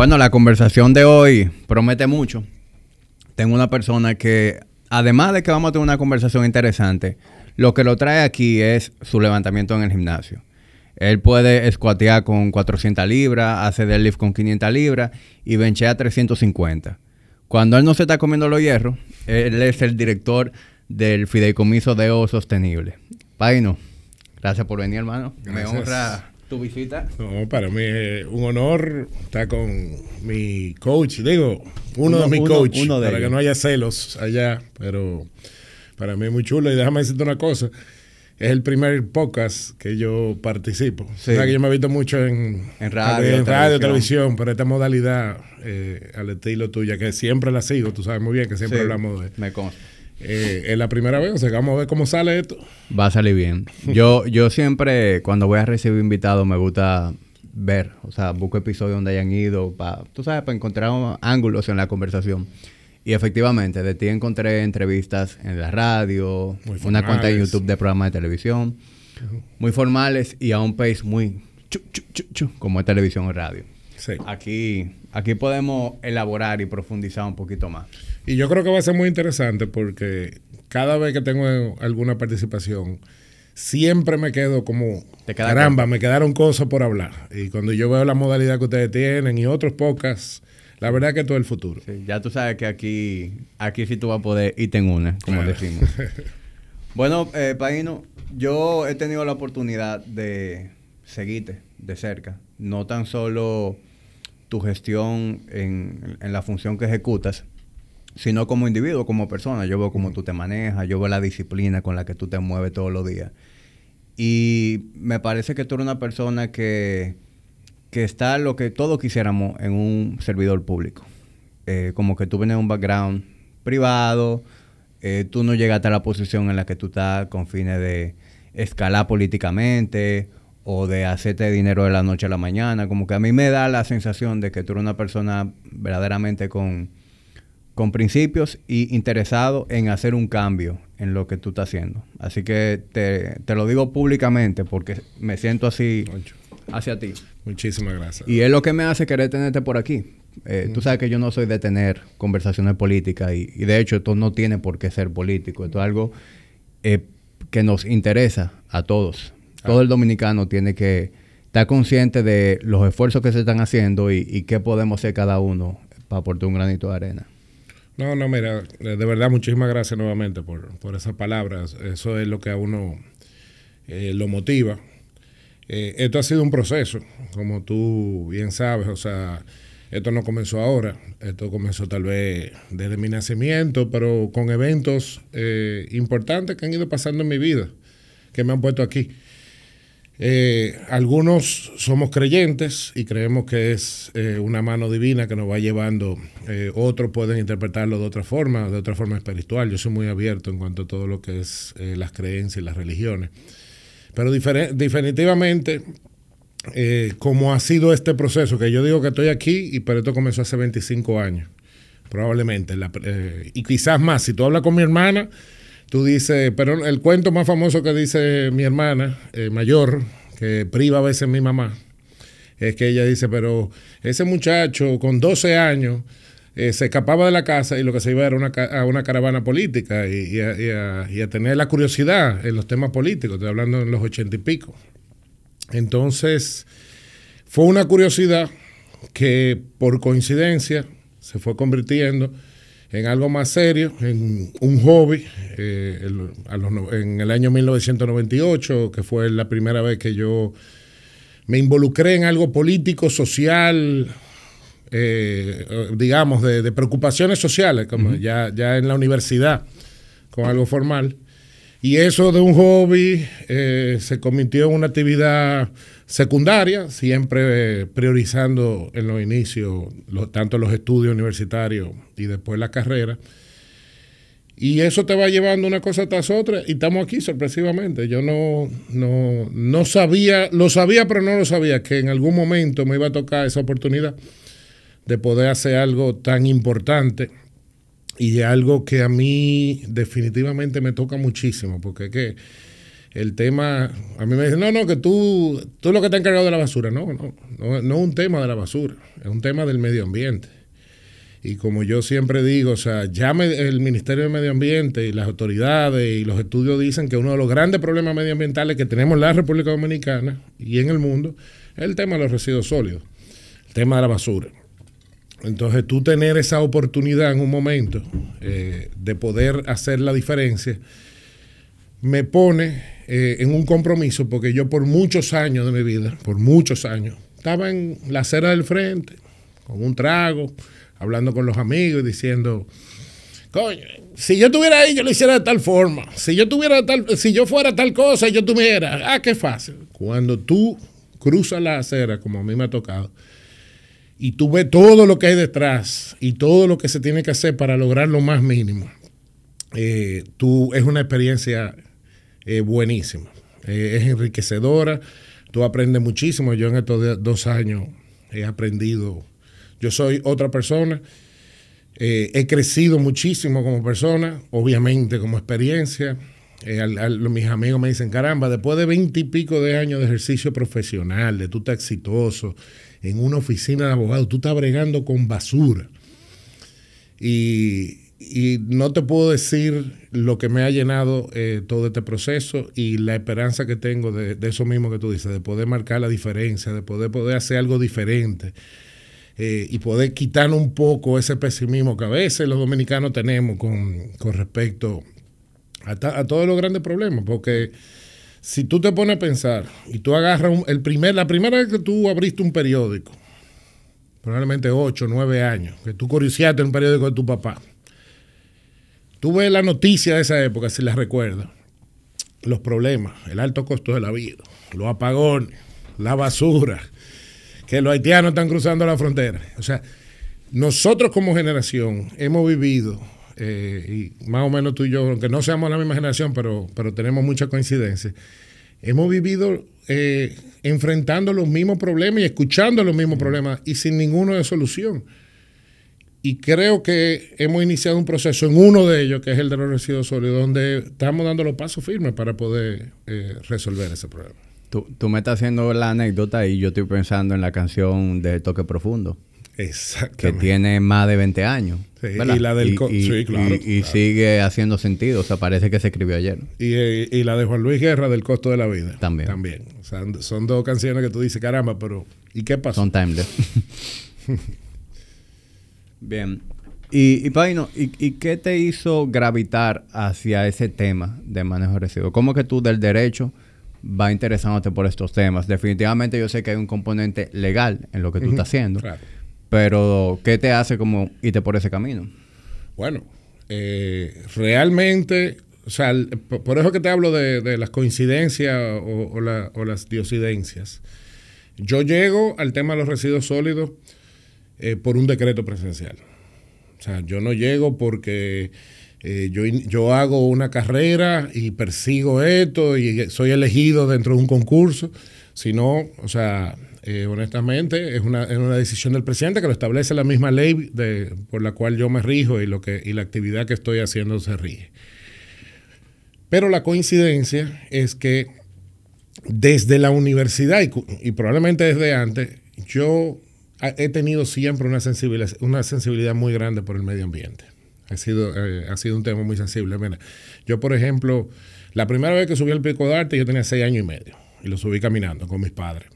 Bueno, la conversación de hoy promete mucho. Tengo una persona que, además de que vamos a tener una conversación interesante, lo que lo trae aquí es su levantamiento en el gimnasio. Él puede escuatear con 400 libras, hace lift con 500 libras y benchea 350. Cuando él no se está comiendo los hierros, él es el director del fideicomiso de O Sostenible. Paino, gracias por venir, hermano. Me honra tu visita. No, para mí es un honor estar con mi coach, digo, uno, de mis coaches, para que no haya celos allá, pero para mí es muy chulo. Y déjame decirte una cosa, es el primer podcast que yo participo. sea, que yo me he visto mucho en, en radio, en radio televisión. pero esta modalidad eh, al estilo tuya, que siempre la sigo, tú sabes muy bien que siempre hablamos de... Me consta. Eh, es la primera vez, o sea, vamos a ver cómo sale esto. Va a salir bien. Yo, yo siempre, cuando voy a recibir invitados, me gusta ver, o sea, busco episodios donde hayan ido, tú sabes, para encontrar ángulos en la conversación. Y efectivamente, de ti encontré entrevistas en la radio, una cuenta de YouTube de programas de televisión, muy formales y a un pace muy chu, como es televisión o radio. Aquí, aquí podemos elaborar y profundizar un poquito más. Y yo creo que va a ser muy interesante porque cada vez que tengo alguna participación, siempre me quedo como, caramba, me quedaron cosas por hablar. Y cuando yo veo la modalidad que ustedes tienen y otros pocas, la verdad que todo el futuro. ya tú sabes que aquí, aquí sí tú vas a poder irte en una, como decimos. bueno, eh, Paino, yo he tenido la oportunidad de seguirte de cerca. No tan solo tu gestión en, la función que ejecutas, sino como individuo, como persona. Yo veo cómo tú te manejas, yo veo la disciplina con la que tú te mueves todos los días. Y me parece que tú eres una persona que, está lo que todos quisiéramos en un servidor público. Eh, como que tú vienes de un background privado, eh, tú no llegaste a la posición en la que tú estás con fines de escalar políticamente o de hacerte dinero de la noche a la mañana. Como que a mí me da la sensación de que tú eres una persona verdaderamente con, con principios y interesado en hacer un cambio en lo que tú estás haciendo. Así que te, lo digo públicamente porque me siento así hacia ti. Muchísimas gracias. Y es lo que me hace querer tenerte por aquí. Eh, tú sabes que yo no soy de tener conversaciones políticas y, de hecho esto no tiene por qué ser político. Esto es algo eh, que nos interesa a todos. Todo ah. el dominicano tiene que estar consciente de los esfuerzos que se están haciendo y, qué podemos hacer cada uno para aportar un granito de arena. No, no, mira, eh, de verdad muchísimas gracias nuevamente por, por esas palabras. Eso es lo que a uno eh, lo motiva. Eh, esto ha sido un proceso, como tú bien sabes, o sea, esto no comenzó ahora, esto comenzó tal vez desde mi nacimiento, pero con eventos importantes que han ido pasando en mi vida, que me han puesto aquí. Eh, algunos somos creyentes y creemos que es eh, una mano divina que nos va llevando. Eh, otros pueden interpretarlo de otra forma, de otra forma espiritual. Yo soy muy abierto en cuanto a todo lo que es las creencias y las religiones. Pero definitivamente, como ha sido este proceso, que yo digo que estoy aquí, y pero esto comenzó hace 25 años, probablemente, y quizás más, si tú hablas con mi hermana, Tú dices, pero el cuento más famoso que dice mi hermana eh, mayor, que priva a veces mi mamá, es que ella dice, pero ese muchacho con 12 años eh, se escapaba de la casa y lo que se iba era una, a una caravana política y, a, tener la curiosidad en los temas políticos, estoy hablando en los ochenta y pico. Entonces, fue una curiosidad que por coincidencia se fue convirtiendo en algo más serio, en un hobby, eh, en el año 1998, que fue la primera vez que yo me involucré en algo político, social, eh, digamos, de, preocupaciones sociales, como ya, ya en la universidad, con algo formal. Y eso de un hobby eh, se convirtió en una actividad Secundaria, siempre eh, priorizando en los inicios tanto los estudios universitarios y después la carrera. Y eso te va llevando una cosa tras otra y estamos aquí sorpresivamente. Yo no, no, no sabía, lo sabía pero no lo sabía, que en algún momento me iba a tocar esa oportunidad de poder hacer algo tan importante y algo que a mí definitivamente me toca muchísimo, porque que el tema, a mí me dicen, no, no, que tú, tú lo que te has encargado de la basura. No, no, no, es un tema de la basura, es un tema del medio ambiente. Y como yo siempre digo, o sea, ya el Ministerio de Medio Ambiente y las autoridades y los estudios dicen que uno de los grandes problemas medioambientales que tenemos en la República Dominicana y en el mundo es el tema de los residuos sólidos, el tema de la basura. Entonces, tú tener esa oportunidad en un momento eh, de poder hacer la diferencia, me pone eh, en un compromiso, porque yo por muchos años de mi vida, por muchos años, estaba en la acera del frente, con un trago, hablando con los amigos, diciendo, coño, si yo estuviera ahí, yo lo hiciera de tal forma, si yo tuviera tal, si yo fuera tal cosa, yo tuviera, ah, qué fácil. Cuando tú cruzas la acera, como a mí me ha tocado, y tú ves todo lo que hay detrás y todo lo que se tiene que hacer para lograr lo más mínimo, eh, tú, es una experiencia eh, buenísima. es enriquecedora, tú aprendes muchísimo. Yo en estos dos años he aprendido, yo soy otra persona, eh, he crecido muchísimo como persona, obviamente como experiencia. Eh, mis amigos me dicen, caramba, después de veinte y pico de años de ejercicio profesional, de tú estás exitoso, en una oficina de abogado tú estás bregando con basura. Y, y no te puedo decir lo que me ha llenado eh, todo este proceso y la esperanza que tengo de, eso mismo que tú dices, de poder marcar la diferencia, de poder, poder hacer algo diferente eh, y poder quitar un poco ese pesimismo que a veces los dominicanos tenemos con, respecto a, todos los grandes problemas, porque si tú te pones a pensar y tú agarras el primer, la primera vez que tú abriste un periódico, probablemente 8, 9 años, que tú curioseaste un periódico de tu papá, Tuve la noticia de esa época, si la recuerdo Los problemas, el alto costo de la vida, los apagones, la basura, que los haitianos están cruzando la frontera. O sea, nosotros como generación hemos vivido, eh, y más o menos tú y yo, aunque no seamos la misma generación, pero, pero tenemos muchas coincidencias, hemos vivido eh, enfrentando los mismos problemas y escuchando los mismos problemas y sin ninguno de solución y creo que hemos iniciado un proceso en uno de ellos, que es el de los residuos sólidos, donde estamos dando los pasos firmes para poder eh, resolver ese problema. Tú, me estás haciendo la anécdota y yo estoy pensando en la canción de Toque Profundo. Que tiene más de 20 años. y la del... Y, sigue haciendo sentido. O sea, parece que se escribió ayer. Eh, y, la de Juan Luis Guerra del costo de la vida. También. También. son dos canciones que tú dices, caramba, pero ¿y qué pasó? Son timeless. Bien. Y, y ¿y, qué te hizo gravitar hacia ese tema de manejo de residuos? ¿Cómo que tú del derecho va interesándote por estos temas? Definitivamente yo sé que hay un componente legal en lo que tú estás haciendo, pero ¿qué te hace como irte por ese camino? Bueno, eh, realmente, o sea, por eso que te hablo de, las coincidencias o, o las diosidencias. Yo llego al tema de los residuos sólidos eh, por un decreto presencial. O sea, yo no llego porque eh, yo, yo, hago una carrera y persigo esto y soy elegido dentro de un concurso, sino, o sea, eh, honestamente es una, decisión del presidente que lo establece la misma ley de, por la cual yo me rijo y, lo que, la actividad que estoy haciendo se rige. Pero la coincidencia es que desde la universidad y probablemente desde antes, yo Ah, he tenido siempre una sensibilidad, una sensibilidad muy grande por el medio ambiente. Ha sido, eh, ha sido un tema muy sensible. yo, por ejemplo, la primera vez que subí al Pico de Arte, yo tenía seis años y medio y lo subí caminando con mis padres.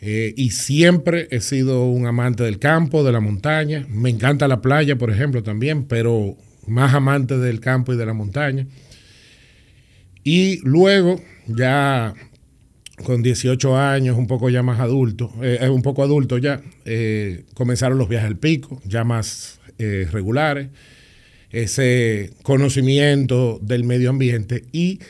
Eh, y siempre he sido un amante del campo, de la montaña. Me encanta la playa, por ejemplo, también, pero más amante del campo y de la montaña. Y luego, ya con 18 años, un poco ya más adulto, eh, eh, un poco adulto ya, eh, comenzaron los viajes al pico, ya más regulares, ese conocimiento del medio ambiente y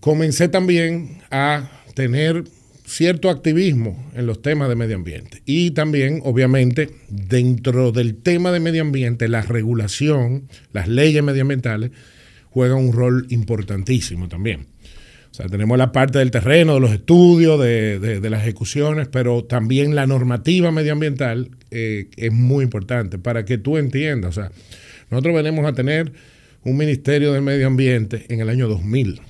comencé también a tener cierto activismo en los temas de medio ambiente y también, obviamente, dentro del tema de medio ambiente, la regulación, las leyes medioambientales juegan un rol importantísimo también. O sea, tenemos la parte del terreno, de los estudios, de, las ejecuciones, pero también la normativa medioambiental eh, es muy importante para que tú entiendas. O sea, nosotros venimos a tener un Ministerio del Medio Ambiente en el año 2000.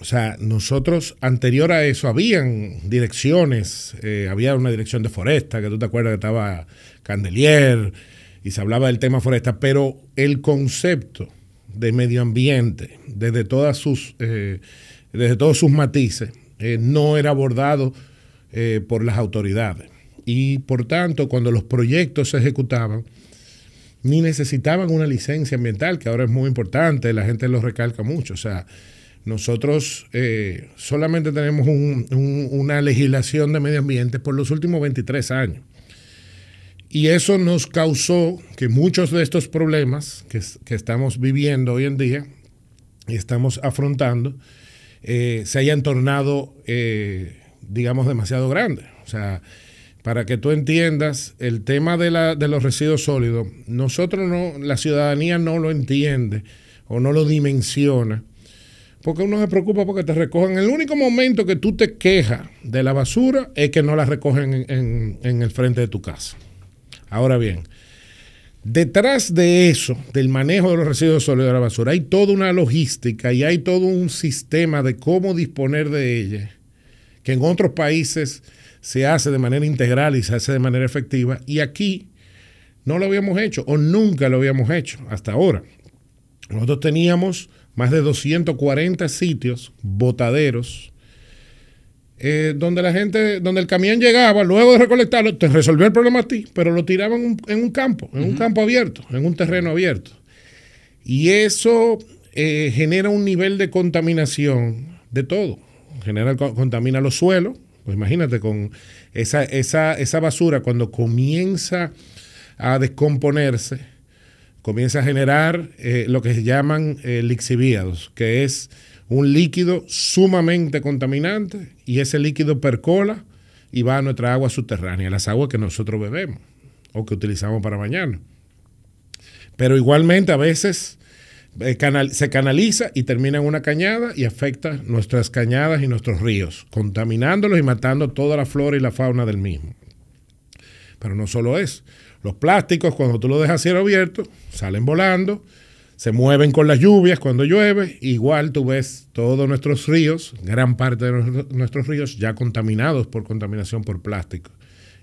O sea, nosotros anterior a eso habían direcciones, eh, había una dirección de foresta, que tú te acuerdas que estaba Candelier y se hablaba del tema foresta, pero el concepto de medio ambiente, desde todas sus... Eh, desde todos sus matices, eh, no era abordado eh, por las autoridades. Y por tanto, cuando los proyectos se ejecutaban, ni necesitaban una licencia ambiental, que ahora es muy importante, la gente lo recalca mucho. O sea, nosotros eh, solamente tenemos una legislación de medio ambiente por los últimos 23 años. Y eso nos causó que muchos de estos problemas que estamos viviendo hoy en día y estamos afrontando, eh, se hayan tornado, eh, digamos, demasiado grandes. O sea, para que tú entiendas, el tema de, los residuos sólidos, nosotros no, la ciudadanía no lo entiende o no lo dimensiona, porque uno se preocupa porque te recojan. El único momento que tú te quejas de la basura es que no la recogen en el frente de tu casa. Ahora bien, Detrás de eso, del manejo de los residuos sólidos de la basura, hay toda una logística y hay todo un sistema de cómo disponer de ella, que en otros países se hace de manera integral y se hace de manera efectiva, y aquí no lo habíamos hecho o nunca lo habíamos hecho hasta ahora. Nosotros teníamos más de 240 sitios botaderos eh, donde la gente, donde el camión llegaba, luego de recolectarlo, te resolvió el problema a ti, pero lo tiraban en, un campo, en un campo abierto, en un terreno abierto. Y eso eh, genera un nivel de contaminación de todo. Genera, contamina los suelos, pues imagínate con esa, basura cuando comienza a descomponerse, comienza a generar eh, lo que se llaman lixiviados, que es un líquido sumamente contaminante y ese líquido percola y va a nuestra agua subterránea, las aguas que nosotros bebemos o que utilizamos para bañarnos. Pero igualmente a veces eh, se canaliza y termina en una cañada y afecta nuestras cañadas y nuestros ríos, contaminándolos y matando toda la flora y la fauna del mismo. Pero no solo es. Los plásticos, cuando tú los dejas a cielo abierto, salen volando se mueven con las lluvias cuando llueve. Igual tú ves todos nuestros ríos, gran parte de nuestros ríos ya contaminados por contaminación por plástico.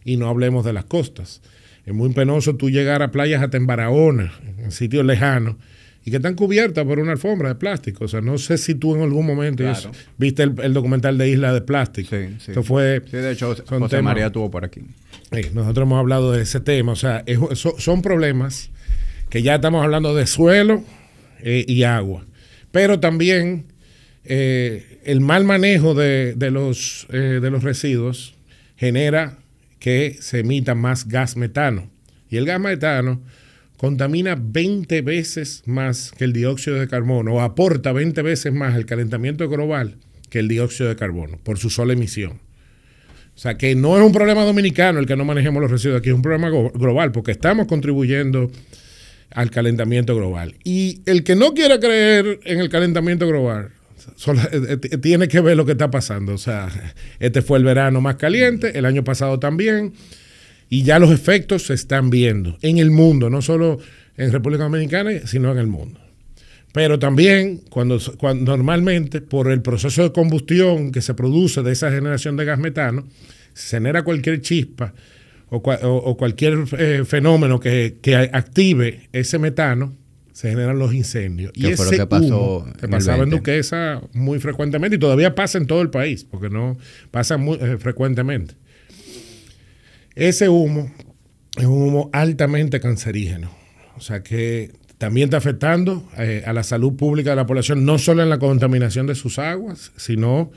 Y no hablemos de las costas. Es muy penoso tú llegar a playas hasta en Barahona, en sitios lejanos, y que están cubiertas por una alfombra de plástico. O sea, no sé si tú en algún momento viste el, documental de Isla de Plástico. Sí, Esto fue, de hecho, José María tuvo por aquí. nosotros hemos hablado de ese tema. O sea, son problemas que ya estamos hablando de suelo eh, y agua. Pero también eh, el mal manejo de, los, eh, de los residuos genera que se emita más gas metano. Y el gas metano contamina 20 veces más que el dióxido de carbono, o aporta 20 veces más al calentamiento global que el dióxido de carbono, por su sola emisión. O sea, que no es un problema dominicano el que no manejemos los residuos aquí, es un problema global, porque estamos contribuyendo al calentamiento global. Y el que no quiera creer en el calentamiento global, eh, eh, tiene que ver lo que está pasando. O sea, este fue el verano más caliente, el año pasado también, y ya los efectos se están viendo en el mundo, no solo en República Dominicana, sino en el mundo. Pero también, cuando, cuando normalmente, por el proceso de combustión que se produce de esa generación de gas metano, se genera cualquier chispa o, cualquier eh, fenómeno que, active ese metano, se generan los incendios. Y ese que pasó humo, que pasaba en Duquesa muy frecuentemente y todavía pasa en todo el país, porque no pasa muy eh, frecuentemente. Ese humo es un humo altamente cancerígeno, o sea que también está afectando eh, a la salud pública de la población, no solo en la contaminación de sus aguas, sino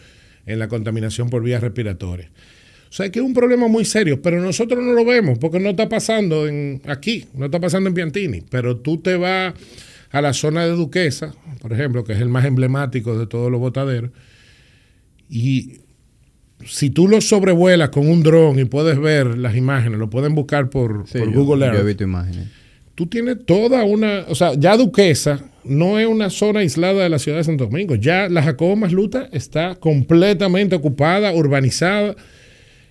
en la contaminación por vías respiratorias. O sea, que es un problema muy serio, pero nosotros no lo vemos porque no está pasando en, aquí, no está pasando en Piantini, pero tú te vas a la zona de Duquesa, por ejemplo, que es el más emblemático de todos los botaderos, y si tú lo sobrevuelas con un dron y puedes ver las imágenes, lo pueden buscar por, Google Earth. Yo he visto imágenes. Tú tienes toda una, o sea, ya Duquesa no es una zona aislada de la ciudad de Santo Domingo, ya la Jacobo Masluta está completamente ocupada, urbanizada.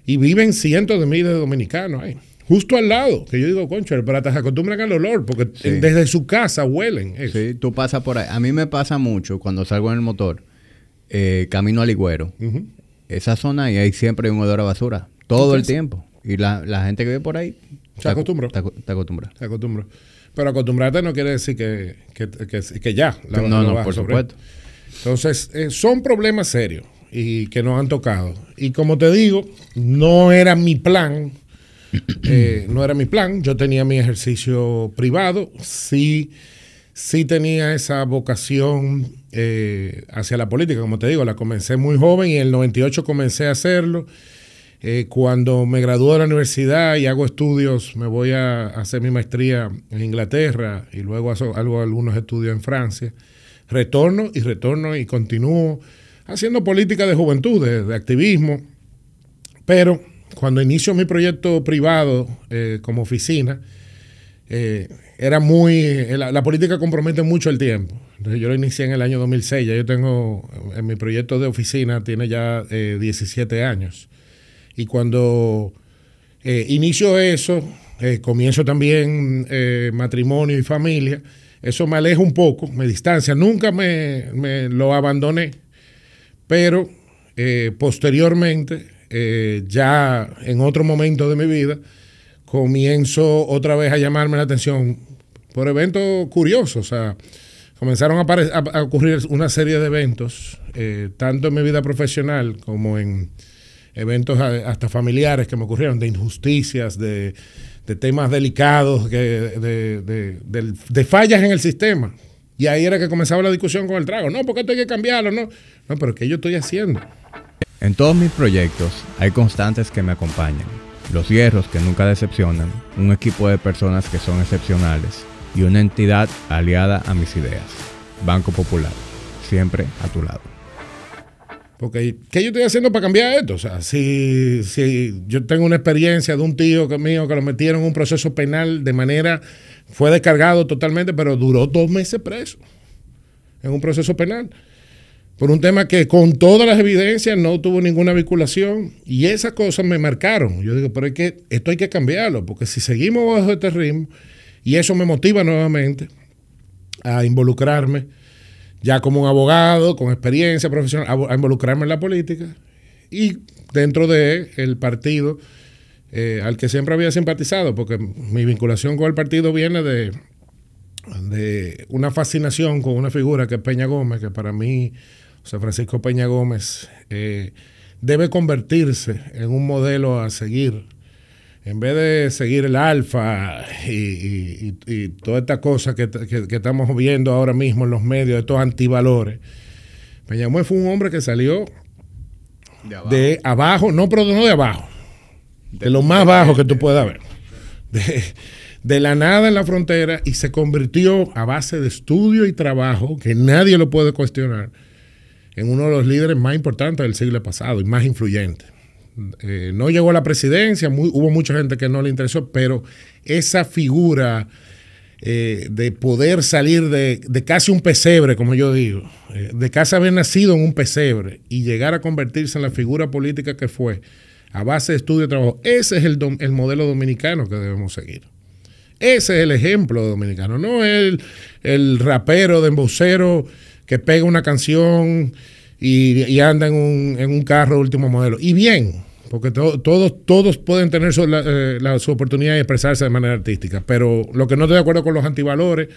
Y viven cientos de miles de dominicanos ahí. Justo al lado, que yo digo, concho, pero te acostumbran al olor, porque desde su casa huelen. Eso. Sí, tú pasas por ahí. A mí me pasa mucho cuando salgo en el motor, eh, camino al iguero. Esa zona y ahí siempre hay un olor a basura, todo el tiempo. Y la, gente que vive por ahí se acostumbra. Te, acostumbra. Se acostumbra. Pero acostumbrarte no quiere decir que, que, que, ya. La, no, no, no por supuesto. Entonces, eh, son problemas serios y que nos han tocado. Y como te digo, no era mi plan, eh, no era mi plan, yo tenía mi ejercicio privado, sí, sí tenía esa vocación eh, hacia la política, como te digo, la comencé muy joven y en el 98 comencé a hacerlo. Eh, cuando me gradué de la universidad y hago estudios, me voy a hacer mi maestría en Inglaterra y luego hago algunos estudios en Francia. Retorno y retorno y continúo haciendo política de juventud, de, activismo, pero cuando inicio mi proyecto privado eh, como oficina, eh, era muy, eh, la, política compromete mucho el tiempo. yo lo inicié en el año 2006, ya yo tengo, en mi proyecto de oficina tiene ya 17 años. Y cuando inicio eso, comienzo también matrimonio y familia, eso me aleja un poco, me distancia, nunca me lo abandoné pero eh, posteriormente, eh, ya en otro momento de mi vida, comienzo otra vez a llamarme la atención por eventos curiosos. O sea, comenzaron a, ocurrir una serie de eventos, eh, tanto en mi vida profesional como en eventos hasta familiares que me ocurrieron, de injusticias, de, temas delicados, de, fallas en el sistema. Y ahí era que comenzaba la discusión con el trago. No, porque esto hay que cambiarlo, no. No, pero ¿qué yo estoy haciendo? En todos mis proyectos hay constantes que me acompañan. Los hierros que nunca decepcionan, un equipo de personas que son excepcionales y una entidad aliada a mis ideas. Banco Popular, siempre a tu lado. Porque, ¿qué yo estoy haciendo para cambiar esto? O sea, si, si yo tengo una experiencia de un tío mío que lo metieron en un proceso penal de manera fue descargado totalmente, pero duró dos meses preso en un proceso penal. Por un tema que con todas las evidencias no tuvo ninguna vinculación. Y esas cosas me marcaron. Yo digo, pero que esto hay que cambiarlo, porque si seguimos bajo este ritmo, y eso me motiva nuevamente a involucrarme ya como un abogado, con experiencia profesional, a, involucrarme en la política y dentro del el partido eh, al que siempre había simpatizado, porque mi vinculación con el partido viene de, de una fascinación con una figura que es Peña Gómez, que para mí, José Francisco Peña Gómez, eh, debe convertirse en un modelo a seguir. En vez de seguir el alfa y, y, y, toda esta cosa que, estamos viendo ahora mismo en los medios, estos antivalores, Peña Gómez fue un hombre que salió de abajo, de abajo no, pero no de abajo, de lo más bajo que tú puedas ver. De, la nada en la frontera y se convirtió a base de estudio y trabajo, que nadie lo puede cuestionar, en uno de los líderes más importantes del siglo pasado y más influyente. Eh, no llegó a la presidencia, hubo mucha gente que no le interesó, pero esa figura eh, de poder salir de, casi un pesebre, como yo digo, eh, de casi haber nacido en un pesebre y llegar a convertirse en la figura política que fue, a base de estudio y trabajo. Ese es el, modelo dominicano que debemos seguir. Ese es el ejemplo dominicano, no el, el rapero de embocero que pega una canción y, anda en un, carro último modelo. Y bien, porque todos, todos pueden tener eh, su, oportunidad de expresarse de manera artística, pero lo que no estoy de acuerdo con los antivalores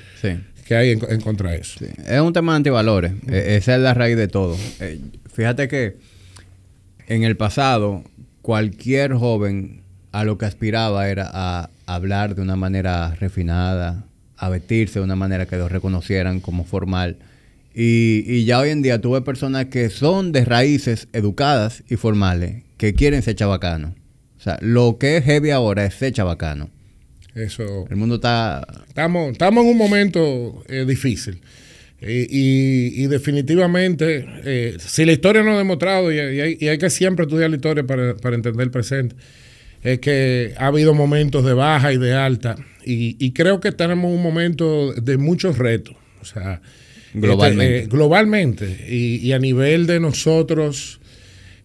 que hay en, contra de eso. Es un tema de antivalores, mm. e, esa es la raíz de todo. Eh, fíjate que en el pasado cualquier joven a lo que aspiraba era a hablar de una manera refinada, a vestirse de una manera que los reconocieran como formal. Y, ya hoy en día tuve personas que son de raíces educadas y formales, que quieren ser chavacano. O sea, lo que es heavy ahora es ser chabacano. Eso. El mundo está. Estamos, estamos en un momento eh, difícil. Y, definitivamente, eh, si la historia no ha demostrado, y, hay, que siempre estudiar la historia para, entender el presente, es que ha habido momentos de baja y de alta, y, creo que tenemos un momento de muchos retos, o sea, globalmente. Este, eh, globalmente, y, a nivel de nosotros,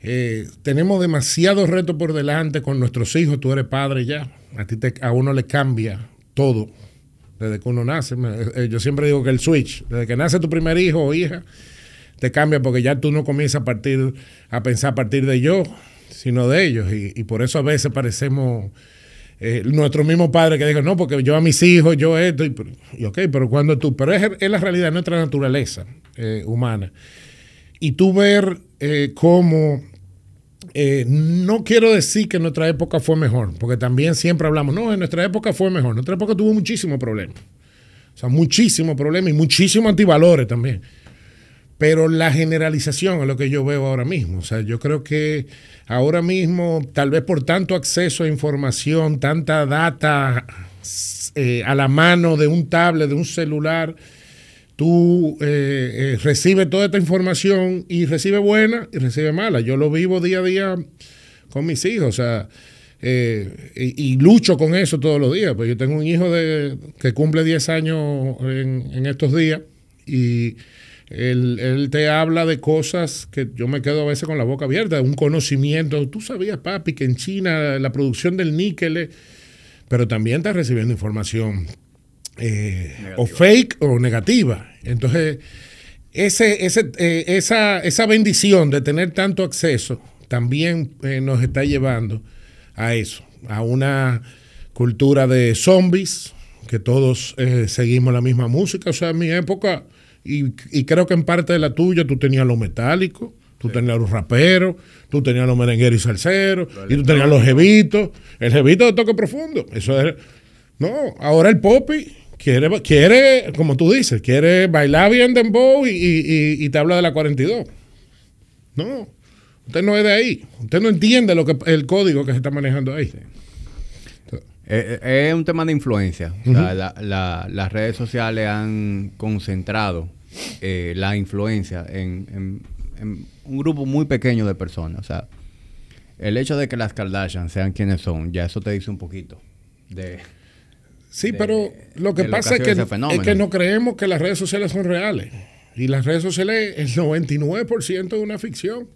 eh, tenemos demasiados retos por delante con nuestros hijos, tú eres padre ya, a, ti a uno le cambia todo desde que uno nace. Eh, yo siempre digo que el switch, desde que nace tu primer hijo o hija, te cambia porque ya tú no comienzas a partir a pensar a partir de yo, sino de ellos. Y, por eso a veces parecemos eh, nuestro mismo padre que dijo, no, porque yo a mis hijos, yo esto, y, ok, pero cuando tú, pero es, la realidad nuestra naturaleza eh, humana. Y tú ver cómo eh, no quiero decir que nuestra época fue mejor, porque también siempre hablamos, no, en nuestra época fue mejor. nuestra época tuvo muchísimos problemas. O sea, muchísimos problemas y muchísimos antivalores también. Pero la generalización es lo que yo veo ahora mismo. O sea, yo creo que ahora mismo, tal vez por tanto acceso a información, tanta data eh, a la mano de un tablet, de un celular, tú eh, eh recibes toda esta información y recibe buena y recibe mala. Yo lo vivo día a día con mis hijos, eh, y, lucho con eso todos los días. Pues yo tengo un hijo de, que cumple 10 años en, estos días y él, él, te habla de cosas que yo me quedo a veces con la boca abierta, un conocimiento. Tú sabías, papi, que en China la producción del níquel, pero también estás recibiendo información eh, o fake o negativa. Entonces, ese, ese, eh, esa, esa, bendición de tener tanto acceso también eh, nos está llevando a eso, a una cultura de zombies, que todos seguimos la misma música. O sea, en mi época, y, creo que en parte de la tuya, tú tenías lo metálico. Tú tenías los raperos, tú tenías los merengueros y salseros, y tú tenías los jevitos. El jevito de toque profundo. Eso era. No, ahora el popi Quiere, como tú dices, quiere bailar bien dembow y, y, te habla de la 42. No, usted no es de ahí. Usted no entiende lo que el código que se está manejando ahí. Eh, eh, es, un tema de influencia. las redes sociales han concentrado eh, la influencia en, un grupo muy pequeño de personas. el hecho de que las Kardashian sean quienes son, ya eso te dice un poquito de, Sí, pero lo que pasa es que, que no creemos que las redes sociales son reales. Y las redes sociales, el 99% es una ficción.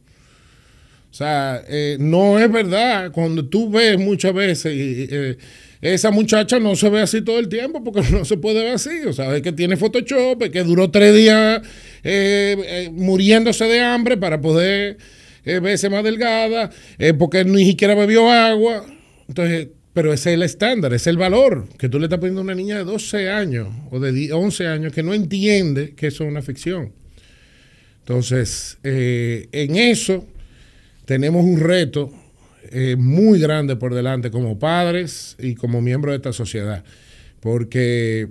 O sea, eh, no es verdad. Cuando tú ves muchas veces, eh, esa muchacha no se ve así todo el tiempo porque no se puede ver así. O sea, es que tiene Photoshop, es que duró tres días eh, muriéndose de hambre para poder verse más delgada, porque ni siquiera bebió agua. Entonces, pero ese es el estándar, es el valor que tú le estás poniendo a una niña de 12 años o de 11 años que no entiende que eso es una ficción. Entonces, eh, en eso tenemos un reto eh, muy grande por delante como padres y como miembros de esta sociedad. Porque,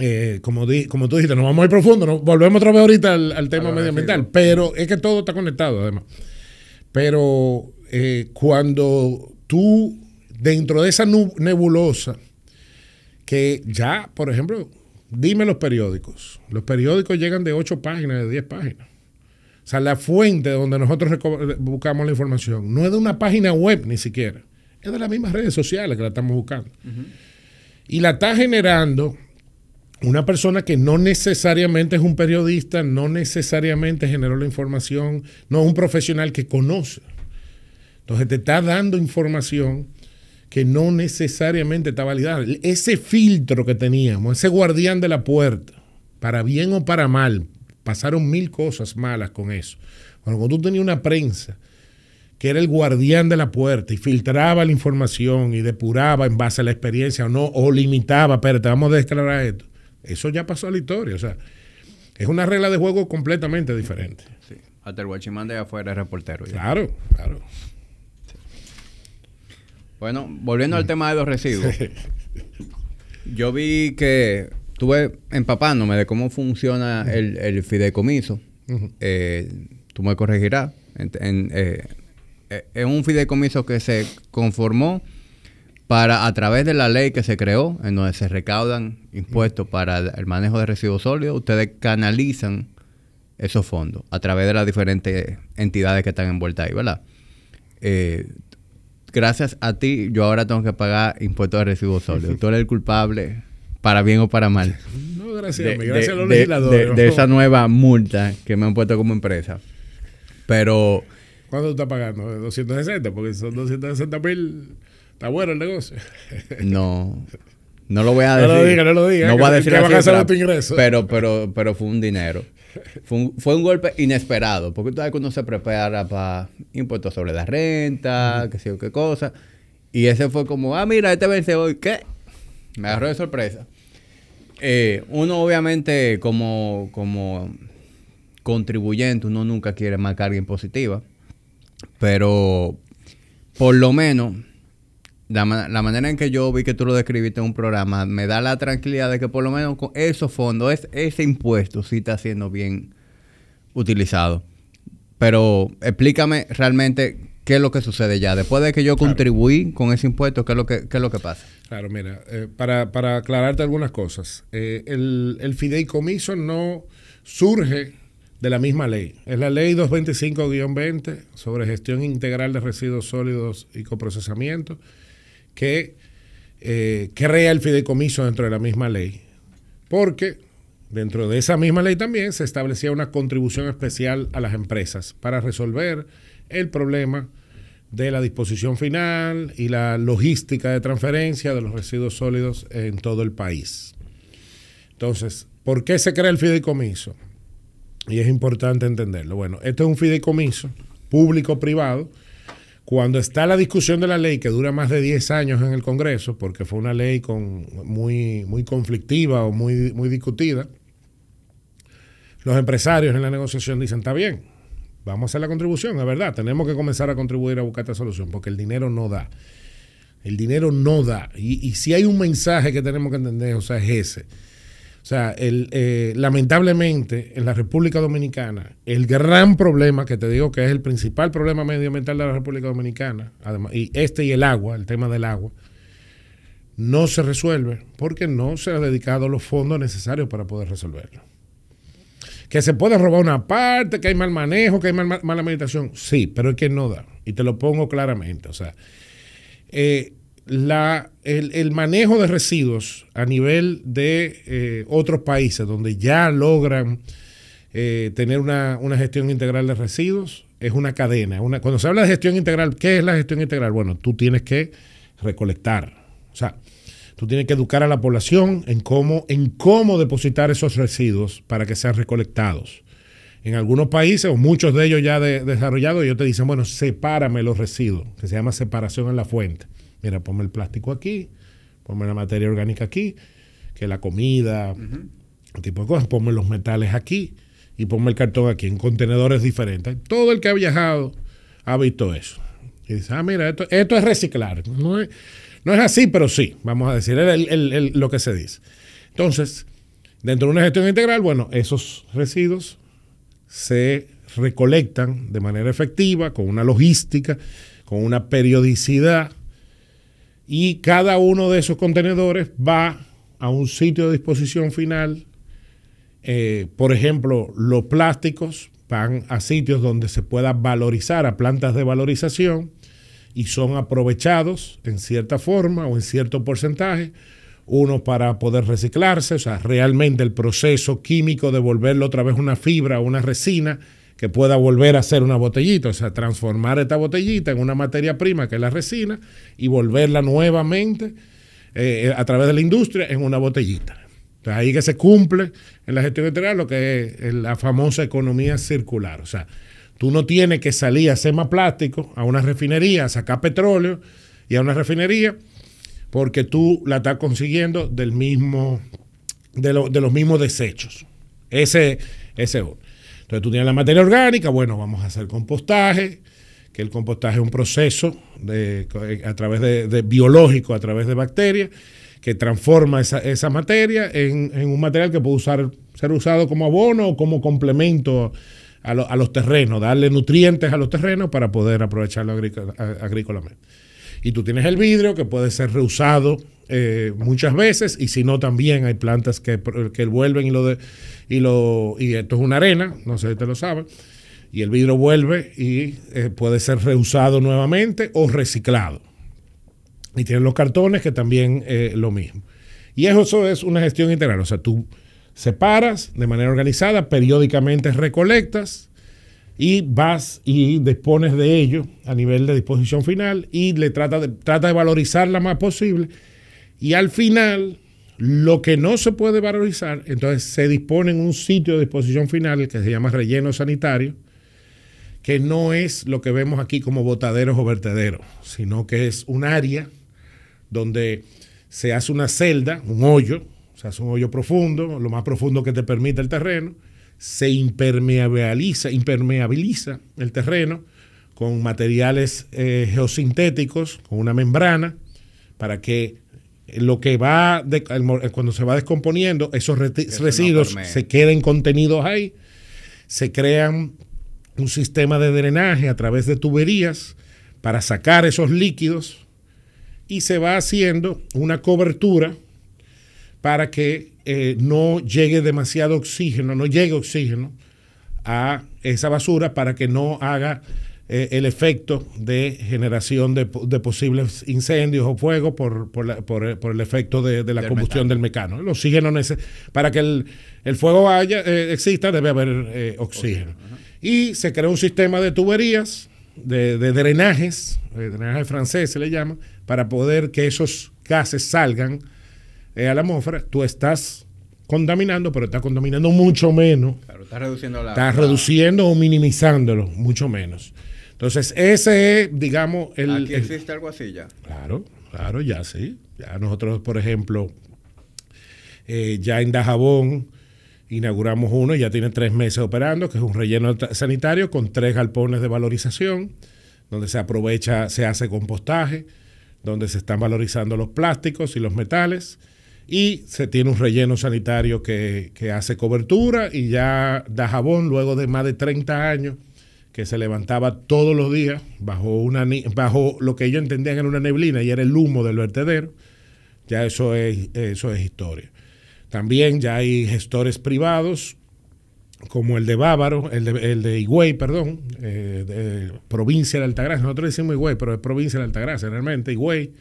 eh, como, como tú dijiste, nos vamos a profundo, volvemos otra vez ahorita al, tema medioambiental, pero es que todo está conectado además. Pero cuando tú dentro de esa nebulosa, que ya, por ejemplo, dime los periódicos. Los periódicos llegan de 8 páginas, de 10 páginas. O sea, la fuente donde nosotros buscamos la información no es de una página web ni siquiera, es de las mismas redes sociales que la estamos buscando. Y la está generando una persona que no necesariamente es un periodista, no necesariamente generó la información, no es un profesional que conoce. Entonces te está dando información que no necesariamente está validada. Ese filtro que teníamos, ese guardián de la puerta, para bien o para mal, pasaron mil cosas malas con eso. cuando tú tenías una prensa que era el guardián de la puerta y filtraba la información y depuraba en base a la experiencia o no, o limitaba, te vamos a declarar esto. Eso ya pasó a la historia, o sea, es una regla de juego completamente diferente. Sí. Hasta el guachimán de afuera reportero. Claro, claro. Bueno, volviendo al tema de los residuos. Yo vi que estuve empapándome de cómo funciona el, fideicomiso. Eh, tú me corregirás. Eh, eh, es un fideicomiso que se conformó para a través de la ley que se creó, en donde se recaudan impuestos para el manejo de residuos sólidos, ustedes canalizan esos fondos a través de las diferentes entidades que están envueltas ahí, ¿verdad? gracias a ti, yo ahora tengo que pagar impuestos de recibo sólido. Tú eres el culpable, para bien o para mal. No, gracias a mí, gracias a los legisladores. De, esa nueva multa que me han puesto como empresa. Pero. ¿Cuánto tú estás pagando? ¿260? Porque son 260 mil. Está bueno el negocio. no. No lo voy a decir. No lo diga, no lo diga. No voy a decir que así, a Pero, pero, pero fue un dinero. Fue un, golpe inesperado, porque tú uno se prepara para impuestos sobre la renta, que qué sé qué cosa. Y ese fue como, ah, mira, este vence hoy, ¿qué? Me agarró de sorpresa. Eh, uno obviamente como, como contribuyente, uno nunca quiere más carga impositiva, pero por lo menos la, la, manera en que yo vi que tú lo describiste en un programa me da la tranquilidad de que por lo menos con esos fondos, es, ese impuesto sí está siendo bien utilizado. Pero explícame realmente qué es lo que sucede ya. Después de que yo contribuí con ese impuesto, ¿qué es lo que, es lo que pasa? Claro, mira, eh, para, para, aclararte algunas cosas, eh, el, el fideicomiso no surge de la misma ley. Es la ley 225-20 sobre gestión integral de residuos sólidos y coprocesamiento que crea eh, el fideicomiso dentro de la misma ley, porque dentro de esa misma ley también se establecía una contribución especial a las empresas para resolver el problema de la disposición final y la logística de transferencia de los residuos sólidos en todo el país. Entonces, ¿por qué se crea el fideicomiso? Y es importante entenderlo. Bueno, este es un fideicomiso público-privado cuando está la discusión de la ley, que dura más de 10 años en el Congreso, porque fue una ley con, muy, muy conflictiva o muy, muy discutida, los empresarios en la negociación dicen, está bien, vamos a hacer la contribución, es verdad, tenemos que comenzar a contribuir a buscar esta solución, porque el dinero no da. El dinero no da. Y, y si hay un mensaje que tenemos que entender, o sea, es ese o sea, el, eh, lamentablemente en la República Dominicana, el gran problema que te digo que es el principal problema medioambiental de la República Dominicana, además, y este y el agua, el tema del agua, no se resuelve porque no se han dedicado los fondos necesarios para poder resolverlo. Que se puede robar una parte, que hay mal manejo, que hay mal, mala meditación. Sí, pero es que no da. Y te lo pongo claramente. O sea, eh, el, manejo de residuos a nivel de eh, otros países donde ya logran eh, tener una, gestión integral de residuos es una cadena. Una, cuando se habla de gestión integral, ¿qué es la gestión integral? Bueno, tú tienes que recolectar. O sea, tú tienes que educar a la población en cómo, en cómo depositar esos residuos para que sean recolectados. En algunos países, o muchos de ellos ya desarrollados, ellos te dicen, bueno, sepárame los residuos, que se llama separación en la fuente. Mira, ponme el plástico aquí, ponme la materia orgánica aquí, que la comida, tipo de cosas, ponme los metales aquí y ponme el cartón aquí en contenedores diferentes. Todo el que ha viajado ha visto eso. Y dice, ah, mira, esto, es reciclar. No es, así, pero sí, vamos a decir, lo que se dice. Entonces, dentro de una gestión integral, bueno, esos residuos se recolectan de manera efectiva, con una logística, con una periodicidad y cada uno de esos contenedores va a un sitio de disposición final. Eh, por ejemplo, los plásticos van a sitios donde se pueda valorizar, a plantas de valorización, y son aprovechados en cierta forma o en cierto porcentaje, uno para poder reciclarse, o sea, realmente el proceso químico de volverlo otra vez una fibra o una resina que pueda volver a ser una botellita, o sea, transformar esta botellita en una materia prima que es la resina y volverla nuevamente eh, a través de la industria en una botellita. ahí que se cumple en la gestión integral lo que es la famosa economía circular. O sea, tú no tienes que salir a hacer más plástico a una refinería, a sacar petróleo y a una refinería, porque tú la estás consiguiendo del mismo, de, los mismos desechos. Ese, ese otro. Entonces tú tienes la materia orgánica, bueno, vamos a hacer compostaje, que el compostaje es un proceso de, a través de, biológico, a través de bacterias, que transforma esa, materia en, un material que puede usar, ser usado como abono o como complemento a, a, los terrenos, darle nutrientes a los terrenos para poder aprovecharlo agrícolamente. Y tú tienes el vidrio que puede ser reusado eh, muchas veces, y si no, también hay plantas que, vuelven y lo y lo y esto es una arena, no sé si te lo sabes y el vidrio vuelve y eh, puede ser reusado nuevamente o reciclado. Y tienen los cartones que también eh, lo mismo. Y eso es una gestión integral, o sea, tú separas de manera organizada, periódicamente recolectas y vas y dispones de ello a nivel de disposición final y le trata de, trata de valorizar la más posible y al final, lo que no se puede valorizar, entonces se dispone en un sitio de disposición final que se llama relleno sanitario, que no es lo que vemos aquí como botaderos o vertederos, sino que es un área donde se hace una celda, un hoyo, se hace un hoyo profundo, lo más profundo que te permite el terreno, se impermeabiliza, impermeabiliza el terreno con materiales eh, geosintéticos, con una membrana, para que lo que va, cuando se va descomponiendo, esos residuos se queden contenidos ahí, se crean un sistema de drenaje a través de tuberías para sacar esos líquidos y se va haciendo una cobertura para que eh, no llegue demasiado oxígeno, no llegue oxígeno a esa basura para que no haga eh, el efecto de generación de, posibles incendios o fuego por, eh, el efecto de, la combustión del mecano. El oxígeno para que el, fuego vaya, eh, exista debe haber oxígeno. y se creó un sistema de tuberías, de, drenajes, drenaje francés se le llama, para poder que esos gases salgan a la atmósfera. Tú estás contaminando, pero estás contaminando mucho menos. estás reduciendo reduciendo o minimizándolo, mucho menos. Entonces, ese es, digamos, el... Aquí existe algo así ya. Claro, claro, ya sí. Ya nosotros, por ejemplo, eh, ya en Dajabón inauguramos uno, y ya tiene tres meses operando, que es un relleno sanitario con tres galpones de valorización, donde se aprovecha, se hace compostaje, donde se están valorizando los plásticos y los metales, y se tiene un relleno sanitario que, que hace cobertura y ya Dajabón, luego de más de 30 años, que se levantaba todos los días bajo, una, bajo lo que ellos entendían era una neblina y era el humo del vertedero. Ya eso es, eso historia. También ya hay gestores privados, como el de Bávaro, el de, el de Higüey, perdón, eh, provincia de Altagracia. Nosotros decimos Higüey, pero es provincia de Altagracia, realmente Higüey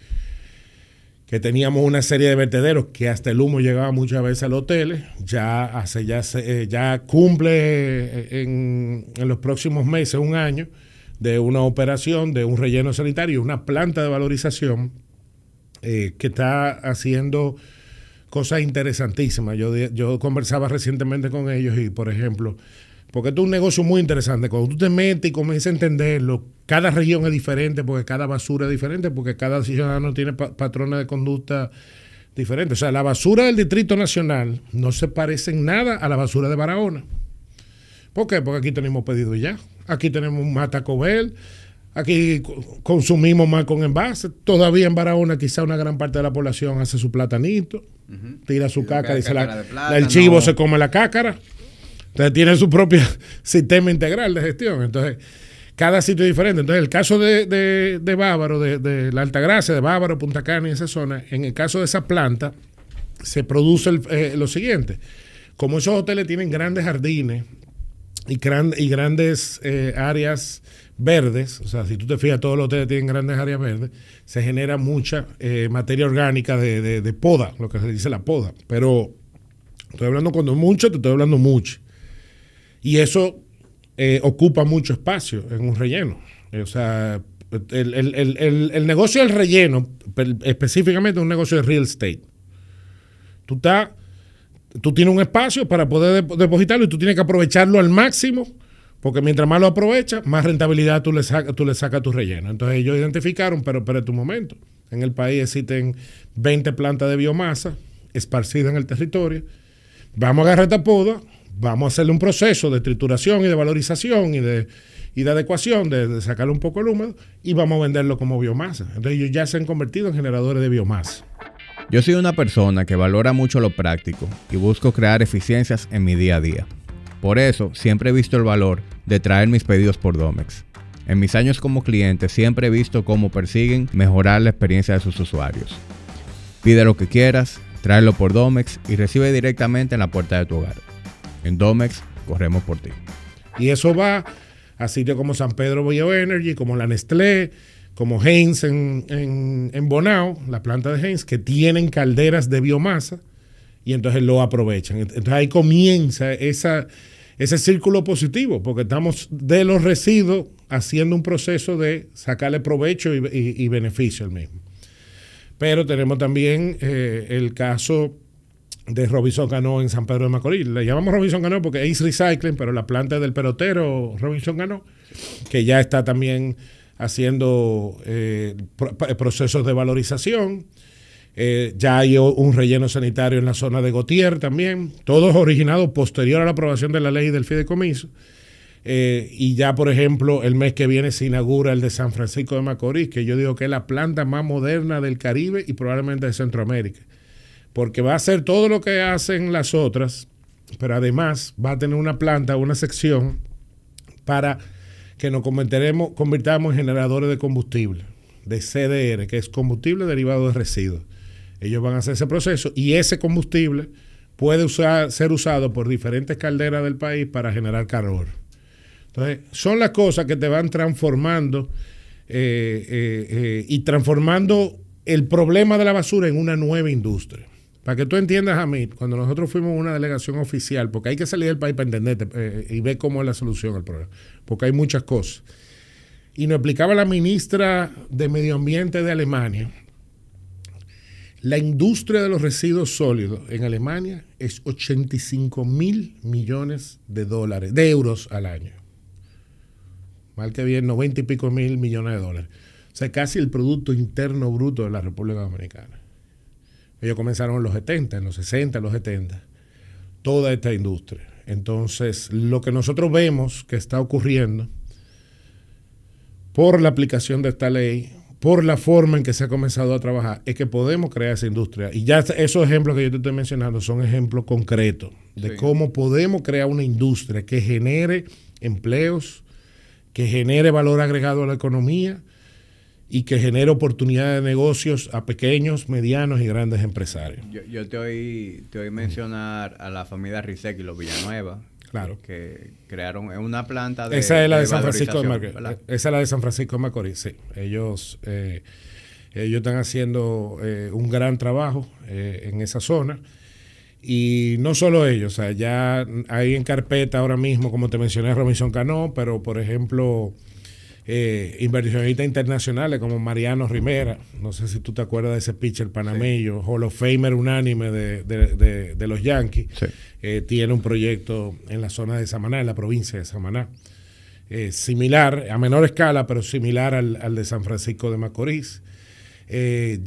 que teníamos una serie de vertederos que hasta el humo llegaba muchas veces al hotel, ya, hace, ya, eh, cumple eh, en, los próximos meses un año de una operación, de un relleno sanitario, una planta de valorización eh, que está haciendo cosas interesantísimas. Yo, yo conversaba recientemente con ellos y, por ejemplo, porque esto es un negocio muy interesante. Cuando tú te metes y comienzas a entenderlo, cada región es diferente, porque cada basura es diferente, porque cada ciudadano tiene patrones de conducta diferentes. O sea, la basura del Distrito Nacional no se parece en nada a la basura de Barahona. ¿Por qué? Porque aquí tenemos pedido ya. Aquí tenemos más Tacobel. Aquí consumimos más con envase. Todavía en Barahona quizá una gran parte de la población hace su platanito, tira su caca cácara y el chivo se come la cácara. Entonces tienen su propio sistema integral de gestión. Entonces, cada sitio es diferente. Entonces, el caso de, de, de Bávaro, de, de, la Altagracia, de Bávaro, Punta Cana y esa zona, en el caso de esa planta, se produce eh, lo siguiente. Como esos hoteles tienen grandes jardines y, y grandes eh, áreas verdes, o sea, si tú te fijas, todos los hoteles tienen grandes áreas verdes, se genera mucha eh, materia orgánica de, de poda, lo que se dice la poda. Pero estoy hablando cuando mucho, te estoy hablando mucho. Y eso eh, ocupa mucho espacio en un relleno. Eh, o sea, el, negocio del relleno, específicamente un negocio de real estate. Tú tú tienes un espacio para poder depositarlo y tú tienes que aprovecharlo al máximo, porque mientras más lo aprovechas, más rentabilidad tú le sacas tú le saca a tu relleno. Entonces ellos identificaron, pero, pero tu momento. En el país existen 20 plantas de biomasa esparcidas en el territorio. Vamos a agarrar esta poda, vamos a hacerle un proceso de trituración y de valorización y de, de adecuación, de, de sacarle un poco el húmedo y vamos a venderlo como biomasa. Entonces ellos ya se han convertido en generadores de biomasa. Yo soy una persona que valora mucho lo práctico y busco crear eficiencias en mi día a día. Por eso siempre he visto el valor de traer mis pedidos por Domex. En mis años como cliente siempre he visto cómo persiguen mejorar la experiencia de sus usuarios. Pide lo que quieras, tráelo por Domex y recibe directamente en la puerta de tu hogar. En Domex, corremos por ti. Y eso va a sitios como San Pedro Bio Energy, como la Nestlé, como Heinz en, Bonao, la planta de Heinz, que tienen calderas de biomasa y entonces lo aprovechan. Entonces ahí comienza esa, ese círculo positivo, porque estamos de los residuos haciendo un proceso de sacarle provecho y, beneficio al mismo. Pero tenemos también eh, el caso de Robinson Ganó en San Pedro de Macorís. Le llamamos Robinson Ganó porque es recycling, pero la planta del pelotero Robinson Ganó que ya está también haciendo eh, procesos de valorización. Eh, ya hay un relleno sanitario en la zona de Gotier también, todos originados posterior a la aprobación de la ley del fideicomiso. Eh, y ya, por ejemplo, el mes que viene se inaugura el de San Francisco de Macorís, que yo digo que es la planta más moderna del Caribe y probablemente de Centroamérica porque va a hacer todo lo que hacen las otras, pero además va a tener una planta, una sección para que nos convirtamos en generadores de combustible, de CDR, que es combustible derivado de residuos. Ellos van a hacer ese proceso y ese combustible puede ser usado por diferentes calderas del país para generar calor. Entonces, son las cosas que te van transformando eh, eh, eh, y transformando el problema de la basura en una nueva industria. Para que tú entiendas, a mí, cuando nosotros fuimos una delegación oficial, porque hay que salir del país para entenderte eh, y ver cómo es la solución al problema, porque hay muchas cosas. Y nos explicaba la ministra de Medio Ambiente de Alemania, la industria de los residuos sólidos en Alemania es 85 mil millones de dólares, de euros al año. Mal que bien, 90 y pico mil millones de dólares. O sea, casi el Producto Interno Bruto de la República Dominicana. Ellos comenzaron en los 70, en los 60, en los 70, toda esta industria. Entonces, lo que nosotros vemos que está ocurriendo por la aplicación de esta ley, por la forma en que se ha comenzado a trabajar, es que podemos crear esa industria. Y ya esos ejemplos que yo te estoy mencionando son ejemplos concretos de cómo podemos crear una industria que genere empleos, que genere valor agregado a la economía y que genere oportunidades de negocios a pequeños, medianos y grandes empresarios. Yo, te, oí, te oí mencionar a la familia Rizek y los Villanueva. Claro. Que crearon una planta de. Esa es la de, San Francisco de Macorís. Eh, esa es la de San Francisco de Macorís, sí. Ellos, eh, ellos están haciendo eh, un gran trabajo en esa zona. Y no solo ellos, o sea, ya hay en carpeta ahora mismo, como te mencioné, Robinson Cano, pero por ejemplo. Eh, inversionistas internacionales como Mariano Rimera no sé si tú te acuerdas de ese pitcher panameño, Hall of Famer unánime de, los Yankees, eh, tiene un proyecto en la zona de Samaná, en la provincia de Samaná, eh, similar, a menor escala, pero similar al, de San Francisco de Macorís.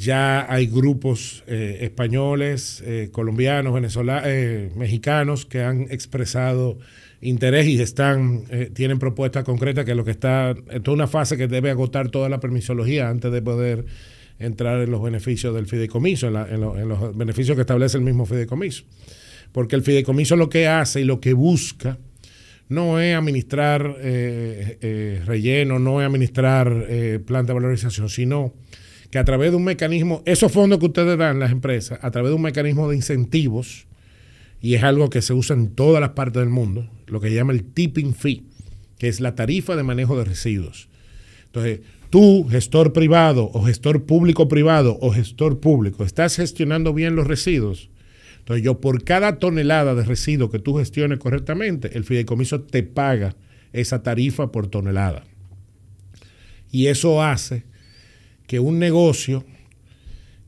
ya hay grupos españoles, colombianos, venezolanos, mexicanos que han expresado interés y están, eh, tienen propuestas concretas que lo que está, esto es una fase que debe agotar toda la permisología antes de poder entrar en los beneficios del fideicomiso, en, los beneficios que establece el mismo fideicomiso. Porque el fideicomiso lo que hace y lo que busca no es administrar eh, eh, relleno, no es administrar planta de valorización, sino que a través de un mecanismo, esos fondos que ustedes dan las empresas, a través de un mecanismo de incentivos, y es algo que se usa en todas las partes del mundo, lo que se llama el tipping fee, que es la tarifa de manejo de residuos. Entonces, tú, gestor privado o gestor público privado o gestor público, estás gestionando bien los residuos. Entonces, yo por cada tonelada de residuos que tú gestiones correctamente, el fideicomiso te paga esa tarifa por tonelada. Y eso hace que un negocio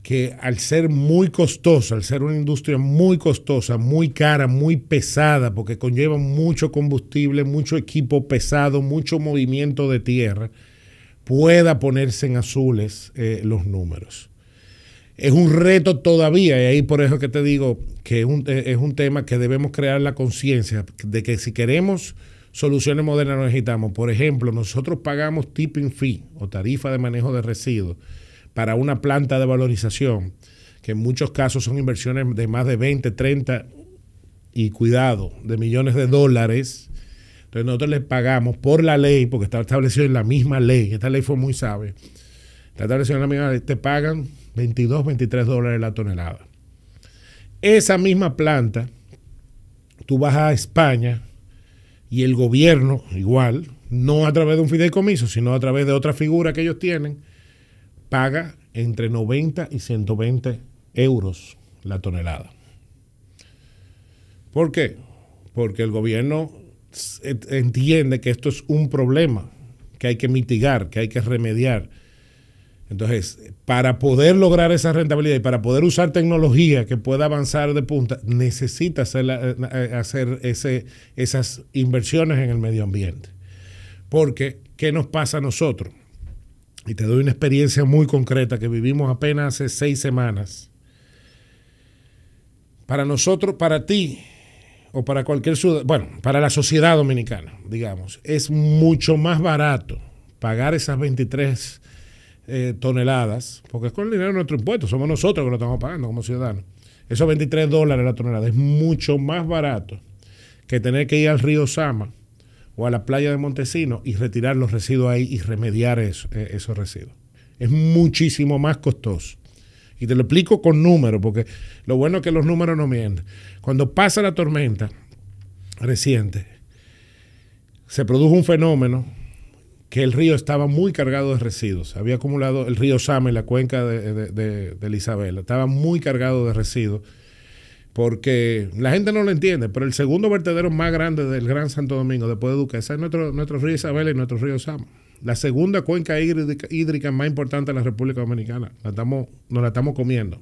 que al ser muy costosa, al ser una industria muy costosa, muy cara, muy pesada, porque conlleva mucho combustible, mucho equipo pesado, mucho movimiento de tierra, pueda ponerse en azules eh, los números. Es un reto todavía, y ahí por eso que te digo que es un, eh, tema que debemos crear la conciencia de que si queremos soluciones modernas necesitamos. Por ejemplo, nosotros pagamos tipping fee o tarifa de manejo de residuos para una planta de valorización, que en muchos casos son inversiones de más de 20, 30 y cuidado, de millones de dólares. Entonces nosotros les pagamos por la ley, porque está establecido en la misma ley, esta ley fue muy sabia, está establecido en la misma ley, te pagan 22, 23 dólares la tonelada. Esa misma planta, tú vas a España y el gobierno, igual, no a través de un fideicomiso, sino a través de otra figura que ellos tienen, paga entre 90 y 120 euros la tonelada. ¿Por qué? Porque el gobierno eh, entiende que esto es un problema que hay que mitigar, que hay que remediar. Entonces, para poder lograr esa rentabilidad y para poder usar tecnología que pueda avanzar de punta, necesita hacer, eh, hacer ese, esas inversiones en el medio ambiente. Porque, ¿qué nos pasa a nosotros? y te doy una experiencia muy concreta que vivimos apenas hace seis semanas. Para nosotros, para ti, o para cualquier ciudad, bueno, para la sociedad dominicana, digamos, es mucho más barato pagar esas 23 eh, toneladas, porque es con el dinero de nuestro impuesto, somos nosotros que lo estamos pagando como ciudadanos. Esos 23 dólares la tonelada es mucho más barato que tener que ir al río Sama o a la playa de Montesino y retirar los residuos ahí y remediar eh, esos residuos. Es muchísimo más costoso. Y te lo explico con números, porque lo bueno es que los números no mienten. Cuando pasa la tormenta reciente, se produjo un fenómeno que el río estaba muy cargado de residuos. Había acumulado el río Same, la cuenca de, de, Isabela, estaba muy cargado de residuos porque la gente no lo entiende, pero el segundo vertedero más grande del Gran Santo Domingo, después de Duquesa, es nuestro, nuestro río Isabel y nuestro río Sam. La segunda cuenca hídrica, más importante de la República Dominicana. La estamos, nos la estamos comiendo.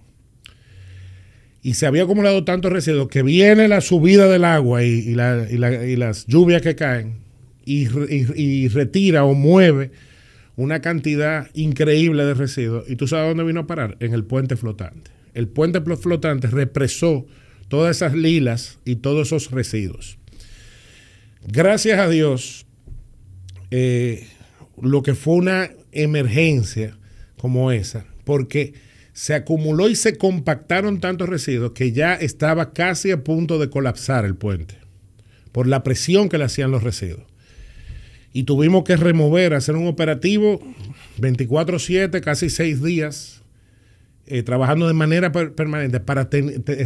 Y se había acumulado tanto residuo que viene la subida del agua y, y las lluvias que caen y retira o mueve una cantidad increíble de residuos. ¿Y tú sabes dónde vino a parar? En el puente flotante el puente flotante represó todas esas lilas y todos esos residuos. Gracias a Dios, eh, lo que fue una emergencia como esa, porque se acumuló y se compactaron tantos residuos que ya estaba casi a punto de colapsar el puente por la presión que le hacían los residuos. Y tuvimos que remover, hacer un operativo 24/7, casi seis días, eh, trabajando de manera permanente para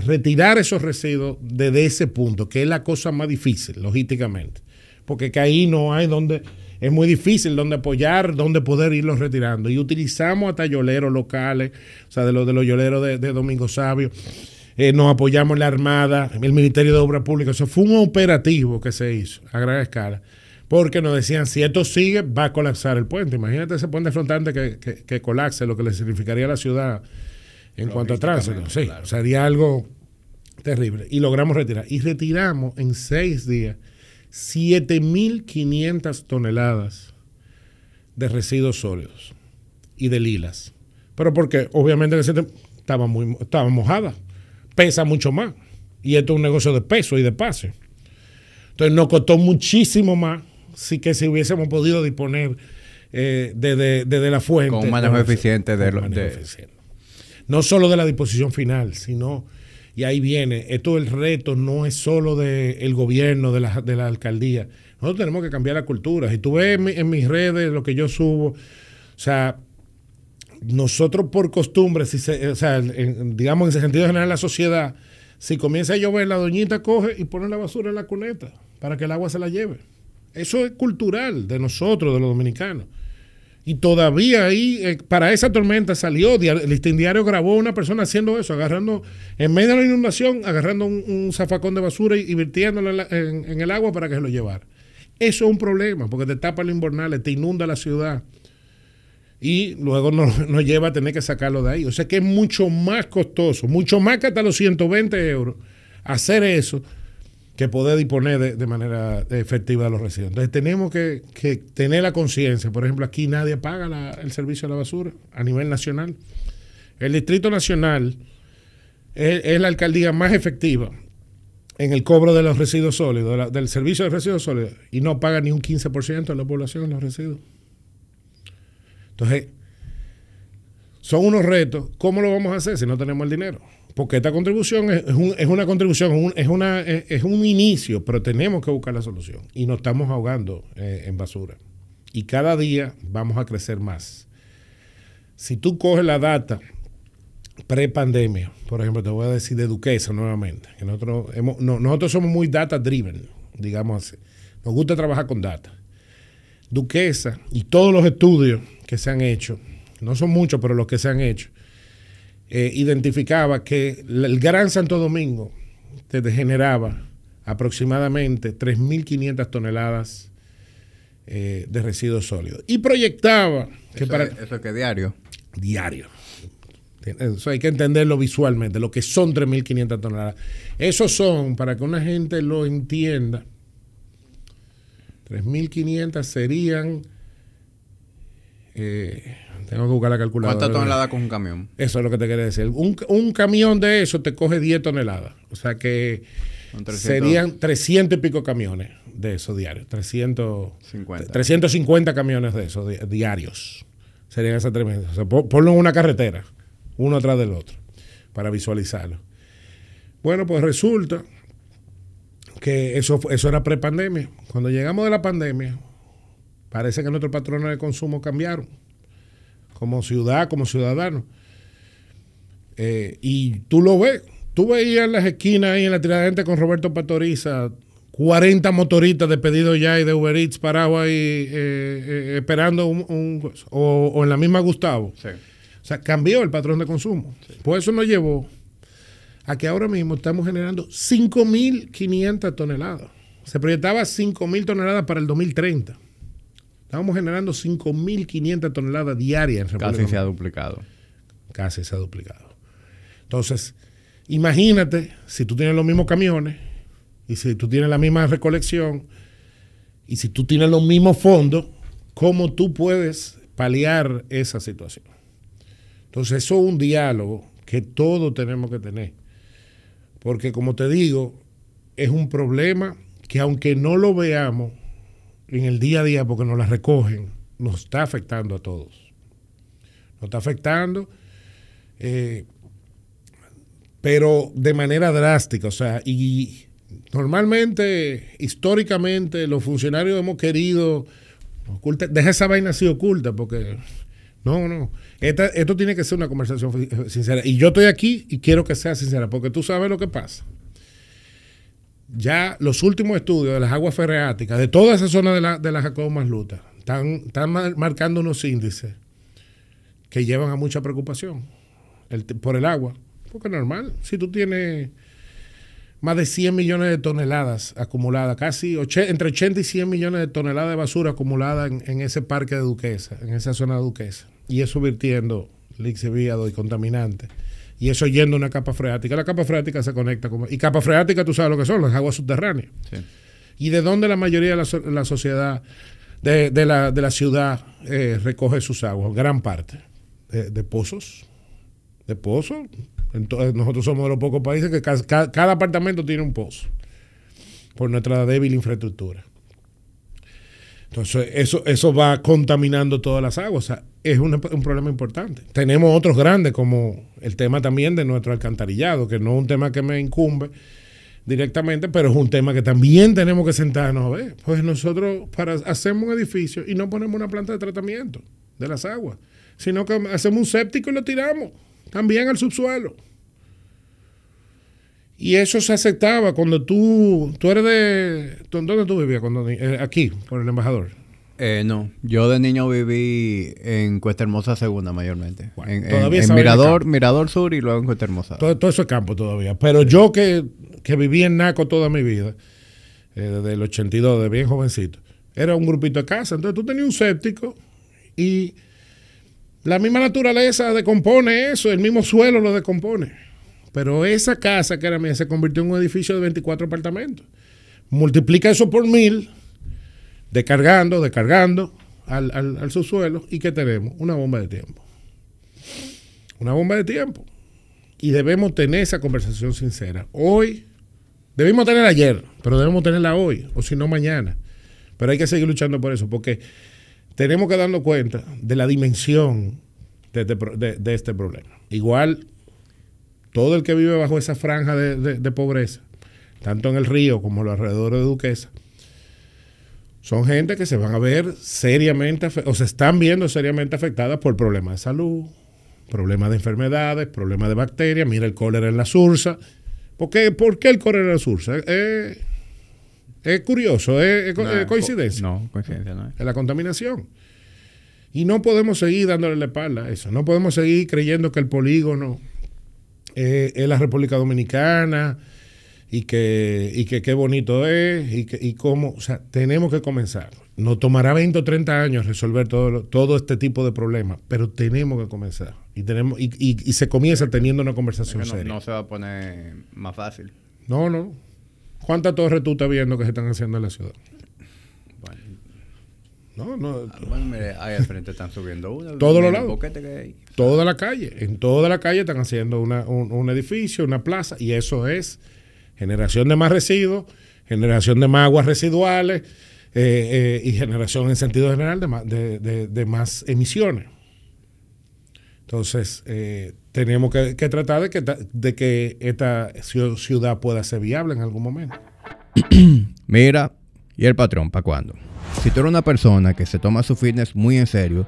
retirar esos residuos desde ese punto, que es la cosa más difícil logísticamente, porque que ahí no hay donde, es muy difícil donde apoyar, donde poder irlos retirando. Y utilizamos hasta yoleros locales, o sea, de los, de los yoleros de, Domingo Sabio. Eh, nos apoyamos en la Armada, el Ministerio de Obras Públicas. Eso fue un operativo que se hizo a gran escala. Porque nos decían, si esto sigue, va a colapsar el puente. Imagínate ese puente frontante que, que, que colapse, lo que le significaría a la ciudad en cuanto a tránsito, sí. Sería algo terrible. Y logramos retirar. Y retiramos en seis días 7.500 toneladas de residuos sólidos y de lilas. Pero porque obviamente estaba, muy, mojada. Pesa mucho más. Y esto es un negocio de peso y de pase. Entonces nos costó muchísimo más si que si hubiésemos podido disponer desde eh, de, la fuente. Con un manejo eficiente de los no solo de la disposición final, sino, y ahí viene, esto el reto no es solo del gobierno, de la, alcaldía. Nosotros tenemos que cambiar la cultura. Si tú ves en, mis redes lo que yo subo, o sea, nosotros por costumbre, si eh, o sea, digamos en ese sentido general la sociedad, si comienza a llover, la doñita coge y pone la basura en la cuneta para que el agua se la lleve. Eso es cultural de nosotros, de los dominicanos. Y todavía ahí, eh, para esa tormenta salió, el listín este, diario grabó a una persona haciendo eso, agarrando, en medio de la inundación, agarrando un, zafacón de basura y, vertiéndolo en, el agua para que se lo llevara. Eso es un problema, porque te tapa el inbornales, te inunda la ciudad y luego nos, lleva a tener que sacarlo de ahí. O sea que es mucho más costoso, mucho más que hasta los 120 euros hacer eso que poder disponer de, manera eh, efectiva de los residuos. Entonces tenemos que, tener la conciencia. Por ejemplo, aquí nadie paga el servicio a la basura a nivel nacional. El Distrito Nacional e, es, la alcaldía más efectiva en el cobro de los residuos sólidos, del servicio de residuos sólidos, y no paga ni un 15% de la población los residuos. Entonces, son unos retos. ¿Cómo lo vamos a hacer si no tenemos el dinero? Porque esta contribución es, una contribución, es un, inicio, pero tenemos que buscar la solución. Y nos estamos ahogando eh, en basura. Y cada día vamos a crecer más. Si tú coges la data pre-pandemia, por ejemplo, te voy a decir de Duquesa nuevamente, nosotros, nosotros somos muy data driven, digamos así. Nos gusta trabajar con data. Duquesa y todos los estudios que se han hecho, no son muchos, pero los que se han hecho, eh, identificaba que el Gran Santo Domingo te generaba aproximadamente 3.500 toneladas eh, de residuos sólidos. Y proyectaba... Que eso, para, ¿Eso que diario? Diario. Eso hay que entenderlo visualmente, lo que son 3.500 toneladas. Esos son, para que una gente lo entienda, 3.500 serían eh, tengo que buscar la calculadora. ¿Cuántas toneladas con un camión? Eso es lo que te quería decir. Un, camión de eso te coge 10 toneladas. O sea que serían 300 y pico camiones de esos diarios. 350. 350 camiones de esos diarios. Serían esas tremendas. O sea, ponlo en una carretera, uno atrás del otro, para visualizarlo. Bueno, pues resulta que eso, eso era prepandemia. Cuando llegamos de la pandemia, parece que nuestros patrones de consumo cambiaron como ciudad, como ciudadano. Eh, y tú lo ves, tú veías en las esquinas ahí en la tiradente con Roberto Patoriza, 40 motoristas de pedido ya y de Uber Eats parados ahí eh, eh, esperando un, o, en la misma Gustavo. Sí. O sea, cambió el patrón de consumo. Por pues eso nos llevó a que ahora mismo estamos generando 5.500 toneladas. Se proyectaba 5.000 toneladas para el 2030. Estábamos generando 5.500 toneladas diarias. En Casi se ha duplicado. Casi se ha duplicado. Entonces, imagínate si tú tienes los mismos camiones y si tú tienes la misma recolección y si tú tienes los mismos fondos, ¿cómo tú puedes paliar esa situación? Entonces, eso es un diálogo que todos tenemos que tener. Porque como te digo, es un problema que aunque no lo veamos, en el día a día, porque nos las recogen, nos está afectando a todos. Nos está afectando, eh, pero de manera drástica. O sea, y normalmente, históricamente, los funcionarios hemos querido oculta, deja esa vaina así oculta, porque no, no. esto tiene que ser una conversación sincera. Y yo estoy aquí y quiero que sea sincera, porque tú sabes lo que pasa ya los últimos estudios de las aguas ferreáticas, de toda esa zona de la, de la Jacobo Masluta, están, marcando unos índices que llevan a mucha preocupación por el agua. Porque normal, si tú tienes más de 100 millones de toneladas acumuladas, casi entre 80 y 100 millones de toneladas de basura acumulada en, ese parque de Duquesa, en esa zona de Duquesa, y eso virtiendo lixiviado y contaminante y eso yendo a una capa freática. La capa freática se conecta como Y capa freática tú sabes lo que son, las aguas subterráneas. Y de dónde la mayoría de la, sociedad, de, la, ciudad, eh, recoge sus aguas, gran parte. De, pozos, de pozos. Entonces, eh, nosotros somos de los pocos países que cada apartamento tiene un pozo, por nuestra débil infraestructura. Entonces, eso, eso va contaminando todas las aguas. es un problema importante. Tenemos otros grandes, como el tema también de nuestro alcantarillado, que no es un tema que me incumbe directamente, pero es un tema que también tenemos que sentarnos a ver. Pues nosotros para, hacemos un edificio y no ponemos una planta de tratamiento de las aguas, sino que hacemos un séptico y lo tiramos también al subsuelo. Y eso se aceptaba cuando tú, tú eres de... ¿Dónde tú vivías? Cuando, eh, aquí, por el embajador. Eh, no, yo de niño viví en Cuesta Hermosa Segunda mayormente. en, Mirador, Mirador Sur y luego en Cuesta Hermosa. Todo, eso es campo todavía. Pero yo que, que, viví en Naco toda mi vida, eh, desde el 82, de bien jovencito, era un grupito de casa. Entonces tú tenías un séptico y la misma naturaleza decompone eso, el mismo suelo lo decompone. Pero esa casa que era mía se convirtió en un edificio de 24 apartamentos. Multiplica eso por mil, descargando, descargando al, subsuelo. ¿Y qué tenemos? Una bomba de tiempo. Una bomba de tiempo. Y debemos tener esa conversación sincera. Hoy, debimos tenerla ayer, pero debemos tenerla hoy, o si no mañana. Pero hay que seguir luchando por eso, porque tenemos que darnos cuenta de la dimensión de este de este problema. Igual todo el que vive bajo esa franja de, pobreza, tanto en el río como alrededor los alrededores de Duquesa, son gente que se van a ver seriamente, o se están viendo seriamente afectadas por problemas de salud, problemas de enfermedades, problemas de bacterias. Mira el cólera en la sursa. ¿Por qué, el cólera en la sursa? es curioso, es, coincidencia. no, coincidencia no es. Es la contaminación. Y no podemos seguir dándole la espalda a eso. No podemos seguir creyendo que el polígono es la República Dominicana y que, qué bonito es y, que, cómo, o sea, tenemos que comenzar. Nos tomará 20 o 30 años resolver todo, todo este tipo de problemas, pero tenemos que comenzar. Y, tenemos, y, se comienza teniendo una conversación seria. No se va a poner más fácil. No, no. ¿Cuántas torres tú estás viendo que se están haciendo en la ciudad? No, no. bueno, ahí al frente están subiendo una. Todos los lados. Toda la calle. En toda la calle están haciendo un, edificio, una plaza, y eso es generación de más residuos, generación de más aguas residuales eh, eh, y generación en sentido general de más, emisiones. Entonces, eh, tenemos que, tratar de que, de que esta ciudad pueda ser viable en algún momento. Mira, ¿y el patrón para cuándo? Si tú eres una persona que se toma su fitness muy en serio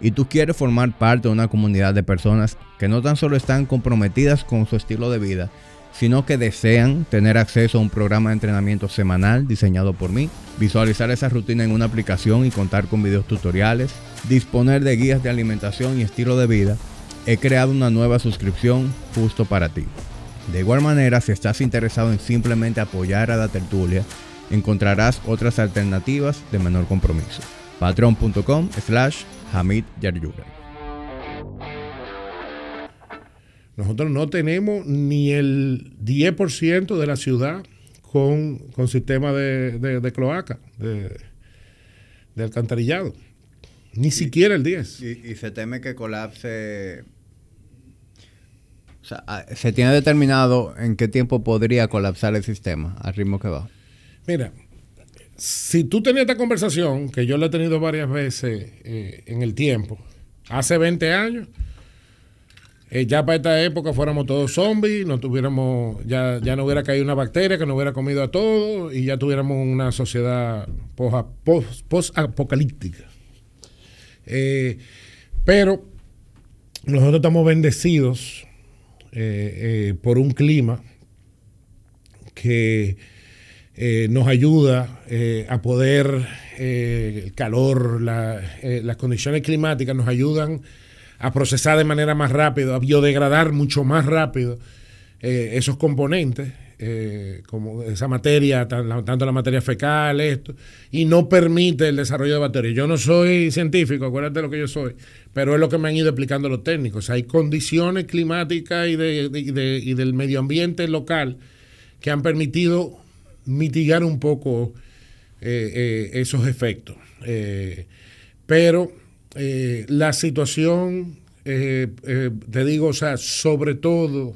y tú quieres formar parte de una comunidad de personas que no tan solo están comprometidas con su estilo de vida, sino que desean tener acceso a un programa de entrenamiento semanal diseñado por mí, visualizar esa rutina en una aplicación y contar con videos tutoriales, disponer de guías de alimentación y estilo de vida, he creado una nueva suscripción justo para ti. De igual manera, si estás interesado en simplemente apoyar a la tertulia, encontrarás otras alternativas de menor compromiso. Patreon.com slash Hamid Nosotros no tenemos ni el 10% de la ciudad con, sistema de, cloaca, de, alcantarillado. Ni siquiera el 10. Y, y se teme que colapse o sea, ah, se tiene determinado en qué tiempo podría colapsar el sistema al ritmo que va. Mira, si tú tenías esta conversación, que yo la he tenido varias veces eh, en el tiempo, hace 20 años, eh, ya para esta época fuéramos todos zombies, no tuviéramos, ya, no hubiera caído una bacteria que nos hubiera comido a todos y ya tuviéramos una sociedad post-apocalíptica. Eh, pero nosotros estamos bendecidos por un clima que eh, nos ayuda eh, a poder, eh, el calor, las condiciones climáticas nos ayudan a procesar de manera más rápida, a biodegradar mucho más rápido esos componentes, como esa materia, tanto la materia fecal, esto, y no permite el desarrollo de bacterias. Yo no soy científico, acuérdate lo que yo soy, pero es lo que me han ido explicando los técnicos. hay condiciones climáticas y, de, y del medio ambiente local que han permitido mitigar un poco eh, eh, esos efectos. Eh, pero la situación, te digo, o sea, sobre todo,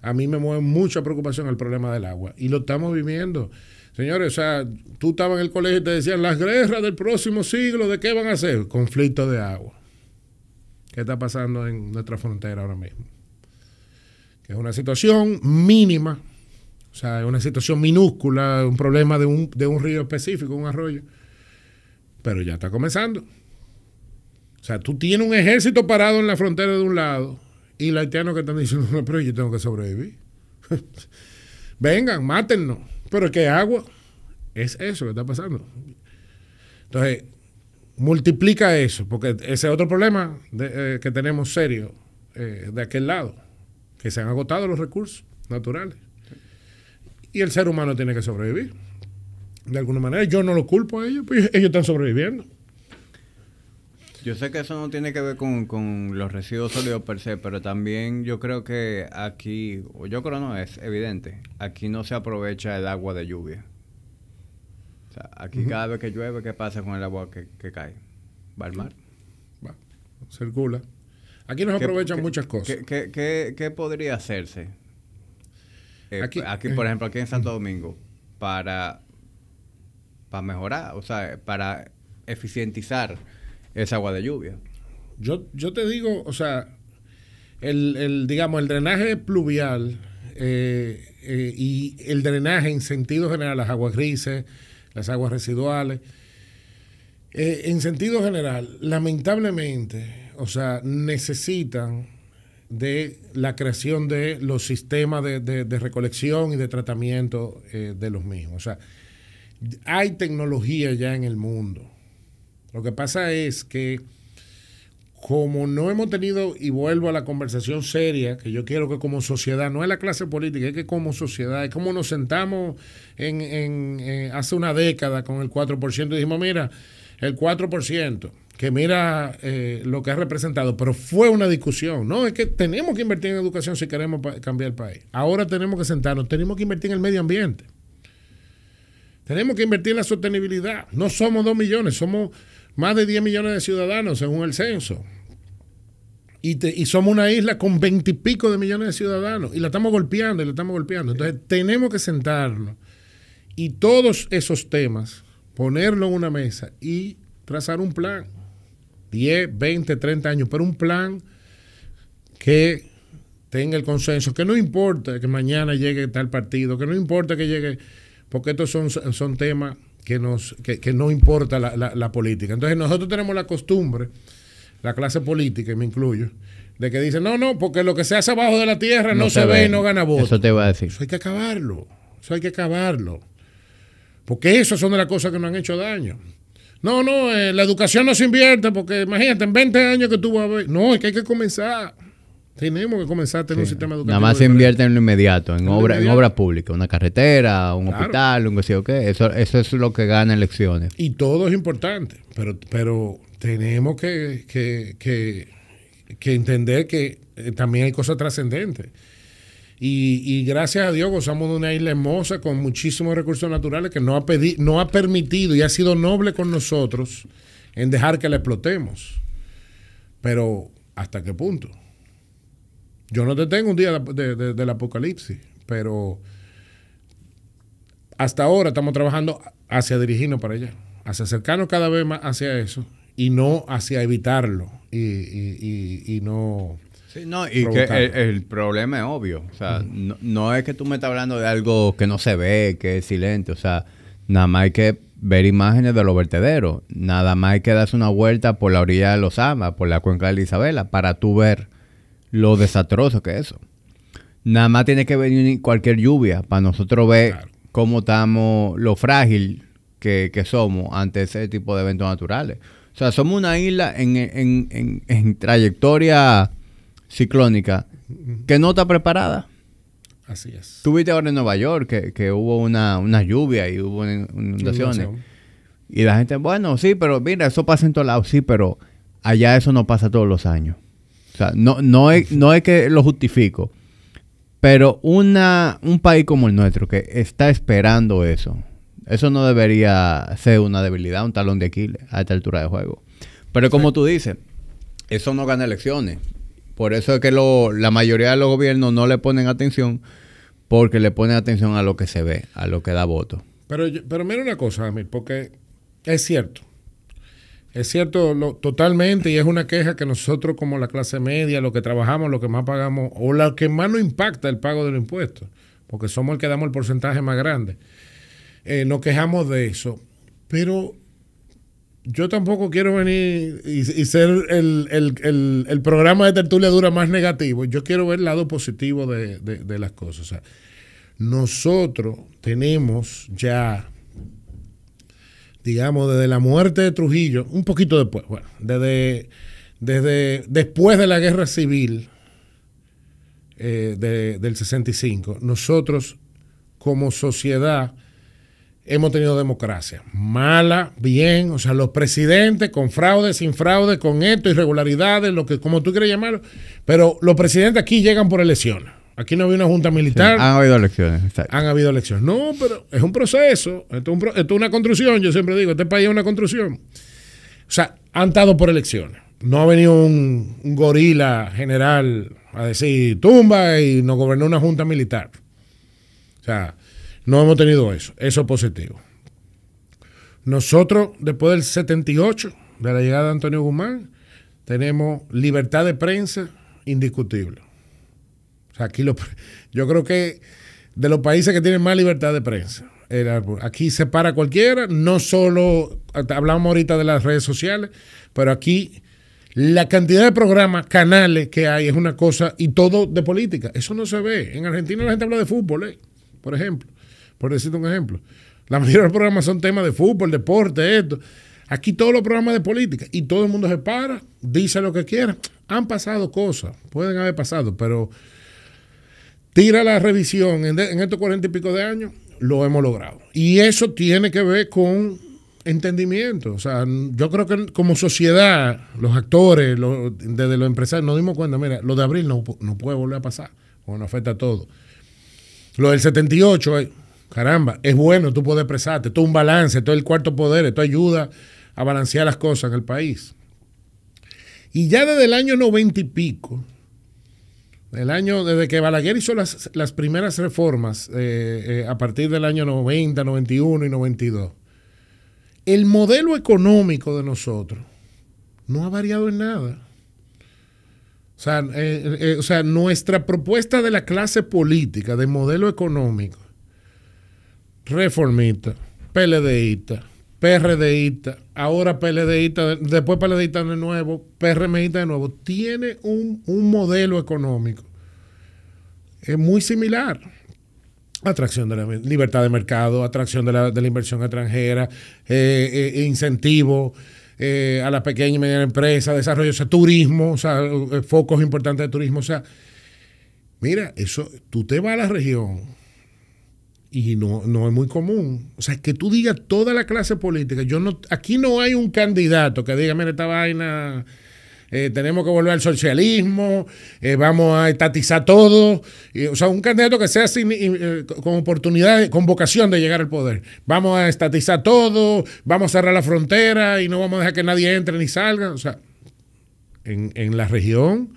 a mí me mueve mucha preocupación el problema del agua y lo estamos viviendo. Señores, o sea, tú estabas en el colegio y te decían las guerras del próximo siglo, ¿de qué van a ser? Conflicto de agua. ¿Qué está pasando en nuestra frontera ahora mismo? Que es una situación mínima, o sea, es una situación minúscula, un problema de un, de un río específico, un arroyo. Pero ya está comenzando. O sea, tú tienes un ejército parado en la frontera de un lado y los haitianos que están diciendo, pero yo tengo que sobrevivir. Vengan, mátennos. Pero es que agua. Es eso que está pasando. Entonces, multiplica eso, porque ese es otro problema eh, que tenemos serio eh, de aquel lado, que se han agotado los recursos naturales y el ser humano tiene que sobrevivir. De alguna manera, yo no lo culpo a ellos, pues ellos están sobreviviendo. Yo sé que eso no tiene que ver con, los residuos sólidos per se, pero también yo creo que aquí, yo creo no, es evidente, aquí no se aprovecha el agua de lluvia. O sea, aquí cada vez que llueve, ¿qué pasa con el agua que, cae? ¿Va al mar? Va, circula. Aquí se aprovechan muchas cosas. qué podría hacerse? Eh, aquí, por ejemplo, aquí en Santo Domingo, para, para mejorar, o sea, para eficientizar esa agua de lluvia. Yo, yo te digo, o sea, el, digamos, el drenaje pluvial eh, eh, y el drenaje en sentido general, las aguas grises, las aguas residuales, en sentido general, lamentablemente, o sea, necesitan de la creación de los sistemas de, recolección y de tratamiento eh, de los mismos. O sea, hay tecnología ya en el mundo. Lo que pasa es que como no hemos tenido, y vuelvo a la conversación seria, que yo quiero que como sociedad, no es la clase política, es que como sociedad, es como nos sentamos en, en, eh, hace una década con el 4% y dijimos, mira, el 4% que mira eh, lo que ha representado, pero fue una discusión. No, es que tenemos que invertir en educación si queremos cambiar el país. Ahora tenemos que sentarnos, tenemos que invertir en el medio ambiente. Tenemos que invertir en la sostenibilidad. No somos dos millones, somos más de 10 millones de ciudadanos según el censo. Y, somos una isla con veintipico de millones de ciudadanos. Y la estamos golpeando, y la estamos golpeando. Entonces tenemos que sentarnos y todos esos temas, ponerlo en una mesa y trazar un plan 10, 20, 30 años, pero un plan que tenga el consenso, que no importa que mañana llegue tal partido, que no importa que llegue, porque estos son, son temas que, nos, que, que no importa la, la, política. Entonces nosotros tenemos la costumbre, la clase política, y me incluyo, de que dicen, no, no, porque lo que se hace abajo de la tierra no, se, ve, y no gana voto. Eso te va a decir. Eso hay que acabarlo, eso hay que acabarlo. Porque esas son de las cosas que nos han hecho daño. No, no, eh, la educación no se invierte porque imagínate, en 20 años que tú vas a ver. No, es que hay que comenzar. Tenemos que comenzar a tener un sistema educativo. Nada más se invierte en lo inmediato, en, obra, en obra pública, una carretera, un hospital, un Eso, eso es lo que gana elecciones. Y todo es importante, pero, pero tenemos que, que, que, entender que eh, también hay cosas trascendentes. Y, gracias a Dios gozamos de una isla hermosa con muchísimos recursos naturales que no ha, no ha permitido y ha sido noble con nosotros en dejar que la explotemos. Pero, ¿hasta qué punto? Yo no te tengo un día del apocalipsis, pero hasta ahora estamos trabajando hacia dirigirnos para allá, hacia acercarnos cada vez más hacia eso y no hacia evitarlo y, y, y no Sí, no, y que el, problema es obvio. O sea, no, es que tú me estás hablando de algo que no se ve, que es silente. O sea, nada más hay que ver imágenes de los vertederos. Nada más hay que darse una vuelta por la orilla de los Amas, por la cuenca de Isabela, para tú ver lo desastroso que es eso. Nada más tiene que venir cualquier lluvia para nosotros ver cómo estamos, lo frágil que, somos ante ese tipo de eventos naturales. O sea, somos una isla en, en, en trayectoria ciclónica que no está preparada. Así es. Tuviste ahora en Nueva York que, hubo una, lluvia y hubo inundaciones. Y la gente, bueno, sí, pero mira, eso pasa en todos lados, sí, pero allá eso no pasa todos los años. O sea, no, no, es, no es que lo justifico, pero una, un país como el nuestro que está esperando eso, eso no debería ser una debilidad, un talón de Aquiles a esta altura de juego. Pero como tú dices, eso no gana elecciones. Por eso es que lo, la mayoría de los gobiernos no le ponen atención porque le ponen atención a lo que se ve, a lo que da voto. Pero, pero mira una cosa, Amir, porque es cierto. Es cierto totalmente y es una queja que nosotros como la clase media, lo que trabajamos, lo que más pagamos o lo que más nos impacta el pago de los impuestos, porque somos el que damos el porcentaje más grande. Eh, nos quejamos de eso. Pero yo tampoco quiero venir y, ser el, programa de tertulia dura más negativo. Yo quiero ver el lado positivo de, las cosas. nosotros tenemos ya, digamos, desde la muerte de Trujillo, un poquito después, bueno, desde, desde después de la guerra civil eh, del 65, nosotros como sociedad hemos tenido democracia. Mala, bien, o sea, los presidentes con fraude, sin fraude, con esto, irregularidades, lo que como tú quieras llamarlo, pero los presidentes aquí llegan por elecciones. Aquí no había una junta militar. han habido elecciones. Exacto. Han habido elecciones. No, pero es un proceso. Esto es, una construcción. Yo siempre digo, este país es una construcción. O sea, han estado por elecciones. No ha venido un, un gorila general a decir tumba y nos gobernó una junta militar. O sea, no hemos tenido eso. Eso es positivo. Nosotros, después del 78, de la llegada de Antonio Guzmán, tenemos libertad de prensa indiscutible. aquí yo creo que de los países que tienen más libertad de prensa, aquí se para cualquiera, no solo, hablamos ahorita de las redes sociales, pero aquí la cantidad de programas, canales que hay es una cosa, y todo de política. Eso no se ve. En Argentina la gente habla de fútbol, eh, por ejemplo por decirte un ejemplo. La mayoría de los programas son temas de fútbol, deporte, esto. Aquí todos los programas de política y todo el mundo se para, dice lo que quiera. Han pasado cosas, pueden haber pasado, pero tira la revisión en, estos cuarenta y pico de años, lo hemos logrado. Y eso tiene que ver con entendimiento. O sea, yo creo que como sociedad, los actores, desde los empresarios, nos dimos cuenta, mira, lo de abril no, puede volver a pasar, porque nos afecta a todos Lo del 78, Caramba, es bueno tú poder expresarte, todo un balance, todo el cuarto poder, esto ayuda a balancear las cosas en el país. Y ya desde el año noventa y pico, el año, desde que Balaguer hizo las, primeras reformas eh, eh, a partir del año 90, 91 y 92, el modelo económico de nosotros no ha variado en nada. O sea, eh, o sea, nuestra propuesta de la clase política, de modelo económico, reformista, PLDista, PRDista, ahora PLDista, después PLDista de nuevo, PRMista de nuevo, tiene un, modelo económico es muy similar. Atracción de la libertad de mercado, atracción de la, inversión extranjera, eh, eh, incentivo eh, a la pequeña y mediana empresa, desarrollo, de turismo, o sea, focos importantes de turismo. O sea, mira, eso, tú te vas a la región y no, no es muy común. O sea, que tú digas toda la clase política. Yo no, aquí no hay un candidato que diga, mira, esta vaina, eh, tenemos que volver al socialismo, eh, vamos a estatizar todo. o sea, un candidato que sea sin, eh, con oportunidad, con vocación de llegar al poder. Vamos a estatizar todo, vamos a cerrar la frontera y no vamos a dejar que nadie entre ni salga. O sea, en, en la región,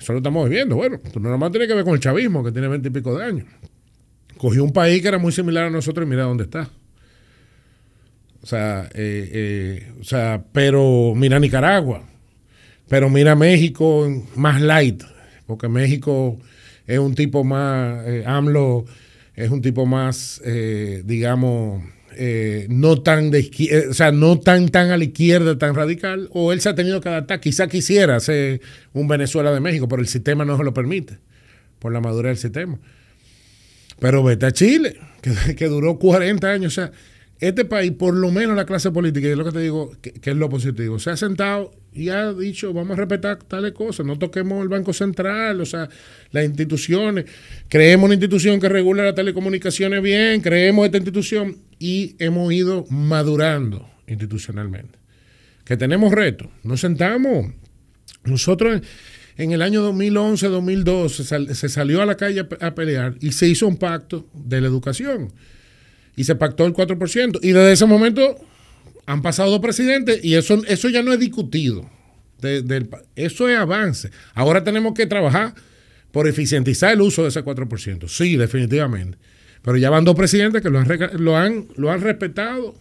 eso lo estamos viviendo. Bueno, tú nomás tiene que ver con el chavismo, que tiene veinte y pico de años cogió un país que era muy similar a nosotros y mira dónde está. O sea, eh, eh, o sea, pero mira Nicaragua, pero mira México más light, porque México es un tipo más, eh, AMLO es un tipo más, digamos, no tan de izquierda, o sea, no tan, tan a la izquierda, tan radical, o él se ha tenido que adaptar. Quizá quisiera ser un Venezuela de México, pero el sistema no se lo permite, por la madurez del sistema. Pero vete a Chile, que, duró 40 años. O sea, este país, por lo menos la clase política, y es lo que te digo, que, que, es lo positivo, se ha sentado y ha dicho, vamos a respetar tales cosas, no toquemos el Banco Central, o sea, las instituciones, creemos una institución que regula las telecomunicaciones bien, creemos esta institución y hemos ido madurando institucionalmente. Que tenemos retos, nos sentamos. Nosotros en el año 2011-2012 se, salió a la calle a, pelear y se hizo un pacto de la educación. Y se pactó el 4%. Y desde ese momento han pasado dos presidentes y eso, eso ya no es discutido. eso es avance. Ahora tenemos que trabajar por eficientizar el uso de ese 4%. Sí, definitivamente. Pero ya van dos presidentes que lo han, lo han, respetado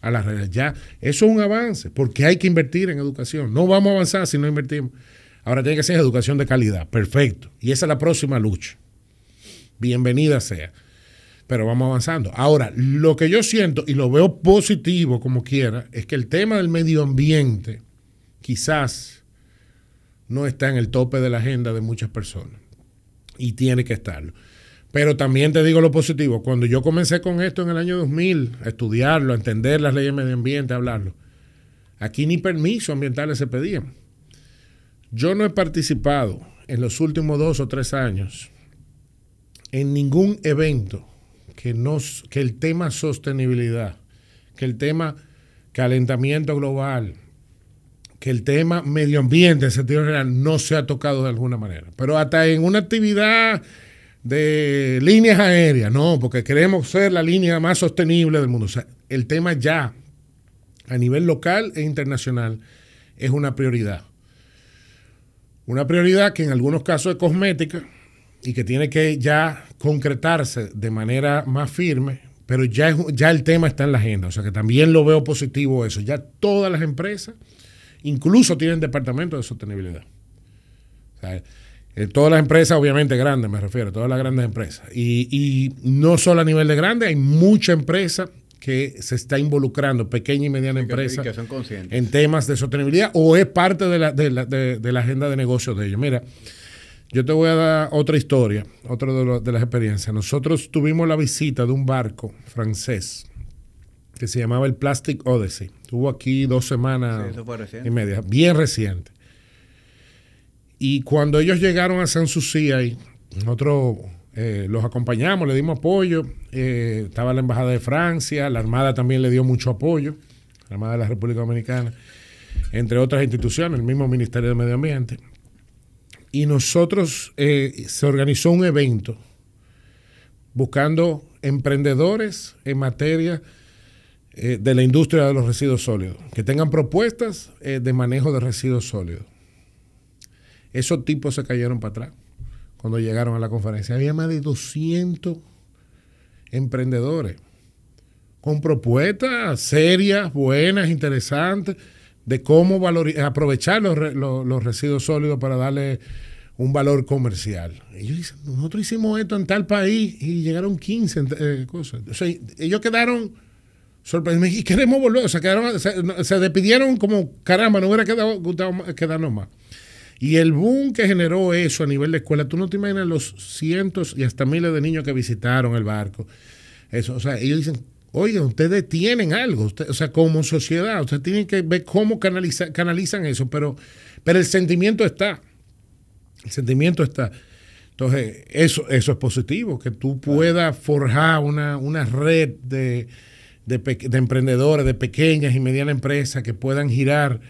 a la realidad. Ya, eso es un avance, porque hay que invertir en educación. No vamos a avanzar si no invertimos. Ahora tiene que ser educación de calidad. Perfecto. Y esa es la próxima lucha. Bienvenida sea. Pero vamos avanzando. Ahora, lo que yo siento y lo veo positivo como quiera, es que el tema del medio ambiente quizás no está en el tope de la agenda de muchas personas. Y tiene que estarlo. Pero también te digo lo positivo. Cuando yo comencé con esto en el año 2000, a estudiarlo, a entender las leyes de medio ambiente, a hablarlo, aquí ni permisos ambientales se pedían yo no he participado en los últimos dos o tres años en ningún evento que, que el tema sostenibilidad, que el tema calentamiento global, que el tema medio ambiente en sentido general no se ha tocado de alguna manera. Pero hasta en una actividad de líneas aéreas, no, porque queremos ser la línea más sostenible del mundo. O sea, el tema ya a nivel local e internacional es una prioridad. Una prioridad que en algunos casos es cosmética y que tiene que ya concretarse de manera más firme, pero ya, ya el tema está en la agenda, o sea que también lo veo positivo eso. Ya todas las empresas incluso tienen departamento de sostenibilidad. Eh, todas las empresas, obviamente grandes, me refiero, todas las grandes empresas. Y, no solo a nivel de grandes, hay mucha empresa que se está involucrando, pequeña y mediana empresa, en temas de sostenibilidad o es parte de la, agenda de negocios de ellos. Mira, yo te voy a dar otra historia, otra de, las experiencias. Nosotros tuvimos la visita de un barco francés que se llamaba el Plastic Odyssey. Estuvo aquí dos semanas y media, bien reciente. Y cuando ellos llegaron a San Susi, ahí, nosotros eh, los acompañamos, le dimos apoyo. Eh, estaba la Embajada de Francia, la Armada también le dio mucho apoyo, la Armada de la República Dominicana, entre otras instituciones, el mismo Ministerio de Medio Ambiente. Y nosotros eh, se organizó un evento buscando emprendedores en materia de la industria de los residuos sólidos, que tengan propuestas de manejo de residuos sólidos. Esos tipos se cayeron para atrás cuando llegaron a la conferencia. Había más de 200 emprendedores con propuestas serias, buenas, interesantes, de cómo aprovechar los, residuos sólidos para darle un valor comercial. Ellos dicen, nosotros hicimos esto en tal país y llegaron 15 eh, cosas. ellos quedaron sorprendidos y queremos volver. O sea, se, despidieron como, caramba, no hubiera quedado, más. Y el boom que generó eso a nivel de escuela, tú no te imaginas los cientos y hasta miles de niños que visitaron el barco. Eso, o sea, ellos dicen, oye, ustedes tienen algo, o sea, como sociedad, ustedes tienen que ver cómo canalizan eso, pero, pero el sentimiento está. El sentimiento está. Entonces, eso, eso es positivo, que tú puedas forjar una, red de, de, de emprendedores, de pequeñas y medianas empresas que puedan girar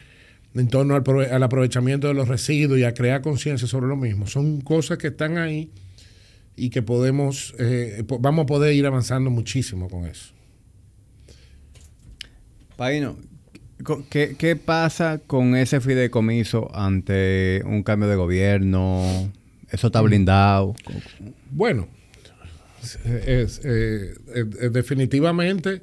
en torno al, aprovechamiento de los residuos y a crear conciencia sobre lo mismo. Son cosas que están ahí y que podemos, eh, vamos a poder ir avanzando muchísimo con eso. Paino, ¿qué, pasa con ese fideicomiso ante un cambio de gobierno? ¿Eso está mm. blindado? Bueno, eh, eh, definitivamente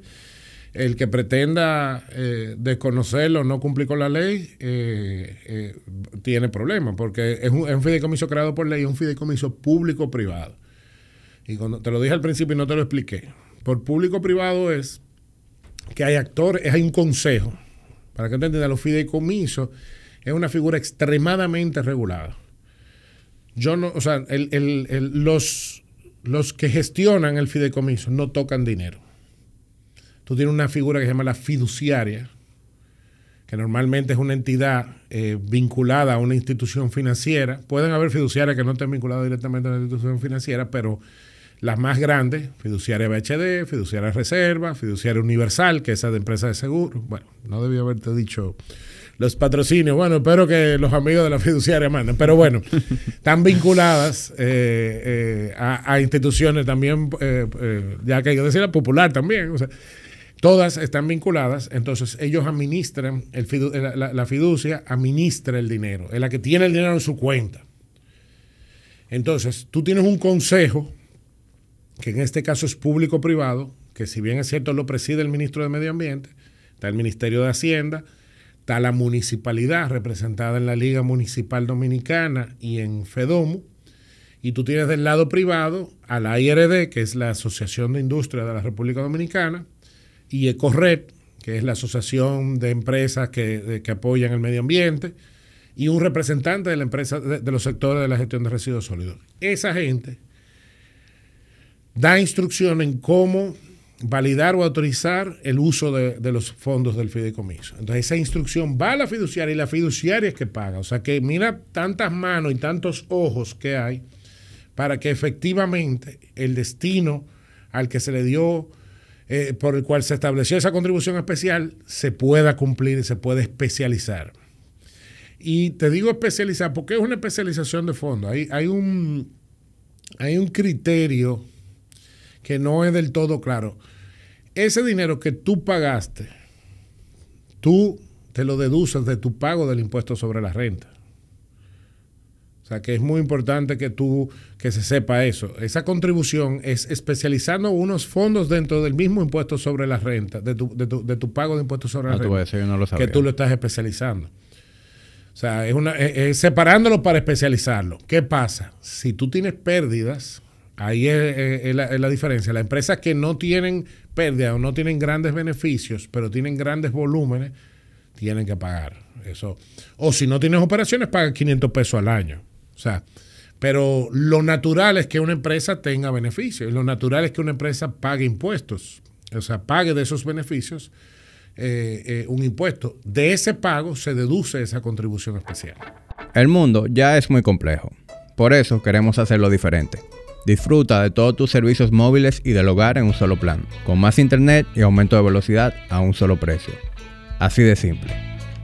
el que pretenda desconocerlo eh, desconocerlo, no cumplir con la ley, eh, eh, tiene problemas, porque es un, fideicomiso creado por ley, es un fideicomiso público-privado. Y cuando te lo dije al principio y no te lo expliqué, por público-privado es que hay actores, hay un consejo. Para que te entiendas, los fideicomisos es una figura extremadamente regulada. Yo no, o sea, los, los que gestionan el fideicomiso no tocan dinero tú tienes una figura que se llama la fiduciaria, que normalmente es una entidad eh, vinculada a una institución financiera. Pueden haber fiduciarias que no estén vinculadas directamente a la institución financiera, pero las más grandes, fiduciaria BHD, fiduciaria Reserva, fiduciaria Universal, que es esa de empresa de seguro. Bueno, no debí haberte dicho los patrocinios. Bueno, espero que los amigos de la fiduciaria manden. Pero bueno, están vinculadas eh, eh, a, instituciones también, ya que hay que popular también. O sea, Todas están vinculadas, entonces ellos administran, eh, la, fiducia administra el dinero, es la que tiene el dinero en su cuenta. Entonces, tú tienes un consejo, que en este caso es público-privado, que si bien es cierto lo preside el ministro de Medio Ambiente, está el Ministerio de Hacienda, está la municipalidad representada en la Liga Municipal Dominicana y en FEDOMU, y tú tienes del lado privado a la IRD, que es la Asociación de Industria de la República Dominicana, y Ecorred, que es la asociación de empresas que, apoyan el medio ambiente, y un representante de la empresa los sectores de la gestión de residuos sólidos. Esa gente da instrucción en cómo validar o autorizar el uso de, de, los fondos del fideicomiso. Entonces esa instrucción va a la fiduciaria y la fiduciaria es que paga. O sea que mira tantas manos y tantos ojos que hay para que efectivamente el destino al que se le dio eh, por el cual se estableció esa contribución especial se pueda cumplir y se puede especializar. Y te digo especializar porque es una especialización de fondo. Hay, hay, un, hay un criterio que no es del todo claro. Ese dinero que tú pagaste, tú te lo deduces de tu pago del impuesto sobre la renta que es muy importante que tú, que se sepa eso. Esa contribución es especializando unos fondos dentro del mismo impuesto sobre la renta, de tu, pago de impuestos sobre la ah, renta. Que tú lo estás especializando. O sea, es, una, separándolo para especializarlo. ¿Qué pasa? Si tú tienes pérdidas, ahí es, la, es la diferencia. Las empresas que no tienen pérdidas o no tienen grandes beneficios, pero tienen grandes volúmenes, tienen que pagar. Eso. O si no tienes operaciones, paga 500 pesos al año. O sea, pero lo natural es que una empresa tenga beneficios, lo natural es que una empresa pague impuestos, o sea, pague de esos beneficios eh, eh, un impuesto. De ese pago se deduce esa contribución especial. El mundo ya es muy complejo, por eso queremos hacerlo diferente. Disfruta de todos tus servicios móviles y del hogar en un solo plan, con más internet y aumento de velocidad a un solo precio. Así de simple.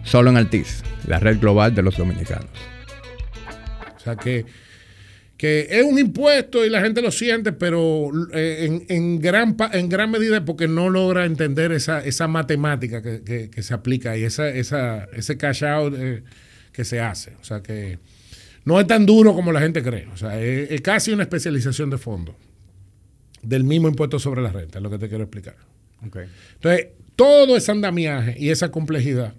Solo en Altiz, la red global de los dominicanos sea que, es un impuesto y la gente lo siente, pero eh, en, gran, en gran medida es porque no logra entender esa, matemática que, se aplica y esa, esa, ese cash out eh, que se hace. O sea que no es tan duro como la gente cree. O sea, es, casi una especialización de fondo del mismo impuesto sobre la renta, es lo que te quiero explicar. Entonces, todo ese andamiaje y esa complejidad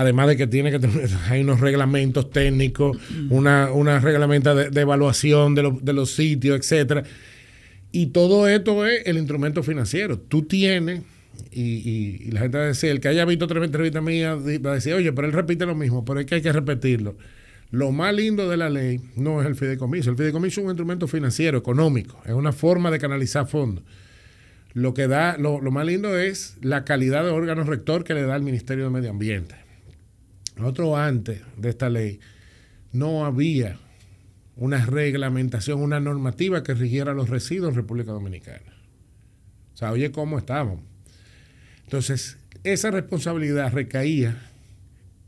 además de que tiene que tener, hay unos reglamentos técnicos, mm. una, una reglamenta de, evaluación de, los sitios, etcétera. Y todo esto es el instrumento financiero. Tú tienes, y, la gente va a decir, el que haya visto tres entrevistas mías va a decir, oye, pero él repite lo mismo, pero es que hay que repetirlo. Lo más lindo de la ley no es el fideicomiso. El fideicomiso es un instrumento financiero, económico, es una forma de canalizar fondos. Lo que da, lo, lo más lindo es la calidad de órgano rector que le da el Ministerio de Medio Ambiente. Nosotros antes de esta ley no había una reglamentación, una normativa que rigiera los residuos en República Dominicana. O sea, oye, ¿cómo estábamos? Entonces, esa responsabilidad recaía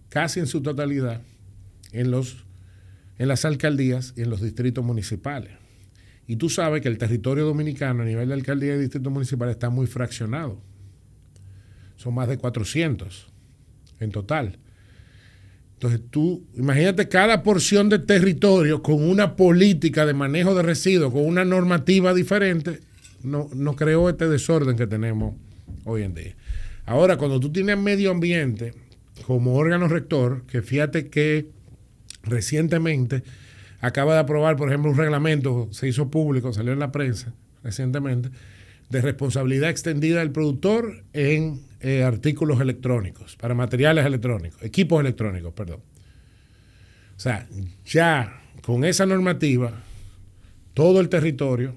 casi en su totalidad en, los, en las alcaldías y en los distritos municipales. Y tú sabes que el territorio dominicano a nivel de alcaldía y distrito municipal está muy fraccionado. Son más de 400 en total. Entonces tú, imagínate cada porción de territorio con una política de manejo de residuos, con una normativa diferente, no, no creó este desorden que tenemos hoy en día. Ahora, cuando tú tienes medio ambiente como órgano rector, que fíjate que recientemente acaba de aprobar, por ejemplo, un reglamento, se hizo público, salió en la prensa recientemente, de responsabilidad extendida del productor en eh, artículos electrónicos, para materiales electrónicos, equipos electrónicos, perdón. O sea, ya con esa normativa, todo el territorio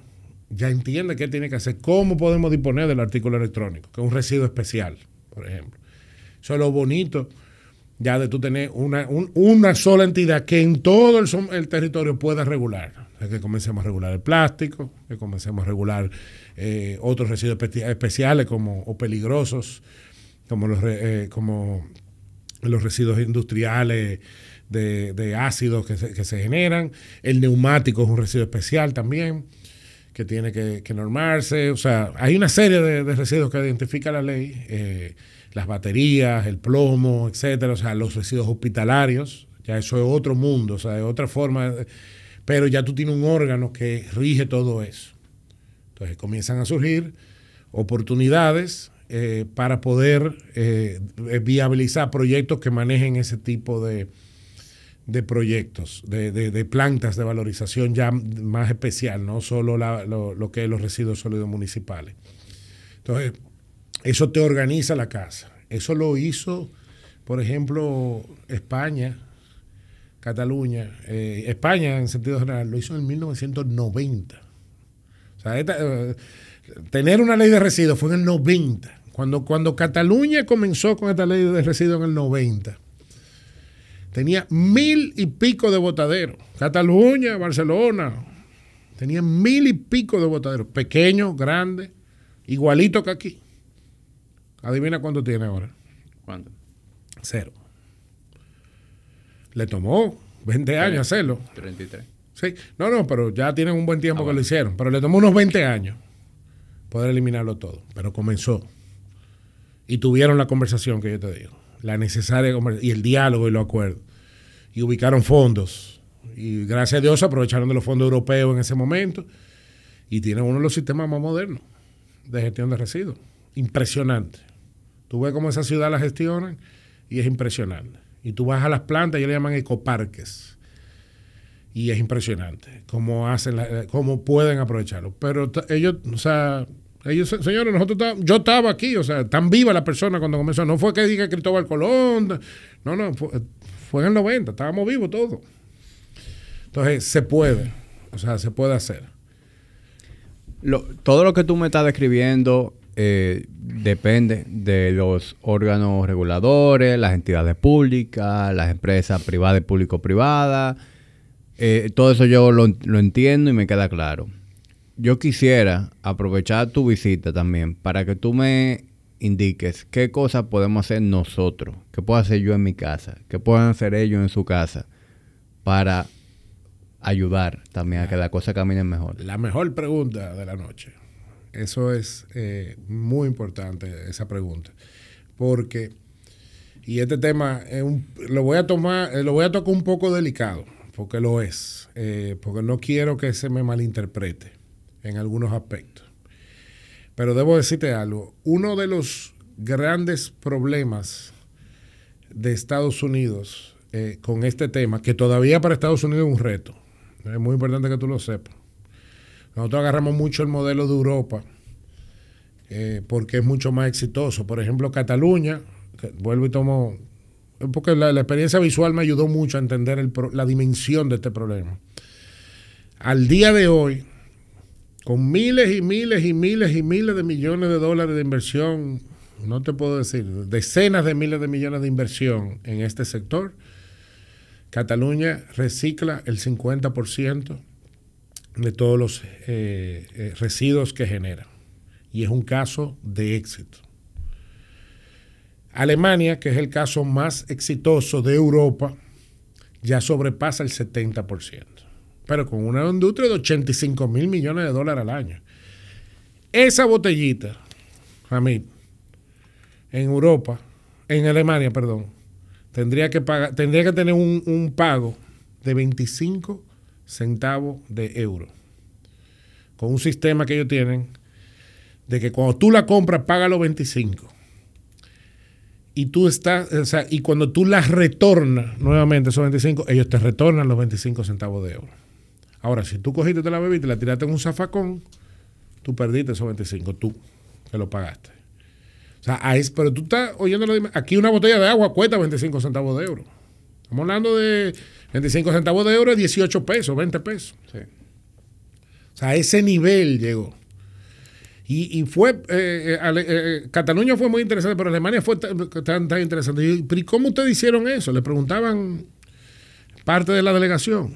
ya entiende qué tiene que hacer, cómo podemos disponer del artículo electrónico, que es un residuo especial, por ejemplo. Eso es lo bonito ya de tú tener una, una sola entidad que en todo el, el territorio pueda regular que comencemos a regular el plástico, que comencemos a regular eh, otros residuos especiales como, o peligrosos, como los, eh, como los residuos industriales de, de ácidos que se, generan. El neumático es un residuo especial también que tiene que, normarse. O sea, hay una serie de, residuos que identifica la ley, eh, las baterías, el plomo, etcétera. O sea, los residuos hospitalarios, ya eso es otro mundo, o sea, es otra forma de pero ya tú tienes un órgano que rige todo eso. Entonces comienzan a surgir oportunidades eh, para poder eh, eh, viabilizar proyectos que manejen ese tipo de, proyectos, de, plantas de valorización ya más especial, no solo lo, lo, que es los residuos sólidos municipales. Entonces, eso te organiza la casa. Eso lo hizo, por ejemplo, España Cataluña, eh, España en sentido general, lo hizo en 1990. O sea, eh, tener una ley de residuos fue en el 90. Cuando, cuando Cataluña comenzó con esta ley de residuos en el 90, tenía mil y pico de botaderos. Cataluña, Barcelona, tenía mil y pico de botaderos, pequeños, grandes, igualito que aquí. Adivina cuánto tiene ahora. ¿Cuánto? Cero. Le tomó 20 años hacerlo. 33. Sí, no, no, pero ya tienen un buen tiempo ah, que lo hicieron. Pero le tomó unos 20 años poder eliminarlo todo. Pero comenzó. Y tuvieron la conversación que yo te digo. La necesaria conversación. y el diálogo y los acuerdos. Y ubicaron fondos. Y gracias a Dios aprovecharon de los fondos europeos en ese momento. Y tienen uno de los sistemas más modernos de gestión de residuos. Impresionante. Tú ves cómo esa ciudad la gestiona y es impresionante. Y tú vas a las plantas, ellos le llaman ecoparques. Y es impresionante cómo, hacen eh, cómo pueden aprovecharlo. Pero ellos, o sea, ellos, señores, nosotros yo estaba aquí, o sea, tan viva la persona cuando comenzó. No fue que diga Cristóbal Colón, no, no, fue, en el 90, estábamos vivos todos. Entonces, se puede, o sea, se puede hacer. todo lo que tú me estás describiendo eh, depende de los órganos reguladores, las entidades públicas, las empresas privadas y público-privadas. Eh, todo eso yo lo, lo, entiendo y me queda claro. Yo quisiera aprovechar tu visita también para que tú me indiques qué cosas podemos hacer nosotros, qué puedo hacer yo en mi casa, qué puedan hacer ellos en su casa para ayudar también a que la cosa camine mejor. La mejor pregunta de la noche. Eso es eh, muy importante, esa pregunta. Porque, y este tema lo voy a tomar, eh, lo voy a tocar un poco delicado, porque lo es, eh, porque no quiero que se me malinterprete en algunos aspectos. Pero debo decirte algo, uno de los grandes problemas de Estados Unidos con este tema, que todavía para Estados Unidos es un reto, es muy importante que tú lo sepas nosotros agarramos mucho el modelo de Europa eh, porque es mucho más exitoso. Por ejemplo, Cataluña, vuelvo y tomo, eh, porque la, experiencia visual me ayudó mucho a entender la dimensión de este problema. Al día de hoy, con miles y miles y miles y miles de millones de dólares de inversión, no te puedo decir, decenas de miles de millones de inversión en este sector, Cataluña recicla el 50% de todos los eh, eh, residuos que generan. Y es un caso de éxito. Alemania, que es el caso más exitoso de Europa, ya sobrepasa el 70%, pero con una industria de 85 mil millones de dólares al año. Esa botellita, Hamid, en Europa, en Alemania, perdón, tendría que, pagar, tendría que tener un, un pago de 25 centavos de euro. Con un sistema que ellos tienen de que cuando tú la compras, paga los 25. Y tú estás, o sea, y cuando tú las retornas nuevamente esos 25, ellos te retornan los 25 centavos de euro. Ahora, si tú cogiste de la bebida y la tiraste en un zafacón, tú perdiste esos 25, tú te lo pagaste. O sea, pero tú estás oyendo, aquí una botella de agua cuesta 25 centavos de euro. Estamos hablando de 25 centavos de euro, 18 pesos, 20 pesos. O sea, a ese nivel llegó. Y, fue, eh, eh, eh, Cataluña fue muy interesante, pero Alemania fue tan, interesante. ¿Y cómo ustedes hicieron eso? Le preguntaban parte de la delegación.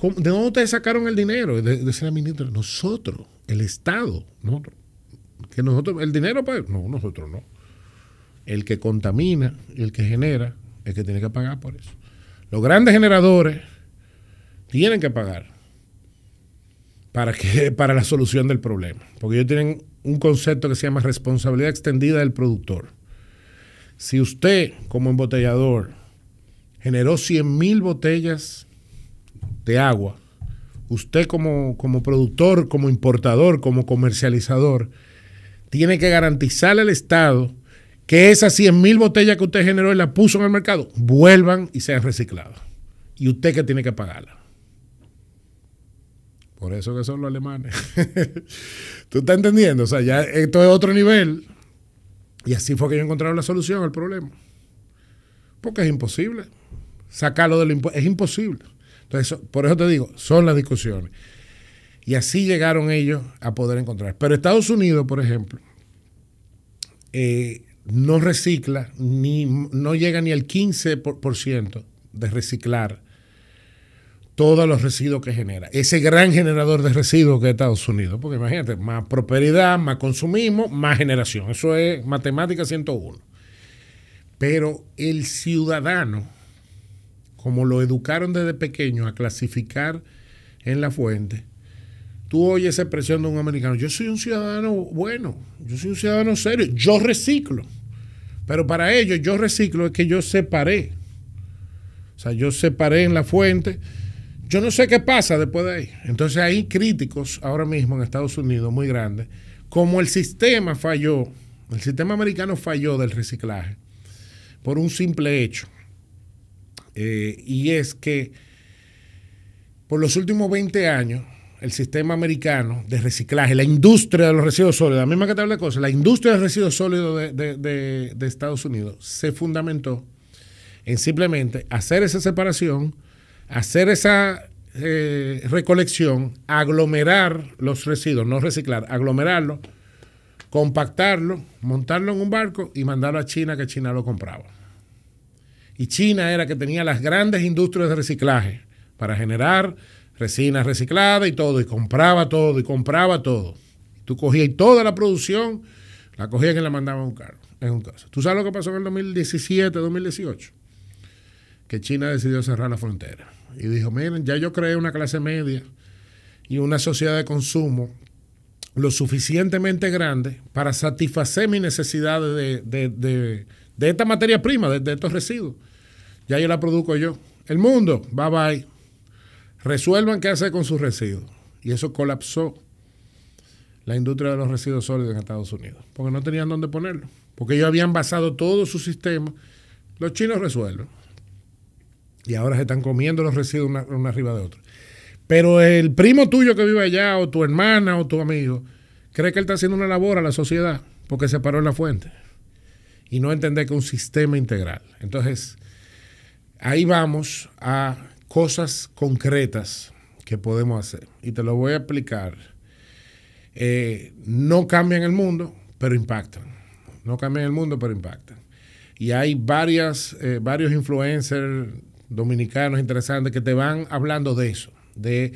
¿De dónde ustedes sacaron el dinero? De, decía ministro? nosotros, el Estado, nosotros. Que nosotros, el dinero, pues, no, nosotros no. El que contamina, el que genera, es que tiene que pagar por eso. Los grandes generadores tienen que pagar para, que, para la solución del problema, porque ellos tienen un concepto que se llama responsabilidad extendida del productor. Si usted, como embotellador, generó 100 mil botellas de agua, usted como, como productor, como importador, como comercializador, tiene que garantizarle al Estado que esas 100 mil botellas que usted generó y las puso en el mercado vuelvan y sean recicladas. Y usted que tiene que pagarla. Por eso que son los alemanes. ¿Tú estás entendiendo? O sea, ya esto es otro nivel. Y así fue que ellos encontraron la solución al problema. Porque es imposible. Sacarlo del impuesto es imposible. Entonces, por eso te digo, son las discusiones. Y así llegaron ellos a poder encontrar. Pero Estados Unidos, por ejemplo, eh, no recicla, ni, no llega ni al 15% de reciclar todos los residuos que genera. Ese gran generador de residuos que es Estados Unidos, porque imagínate, más prosperidad, más consumismo, más generación. Eso es matemática 101. Pero el ciudadano, como lo educaron desde pequeño a clasificar en la fuente, tú oyes esa expresión de un americano, yo soy un ciudadano bueno, yo soy un ciudadano serio, yo reciclo. Pero para ellos, yo reciclo es que yo separé. O sea, yo separé en la fuente. Yo no sé qué pasa después de ahí. Entonces hay críticos ahora mismo en Estados Unidos muy grandes. Como el sistema falló, el sistema americano falló del reciclaje por un simple hecho. Eh, y es que por los últimos 20 años el sistema americano de reciclaje, la industria de los residuos sólidos, la misma que te habla de cosas, la industria de residuos sólidos de, Estados Unidos se fundamentó en simplemente hacer esa separación, hacer esa eh, recolección, aglomerar los residuos, no reciclar, aglomerarlo, compactarlo, montarlo en un barco y mandarlo a China, que China lo compraba. Y China era que tenía las grandes industrias de reciclaje para generar resina reciclada y todo, y compraba todo, y compraba todo. Tú cogías toda la producción, la cogías y la mandaba a un carro, en un caso. ¿Tú sabes lo que pasó en el 2017, 2018? Que China decidió cerrar la frontera. Y dijo, miren, ya yo creé una clase media y una sociedad de consumo lo suficientemente grande para satisfacer mis necesidades de, esta materia prima, de, estos residuos. Ya yo la produzco yo. El mundo, bye bye. Resuelvan qué hacer con sus residuos. Y eso colapsó la industria de los residuos sólidos en Estados Unidos, porque no tenían dónde ponerlo, porque ellos habían basado todo su sistema. Los chinos resuelven. Y ahora se están comiendo los residuos una, arriba de otro Pero el primo tuyo que vive allá, o tu hermana, o tu amigo, cree que él está haciendo una labor a la sociedad porque se paró en la fuente. Y no entender que un sistema integral. Entonces, ahí vamos a cosas concretas que podemos hacer. Y te lo voy a explicar. Eh, no cambian el mundo, pero impactan. No cambian el mundo, pero impactan. Y hay varias, eh, varios influencers dominicanos interesantes que te van hablando de eso, de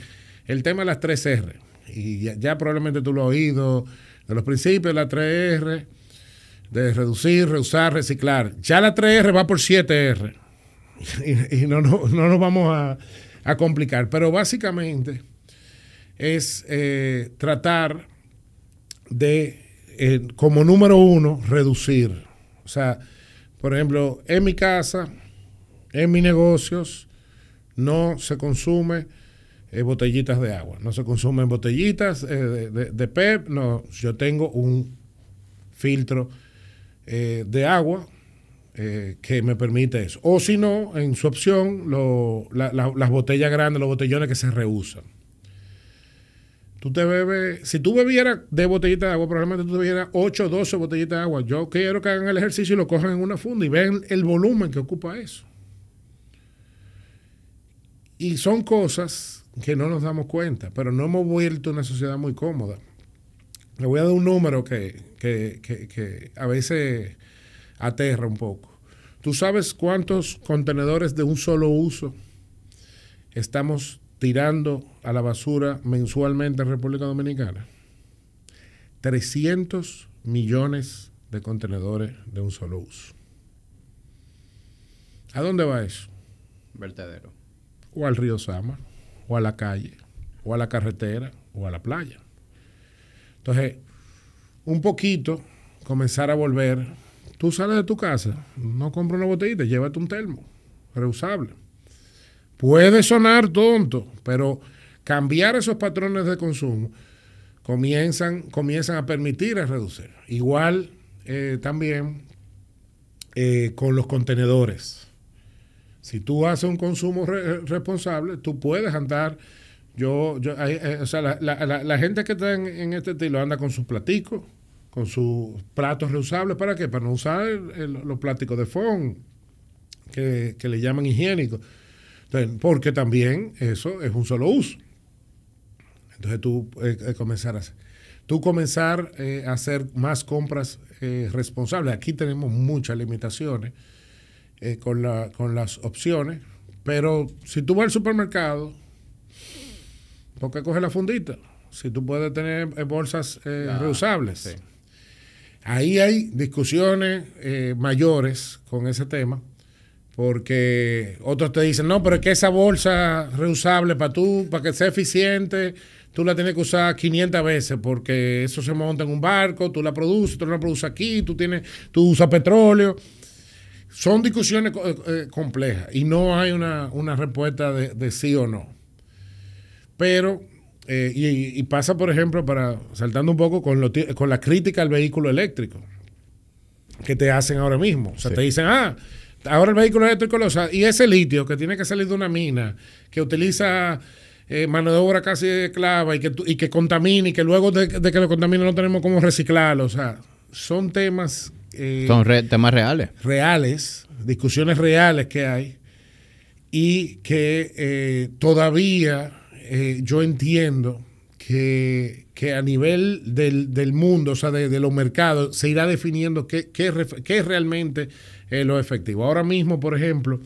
el tema de las 3R. Y ya, probablemente tú lo has oído, de los principios de las 3R, de reducir, reusar, reciclar. Ya la 3R va por 7R. y, no, no, nos vamos a, complicar. Pero básicamente es eh, tratar de, eh, como número uno, reducir. O sea, por ejemplo, en mi casa, en mis negocios, no se consume eh, botellitas de agua, no se consumen botellitas de, de, PEP, no, yo tengo un filtro de agua eh, que me permite eso. O si no, en su opción, las botellas grandes, los botellones que se reusan Tú te bebes, si tú bebieras de botellitas de agua, probablemente tú te bebieras 8 o 12 botellitas de agua. Yo quiero que hagan el ejercicio y lo cojan en una funda y vean el volumen que ocupa eso. Y son cosas que no nos damos cuenta, pero no hemos vuelto una sociedad muy cómoda. Le voy a dar un número que, que, que a veces aterra un poco. ¿Tú sabes cuántos contenedores de un solo uso estamos tirando a la basura mensualmente en República Dominicana? 300 millones de contenedores de un solo uso. ¿A dónde va eso? Vertedero. O al río Sama, o a la calle, o a la carretera, o a la playa. Entonces, un poquito comenzar a volver Tú sales de tu casa, no compras una botellita, llévate un termo reusable. Puede sonar tonto, pero cambiar esos patrones de consumo comienzan, comienzan a permitir a reducir. Igual eh, también eh, con los contenedores. Si tú haces un consumo responsable, tú puedes andar. Yo, yo eh, o sea, la, gente que está en, en este estilo anda con sus platicos con sus platos reusables. ¿Para qué? Para no usar los plásticos de fondo, que, le llaman higiénicos. porque también eso es un solo uso. Entonces tú eh, eh comenzar a hacer. Tú comenzar eh, a hacer más compras eh, responsables. Aquí tenemos muchas limitaciones con, la, con las opciones, pero si tú vas al supermercado, ¿por qué coges la fundita? Si tú puedes tener bolsas eh, reusables. Sí. Ahí hay discusiones eh, mayores con ese tema, porque otros te dicen, no, pero es que esa bolsa reusable para tú, para que sea eficiente, tú la tienes que usar 500 veces, porque eso se monta en un barco, tú la produces, tú la produces aquí, tú, tienes, tú usas petróleo. Son discusiones eh, eh, complejas y no hay una, respuesta de, de sí o no. Pero eh, y, pasa, por ejemplo, para saltando un poco con, la crítica al vehículo eléctrico que te hacen ahora mismo. O sea, te dicen, ah, ahora el vehículo eléctrico lo usa. Y ese litio que tiene que salir de una mina, que utiliza eh, mano de obra casi de clava y que, que contamina y que luego de, que lo contamina no tenemos cómo reciclarlo. O sea, son temas... Eh, son temas reales. Reales, discusiones reales que hay y que todavía eh, yo entiendo que, a nivel del, del, mundo, o sea, de, los mercados, se irá definiendo qué, qué, es realmente eh, lo efectivo. Ahora mismo, por ejemplo,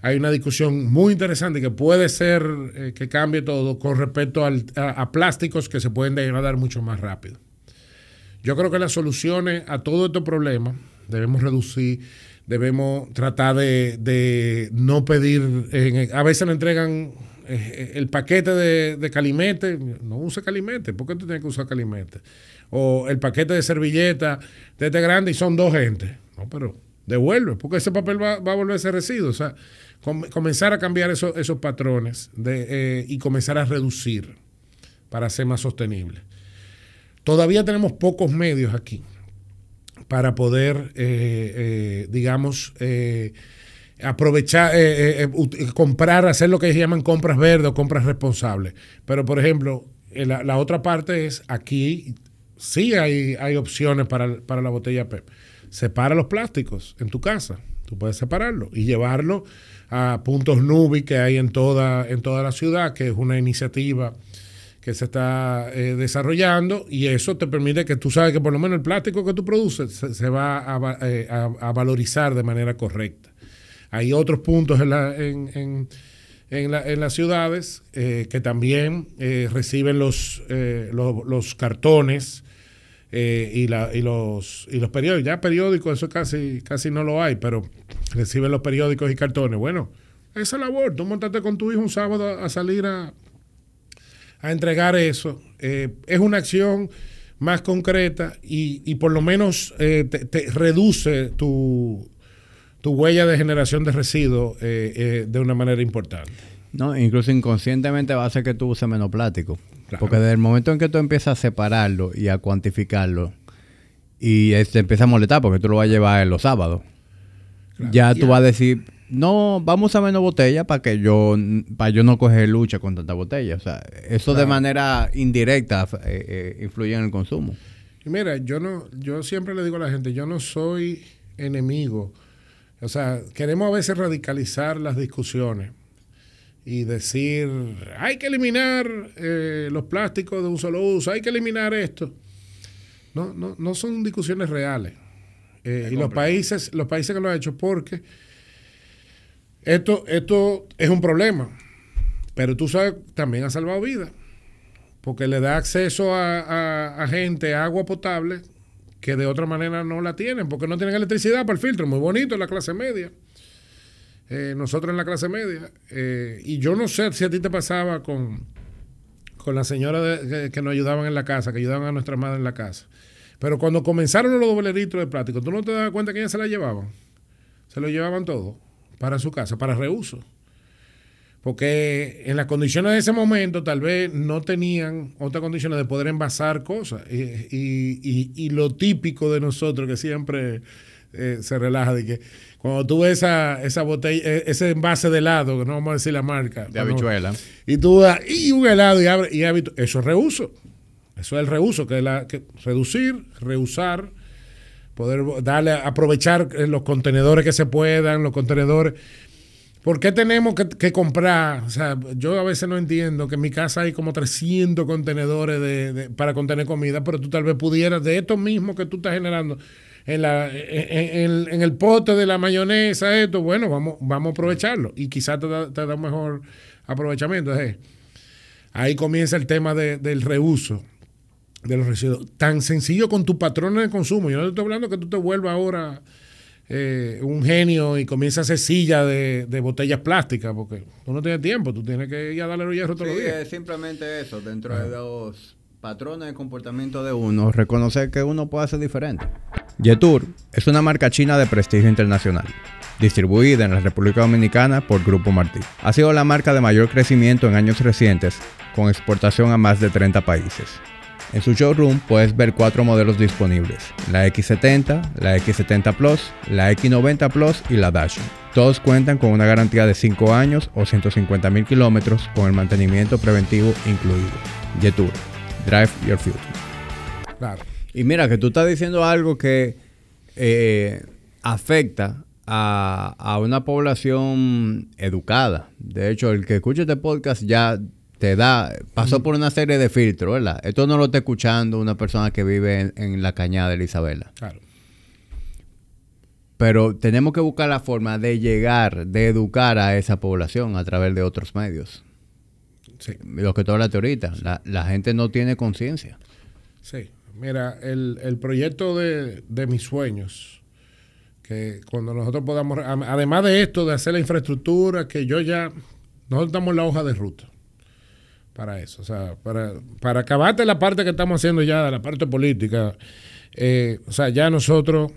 hay una discusión muy interesante que puede ser eh, que cambie todo con respecto al, a, plásticos que se pueden degradar mucho más rápido. Yo creo que las soluciones a todo estos problema debemos reducir, debemos tratar de, no pedir, a veces le entregan eh, eh, el paquete de, de, calimete, no usa calimete, ¿por qué tú tienes que usar calimete? O el paquete de servilleta de este grande y son dos gente. No, pero devuelve, porque ese papel va, a volver a ser residuo. O sea, comenzar a cambiar esos patrones eh, y comenzar a reducir para ser más sostenible. Todavía tenemos pocos medios aquí para poder, digamos, aprovechar, eh, eh, eh, comprar, hacer lo que ellos llaman compras verdes o compras responsables. Pero, por ejemplo, la, otra parte es aquí sí hay, hay opciones para, la botella PEP. Separa los plásticos en tu casa. Tú puedes separarlo y llevarlo a puntos Nubi que hay en toda, en toda la ciudad, que es una iniciativa que se está desarrollando y eso te permite que tú sabes que por lo menos el plástico que tú produces se, va a valorizar de manera correcta. Hay otros puntos en, la, en, en, la, en las ciudades eh, que también eh, reciben los, eh, los, cartones y, la, y, los, y los periódicos. Ya periódicos, eso casi, casi no lo hay, pero reciben los periódicos y cartones. Bueno, esa labor, tú montarte con tu hijo un sábado a, salir a, a entregar eso. es una acción más concreta y, y por lo menos te reduce tu tu huella de generación de residuos eh, eh, de una manera importante. No, incluso inconscientemente va a hacer que tú uses menos plástico. Porque desde el momento en que tú empiezas a separarlo y a cuantificarlo, y te eh, empieza a molestar porque tú lo vas a llevar en los sábados, ya tú vas a decir, no, vamos a menos botella para que yo yo no coger lucha con tanta botella. O sea, eso de manera indirecta influye en el consumo. mira, yo no, yo siempre le digo a la gente, yo no soy enemigo o sea, queremos a veces radicalizar las discusiones y decir, hay que eliminar eh, los plásticos de un solo uso, hay que eliminar esto. No, no, no son discusiones reales. Eh, y los países, los países que lo han hecho, porque esto, esto es un problema. Pero tú sabes, también ha salvado vidas. Porque le da acceso a, a, a gente agua potable que de otra manera no la tienen, porque no tienen electricidad para el filtro. Muy bonito en la clase media. Eh, nosotros en la clase media. Eh, y yo no sé si a ti te pasaba con, con la señora que, nos ayudaban en la casa, que ayudaban a nuestra madre en la casa. Pero cuando comenzaron los doble de plástico, ¿tú no te das cuenta que ya se la llevaban? Se lo llevaban todo para su casa, para reuso. Porque en las condiciones de ese momento tal vez no tenían otras condiciones de poder envasar cosas. Y, lo típico de nosotros que siempre eh, se relaja de que cuando tuve esa, botella, eh, ese envase de helado, que no vamos a decir la marca. De Y tú y un helado y, abre, y Eso es reuso. Eso es el reuso, que, la, que reducir, reusar poder darle, aprovechar eh, los contenedores que se puedan, los contenedores. ¿Por qué tenemos que, comprar? O sea, yo a veces no entiendo que en mi casa hay como 300 contenedores para contener comida, pero tú tal vez pudieras, de esto mismo que tú estás generando, en, en, el pote de la mayonesa, esto, bueno, vamos, vamos a aprovecharlo y quizás te, da, un mejor aprovechamiento. ahí comienza el tema del reuso de los residuos. Tan sencillo con tu patrón de consumo. Yo no te estoy hablando que tú te vuelvas ahora eh, un genio y comienza a hacer silla de, botellas plásticas, porque tú no tienes tiempo, tú tienes que ir a darle los hierro todos los días. Es simplemente eso, dentro de los patrones de comportamiento de uno, reconocer que uno puede ser diferente. Yetur es una marca china de prestigio internacional, distribuida en la República Dominicana por Grupo Martí. Ha sido la marca de mayor crecimiento en años recientes, con exportación a más de 30 países. En su showroom puedes ver cuatro modelos disponibles, la X70, la X70 Plus, la X90 Plus y la Dash. Todos cuentan con una garantía de 5 años o 150.000 kilómetros con el mantenimiento preventivo incluido. Yetur, Drive Your Future. Claro. Y mira que tú estás diciendo algo que eh, afecta a, a, una población educada. De hecho, el que escuche este podcast ya te da, pasó mm. por una serie de filtros, ¿verdad? Esto no lo está escuchando una persona que vive en, la cañada de Isabela. Claro. Pero tenemos que buscar la forma de llegar, de educar a esa población a través de otros medios. Sí. Lo que tú hablaste ahorita, la, gente no tiene conciencia. Sí, mira, el, proyecto de, de, mis sueños, que cuando nosotros podamos, además de esto, de hacer la infraestructura, que yo ya, nosotros damos la hoja de ruta para eso. O sea, para, para acabarte la parte que estamos haciendo ya, la parte política, eh, o sea, ya nosotros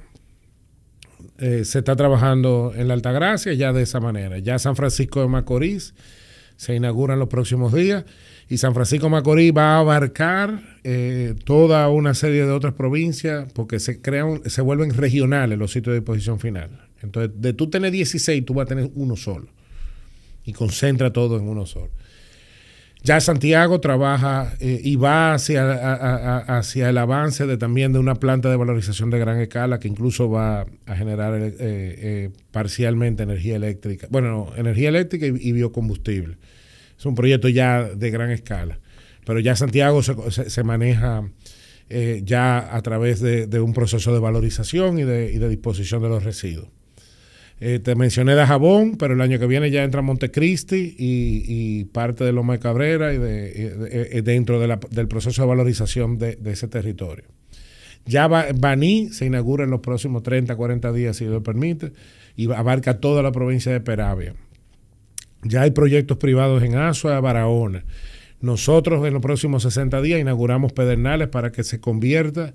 eh, se está trabajando en la Altagracia ya de esa manera. Ya San Francisco de Macorís se inaugura en los próximos días y San Francisco de Macorís va a abarcar eh, toda una serie de otras provincias porque se crean, se vuelven regionales los sitios de disposición final. Entonces, de tú tener 16, tú vas a tener uno solo y concentra todo en uno solo. Ya Santiago trabaja eh, y va hacia, hacia el avance de, también de una planta de valorización de gran escala que incluso va a generar eh, eh, parcialmente energía eléctrica. Bueno, energía eléctrica y, biocombustible. Es un proyecto ya de gran escala. Pero ya Santiago se, maneja ya a través de, un proceso de valorización y de disposición de los residuos. Eh, te mencioné de Jabón, pero el año que viene ya entra Montecristi y, parte de Loma de Cabrera y, de, eh, eh, dentro del proceso de valorización de, ese territorio. Ya Baní se inaugura en los próximos 30, 40 días, si lo permite, y abarca toda la provincia de Peravia. Ya hay proyectos privados en Azua, Barahona. Nosotros en los próximos 60 días inauguramos Pedernales para que se convierta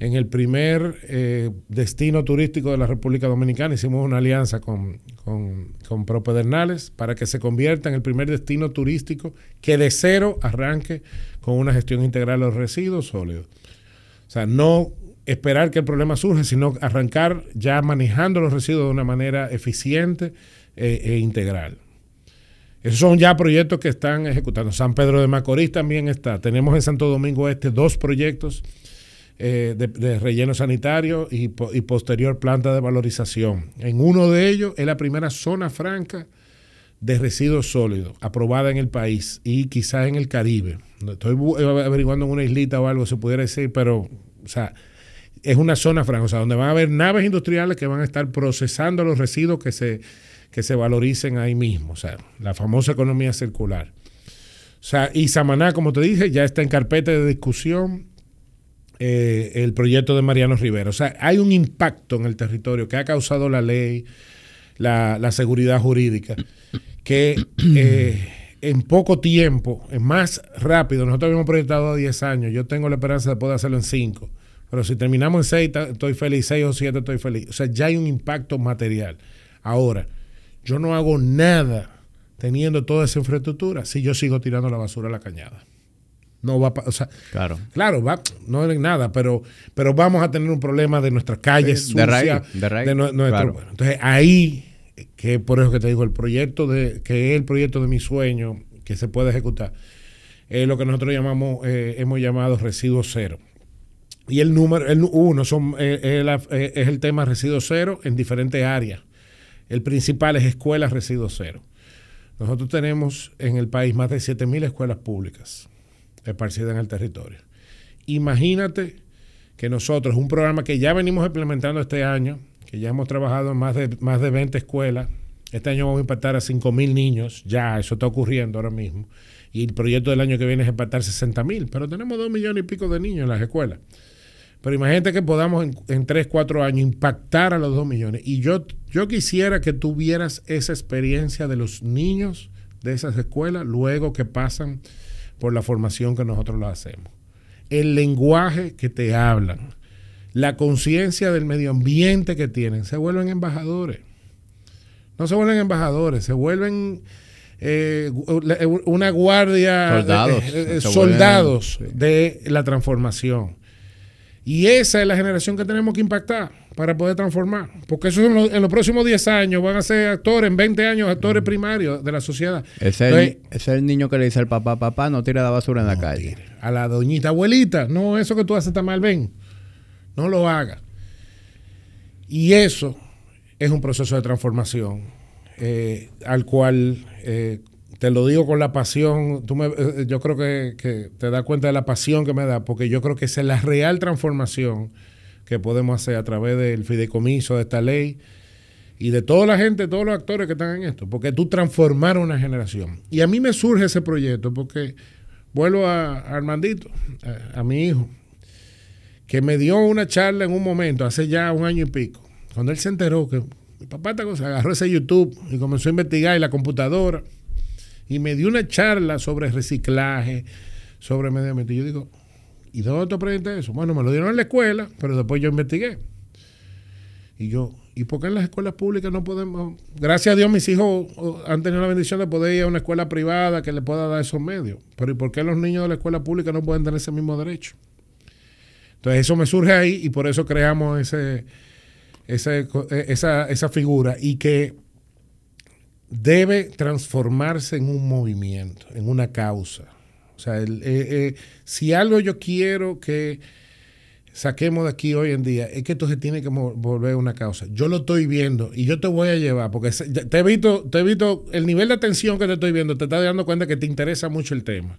en el primer eh, destino turístico de la República Dominicana. Hicimos una alianza con, con, con Propedernales para que se convierta en el primer destino turístico que de cero arranque con una gestión integral de los residuos sólidos. O sea, no esperar que el problema surja, sino arrancar ya manejando los residuos de una manera eficiente eh, e integral. Esos son ya proyectos que están ejecutando. San Pedro de Macorís también está. Tenemos en Santo Domingo Este dos proyectos eh, de, relleno sanitario y, posterior planta de valorización. En uno de ellos es la primera zona franca de residuos sólidos aprobada en el país y quizás en el Caribe. Estoy eh, averiguando en una islita o algo, se pudiera decir, pero, o sea, es una zona franca, o sea, donde van a haber naves industriales que van a estar procesando los residuos que se, se valoricen ahí mismo, o sea, la famosa economía circular. O sea, y Samaná, como te dije, ya está en carpeta de discusión eh, el proyecto de Mariano Rivera. O sea, hay un impacto en el territorio que ha causado la ley, la, seguridad jurídica, que eh, en poco tiempo, es más rápido, nosotros habíamos proyectado 10 años, yo tengo la esperanza de poder hacerlo en 5, pero si terminamos en 6 estoy feliz, 6 o 7 estoy feliz. O sea, ya hay un impacto material. Ahora, yo no hago nada teniendo toda esa infraestructura si yo sigo tirando la basura a la cañada. No va a o claro. claro, va, no es nada, pero, pero vamos a tener un problema de nuestras calles De, raíz, Entonces, ahí, que por eso que te digo, el proyecto de, que es el proyecto de mi sueño, que se puede ejecutar, es lo que nosotros llamamos, eh, hemos llamado residuo cero. Y el número, el uno son, eh, eh, es el tema residuo cero en diferentes áreas. El principal es escuelas residuo cero. Nosotros tenemos en el país más de 7.000 escuelas públicas esparcida en el territorio. Imagínate que nosotros, un programa que ya venimos implementando este año, que ya hemos trabajado en más de, más de 20 escuelas, este año vamos a impactar a 5.000 niños, ya eso está ocurriendo ahora mismo, y el proyecto del año que viene es impactar 60.000, pero tenemos 2 millones y pico de niños en las escuelas. Pero imagínate que podamos en, 3, 4 años impactar a los 2 millones. Y yo, yo quisiera que tuvieras esa experiencia de los niños de esas escuelas luego que pasan por la formación que nosotros lo hacemos. El lenguaje que te hablan, la conciencia del medio ambiente que tienen, se vuelven embajadores. No se vuelven embajadores, se vuelven eh, una guardia, soldados, eh, eh, soldados de la transformación. Y esa es la generación que tenemos que impactar para poder transformar. Porque eso en, los próximos 10 años van a ser actores, en 20 años actores primarios de la sociedad. Ese es el, niño que le dice al papá, papá, no tira la basura en la calle. A la doñita, abuelita, no, eso que tú haces está mal, ven, no lo hagas. Y eso es un proceso de transformación eh, al cual eh, te lo digo con la pasión, tú me, eh, eh, yo creo que, te das cuenta de la pasión que me da, porque yo creo que esa es la real transformación que podemos hacer a través del fideicomiso, de esta ley y de toda la gente, todos los actores que están en esto, porque tú transformar una generación. Y a mí me surge ese proyecto porque vuelvo a, Armandito, a, mi hijo, que me dio una charla en un momento, hace ya un año y pico, cuando él se enteró que mi papá se agarró ese YouTube y comenzó a investigar y la computadora y me dio una charla sobre reciclaje, sobre medio ambiente. Yo digo, ¿y dónde te aprendiste eso? Bueno, me lo dieron en la escuela, pero después yo investigué. Y yo, ¿y por qué en las escuelas públicas no podemos? Gracias a Dios mis hijos oh, han tenido la bendición de poder ir a una escuela privada que les pueda dar esos medios. Pero ¿y por qué los niños de la escuela pública no pueden tener ese mismo derecho? Entonces eso me surge ahí y por eso creamos ese, e, esa, esa figura. Y que debe transformarse en un movimiento, en una causa. O sea, eh, eh, si algo yo quiero que saquemos de aquí hoy en día, es que esto se tiene que volver una causa. Yo lo estoy viendo y yo te voy a llevar, porque te visto, te visto el nivel de atención que te estoy viendo, te estás dando cuenta que te interesa mucho el tema.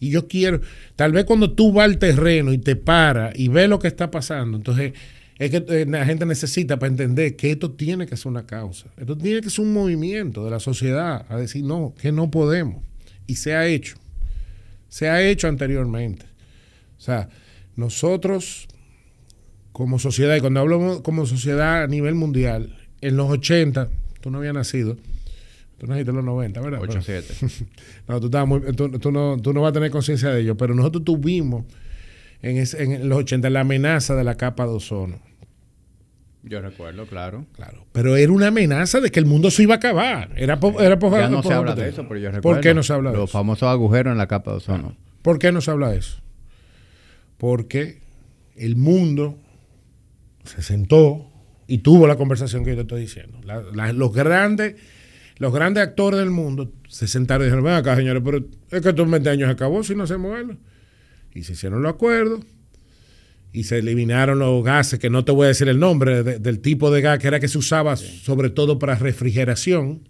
Y yo quiero, tal vez cuando tú vas al terreno y te paras y ves lo que está pasando, entonces es que eh, la gente necesita para entender que esto tiene que ser una causa. Esto tiene que ser un movimiento de la sociedad a decir no, que no podemos. Y se ha hecho. Se ha hecho anteriormente. O sea, nosotros como sociedad, y cuando hablamos como sociedad a nivel mundial, en los 80, tú no habías nacido, tú naciste en los 90, ¿verdad? 87. no, tú, no, tú no vas a tener conciencia de ello, pero nosotros tuvimos en, los 80, la amenaza de la capa de ozono. Yo recuerdo, claro. Claro. Pero era una amenaza de que el mundo se iba a acabar. Era, no se habla de eso, pero yo recuerdo. ¿Por qué no se habla de los eso? Los famosos agujeros en la capa de ozono. ¿Por qué no se habla de eso? Porque el mundo se sentó y tuvo la conversación que yo te estoy diciendo. los, grandes, los grandes actores del mundo se sentaron y dijeron, ven acá, señores, pero es que estos 20 años acabó si no hacemos algo. Y se hicieron los acuerdos y se eliminaron los gases, que no te voy a decir el nombre del tipo de gas que era que se usaba sobre todo para refrigeración.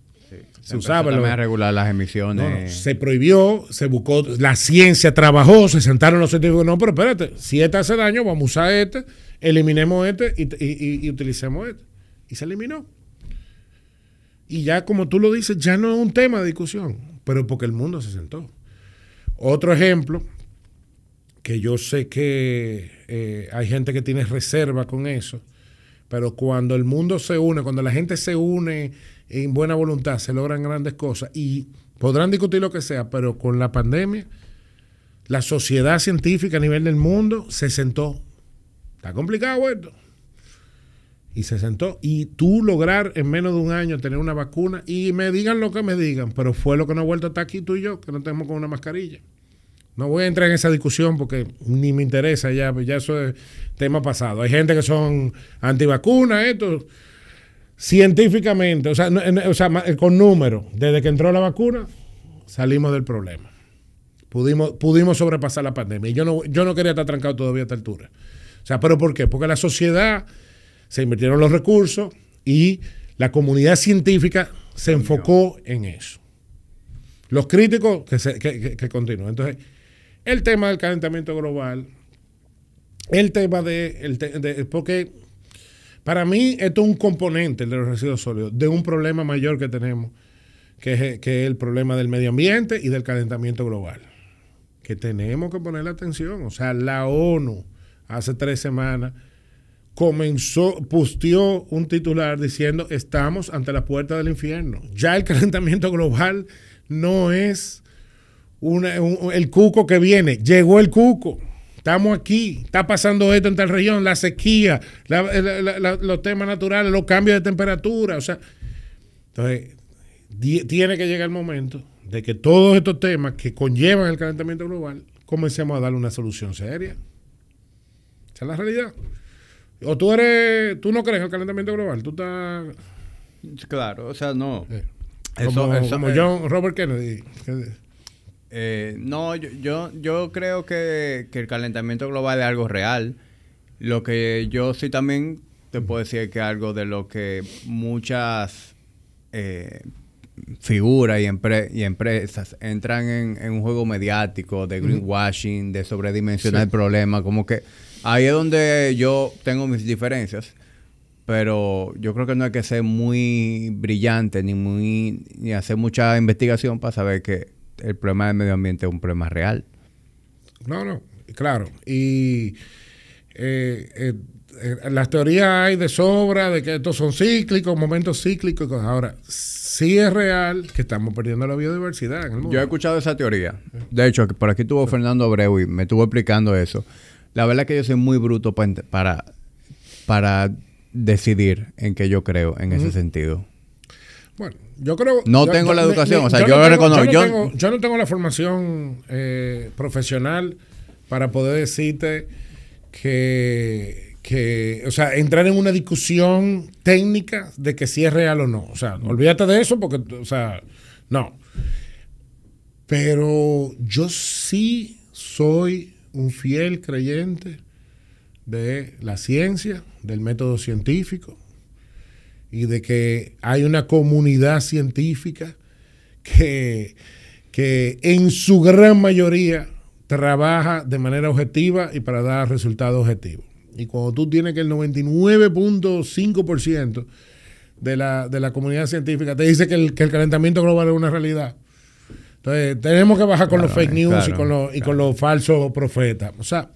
Se, usaba. para regular las emisiones. se prohibió, se buscó, la ciencia trabajó, se sentaron los científicos. No, pero espérate, si este hace daño, vamos a usar este, eliminemos este y utilicemos este. Y se eliminó. Y ya, como tú lo dices, ya no es un tema de discusión, pero porque el mundo se sentó. Otro ejemplo, que yo sé que eh, hay gente que tiene reserva con eso, pero cuando el mundo se une, cuando la gente se une en buena voluntad, se logran grandes cosas y podrán discutir lo que sea, pero con la pandemia, la sociedad científica a nivel del mundo se sentó. Está complicado esto. Y se sentó. Y tú lograr en menos de un año tener una vacuna, y me digan lo que me digan, pero fue lo que nos ha vuelto hasta aquí tú y yo, que no tenemos con una mascarilla. No voy a entrar en esa discusión porque ni me interesa, ya, ya eso es tema pasado. Hay gente que son antivacunas, esto. Científicamente, o sea, eh, con números, desde que entró la vacuna, salimos del problema. Pudimos, pudimos sobrepasar la pandemia. Yo no, yo no quería estar trancado todavía a esta altura. O sea, ¿pero por qué? Porque la sociedad se invirtieron los recursos y la comunidad científica se enfocó en eso. Los críticos que, se, que continúan. Entonces, el tema del calentamiento global, el tema de, porque para mí esto es un componente de los residuos sólidos de un problema mayor que tenemos, que es, el problema del medio ambiente y del calentamiento global, que tenemos que ponerle atención. O sea, la ONU hace tres semanas comenzó, pustió un titular diciendo estamos ante la puerta del infierno. Ya el calentamiento global no es el cuco que viene, llegó el cuco. Estamos aquí, está pasando esto en tal región, la sequía, los temas naturales, los cambios de temperatura. O sea, entonces, tiene que llegar el momento de que todos estos temas que conllevan el calentamiento global comencemos a darle una solución seria. Esa es la realidad. O tú eres, tú no crees en el calentamiento global, tú estás... Claro, o sea, no. Eh, como, John Robert Kennedy eh, no, yo, yo, creo que, el calentamiento global es algo real. Lo que yo sí también te puedo decir que algo de lo que muchas eh, figuras y, empresas entran en, un juego mediático de greenwashing, de sobredimensionar el problema, como que ahí es donde yo tengo mis diferencias pero yo creo que no hay que ser muy brillante ni muy ni hacer mucha investigación para saber que el problema del medio ambiente es un problema real. No, no, claro. Y eh, eh, eh, las teorías hay de sobra de que estos son cíclicos, momentos cíclicos. Ahora, sí es real que estamos perdiendo la biodiversidad en el mundo. Yo he escuchado esa teoría. De hecho, por aquí estuvo Fernando Abreu y me estuvo explicando eso. La verdad es que yo soy muy bruto para, para, decidir en qué yo creo en ese sentido. Bueno, no tengo la educación, o sea, yo, reconozco. Yo, no tengo, la formación eh, profesional para poder decirte que, o sea, entrar en una discusión técnica de que si es real o no. O sea, olvídate de eso porque, o sea, no. Pero yo sí soy un fiel creyente de la ciencia, del método científico, y de que hay una comunidad científica que, en su gran mayoría trabaja de manera objetiva y para dar resultados objetivos. Y cuando tú tienes que el 99.5% de la, de la comunidad científica te dice que el, calentamiento global es una realidad, entonces, tenemos que bajar con los fake news y, con los, y con los falsos profetas. O sea,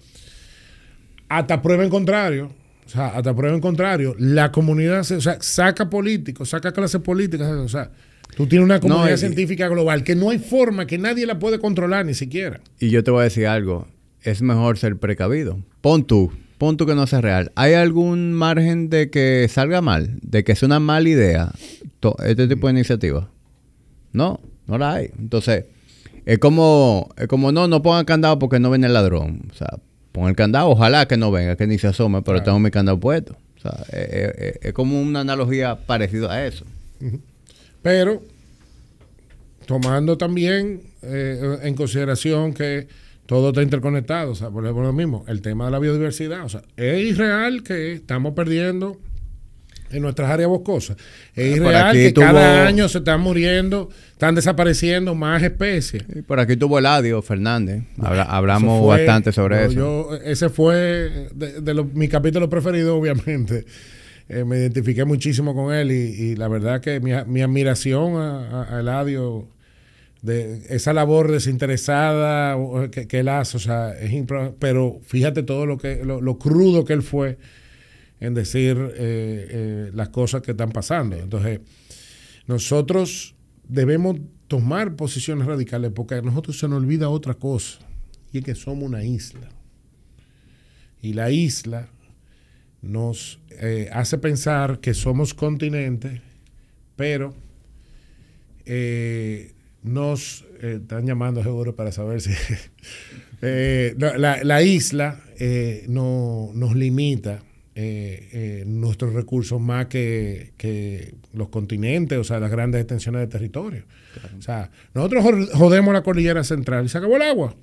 hasta prueba en contrario o sea, hasta prueba en contrario, la comunidad, o sea, saca políticos, saca clases políticas, o sea, tú tienes una comunidad científica global que no hay forma que nadie la puede controlar ni siquiera. Y yo te voy a decir algo, es mejor ser precavido. Pon tú, pon tú que no sea real. ¿Hay algún margen de que salga mal, de que sea una mala idea este tipo de iniciativa? No, no la hay. Entonces, es como, como no, no pongan candado porque no viene el ladrón. O sea, pon el candado, ojalá que no venga, que ni se asome, pero tengo mi candado puesto. Eh, eh, eh, es, como una analogía parecida a eso. Pero, tomando también en consideración que todo está interconectado, o sea, por ejemplo, lo mismo, el tema de la biodiversidad, o sea, es real que estamos perdiendo en nuestras áreas boscosas. Es que cada año se están muriendo, están desapareciendo más especies. por aquí tuvo el Eladio Fernández, hablamos bastante sobre eso. ese fue de, mi capítulo preferido, obviamente. Eh, me identifiqué muchísimo con él y, la verdad que mi, admiración a, a, de esa labor desinteresada que, él hace, o sea, es pero fíjate todo lo, que, lo crudo que él fue en decir eh, eh, las cosas que están pasando. Entonces, nosotros debemos tomar posiciones radicales porque a nosotros se nos olvida otra cosa, y es que somos una isla. Y la isla nos eh, hace pensar que somos continente, pero nos están llamando a seguro para saber si la, isla nos limita eh, eh, nuestros recursos más que, los continentes, o sea, las grandes extensiones de territorio. O sea, nosotros jodemos la cordillera central y se acabó el agua.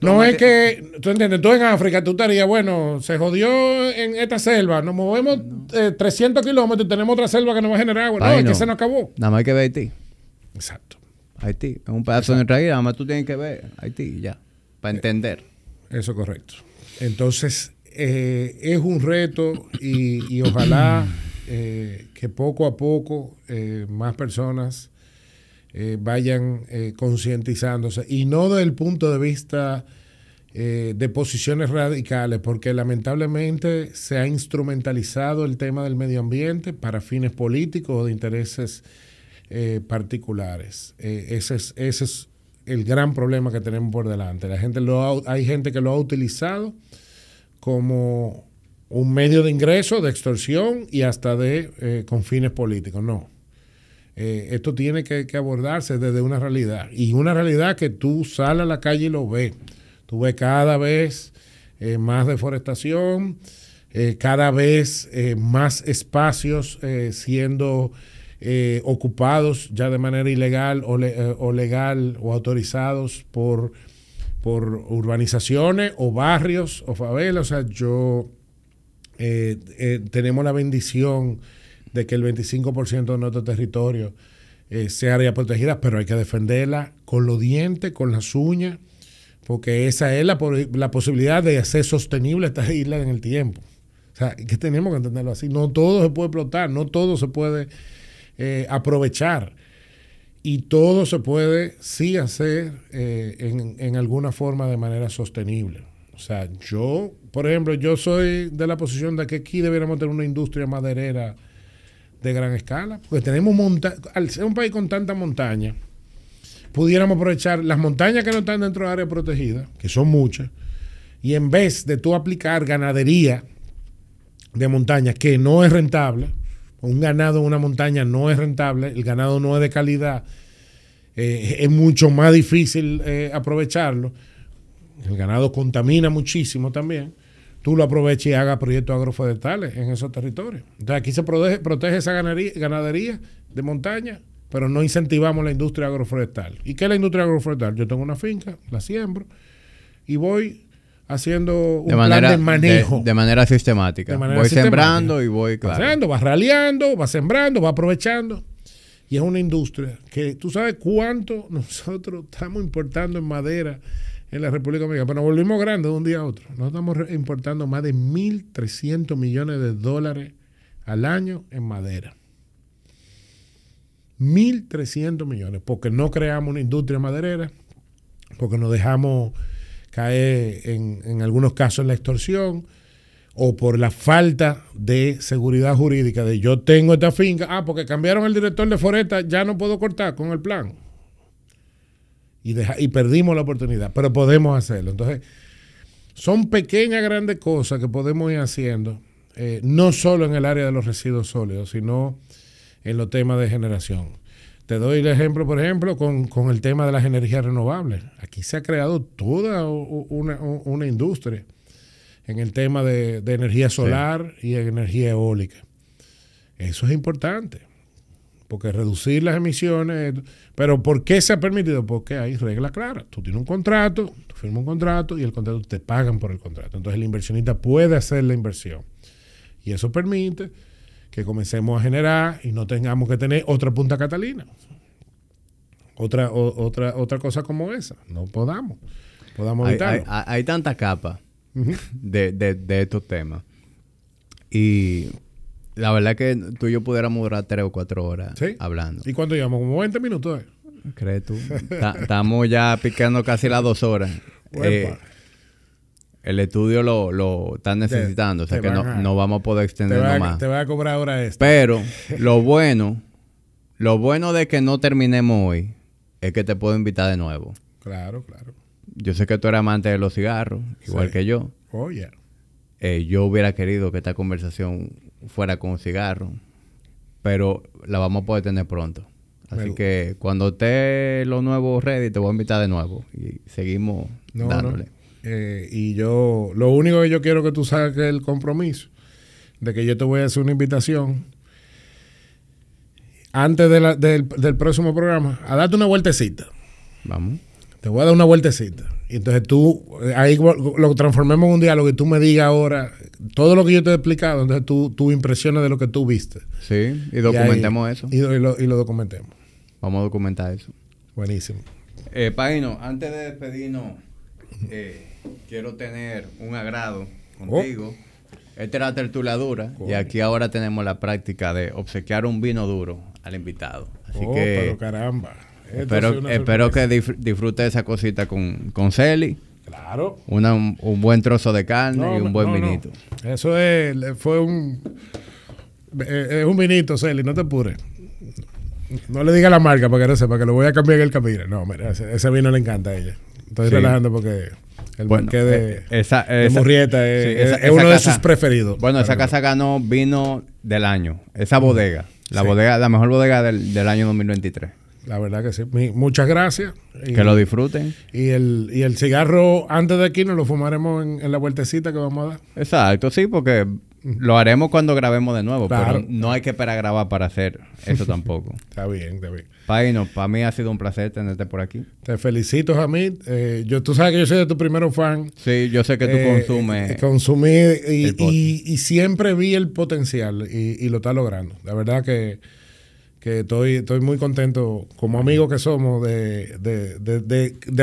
No, es que, tú entiendes, tú en África, tú estarías, bueno, se jodió en esta selva, nos movemos 300 eh, kilómetros y tenemos otra selva que nos va a generar agua. No, es que se nos acabó. Nada más hay que ver Haití. Exacto. Haití, es un pedazo de nuestra vida, nada más tú tienes que ver Haití, ya, para eh, entender. Eso correcto. Entonces, eh, es un reto y, ojalá eh, que poco a poco eh, más personas vayan concientizándose y no desde el punto de vista de posiciones radicales, porque lamentablemente se ha instrumentalizado el tema del medio ambiente para fines políticos o de intereses particulares. ese es, ese es el gran problema que tenemos por delante. La gente lo hay gente que lo ha utilizado como un medio de ingreso, de extorsión y hasta de eh, confines políticos. No. Eh, esto tiene que, abordarse desde una realidad. Y una realidad que tú sales a la calle y lo ves. Tú ves cada vez eh, más deforestación, cada vez más espacios siendo ocupados ya de manera ilegal o legal o autorizados por por urbanizaciones o barrios o favelas. O sea, yo eh, eh, tenemos la bendición de que el 25% de nuestro territorio eh, sea área protegida, pero hay que defenderla con los dientes, con las uñas, porque esa es la, la posibilidad de hacer sostenible esta isla en el tiempo. O sea, que tenemos que entenderlo así. No todo se puede explotar, no todo se puede aprovechar y todo se puede sí hacer eh, en, alguna forma de manera sostenible. O sea, yo, por ejemplo, yo soy de la posición de que aquí deberíamos tener una industria maderera de gran escala, porque tenemos al ser un país con tanta montaña, pudiéramos aprovechar las montañas que no están dentro de áreas protegidas, que son muchas, y en vez de tú aplicar ganadería de montaña que no es rentable, un ganado en una montaña no es rentable, el ganado no es de calidad, eh, es mucho más difícil eh, aprovecharlo, el ganado contamina muchísimo también, tú lo aproveches y hagas proyectos agroforestales en esos territorios. Entonces aquí se protege, protege esa ganadería, ganadería de montaña, pero no incentivamos la industria agroforestal. ¿Y qué es la industria agroforestal? Yo tengo una finca, la siembro y voy haciendo un plan de manejo. De, manera sistemática. voy sembrando y voy, claro. va raleando, va sembrando, va aprovechando. Y es una industria que tú sabes cuánto nosotros estamos importando en madera en la República Dominicana. Pero nos volvimos grandes de un día a otro. Nos estamos importando más de 1.300 millones de dólares al año en madera. 1.300 millones, porque no creamos una industria maderera, porque nos dejamos cae en, algunos casos en la extorsión o por la falta de seguridad jurídica de yo tengo esta finca, ah, porque cambiaron el director de Foresta, ya no puedo cortar con el plan. Y, perdimos la oportunidad, pero podemos hacerlo. Entonces, son pequeñas, grandes cosas que podemos ir haciendo, eh, no solo en el área de los residuos sólidos, sino en los temas de generación. Te doy el ejemplo, por ejemplo, con, el tema de las energías renovables. Aquí se ha creado toda una, industria en el tema de, energía solar y energía eólica. Eso es importante, porque reducir las emisiones, pero ¿por qué se ha permitido? Porque hay reglas claras. Tú tienes un contrato, tú firmas un contrato y el contrato te pagan por el contrato. Entonces el inversionista puede hacer la inversión. Y eso permite que comencemos a generar y no tengamos que tener otra punta catalina. Otra, otra, otra cosa como esa. No podamos. Podamos evitarlo. Hay, tantas capas de, de, estos temas. Y la verdad que tú y yo pudiéramos durar tres o cuatro horas hablando. ¿Y cuánto llevamos? Como 20 minutos. ¿Crees tú? Estamos ya picando casi las dos horas. El estudio lo, lo necesitando, o sea que no, no, vamos a poder extenderlo más. Te voy a cobrar ahora esto. Pero lo bueno, lo bueno de que no terminemos hoy es que te puedo invitar de nuevo. Claro, claro. Yo sé que tú eres amante de los cigarros, igual que yo. Oh, eh, yo hubiera querido que esta conversación fuera con un cigarro, pero la vamos a poder tener pronto. Así que cuando esté lo nuevo ready, te voy a invitar de nuevo y seguimos dándole. Eh, y yo, lo único que yo quiero que tú saques el compromiso de que yo te voy a hacer una invitación antes de del, próximo programa a darte una vueltecita. Vamos. Te voy a dar una vueltecita. Y entonces tú, eh, ahí lo transformemos en un diálogo y tú me digas ahora todo lo que yo te he explicado, entonces tú, impresiones de lo que tú viste. Sí, y documentemos eso. Y, lo, documentemos. Vamos a documentar eso. Buenísimo. Eh, Paino, antes de despedirnos, eh, Quiero tener un agrado oh. contigo. Esta era la tertuladura y aquí ahora tenemos la práctica de obsequiar un vino duro al invitado. Así oh, que pero caramba. Espero, que disfrute esa cosita con, con Celi. Claro. un, buen trozo de carne y un buen vinito. Eso es, fue un. Es eh, eh, un vinito, Celi, no te apures. No le diga la marca para que no sepa, que lo voy a cambiar en el camino. No, mira, ese, vino le encanta a ella. Estoy relajando porque. El bueno, eh, de, esa, Murrieta eh, es, uno de sus preferidos. Bueno, esa casa ganó vino del año. Esa mm, bodega. La bodega, la mejor bodega del, año 2023. La verdad que sí. Muchas gracias. que lo disfruten. Y el, y el cigarro antes de aquí nos lo fumaremos en, en la vueltecita que vamos a dar. Exacto, sí, porque lo haremos cuando grabemos de nuevo, pero no hay que esperar a grabar para hacer eso tampoco. está bien, está bien. Paino, para mí ha sido un placer tenerte por aquí. Te felicito, Hamid. Eh, yo, tú sabes que yo soy de tu primero fan. Sí, yo sé que tú eh, consumes. Eh, Consumí y, siempre vi el potencial y, lo está logrando. La verdad que que estoy, estoy muy contento como amigos que somos de,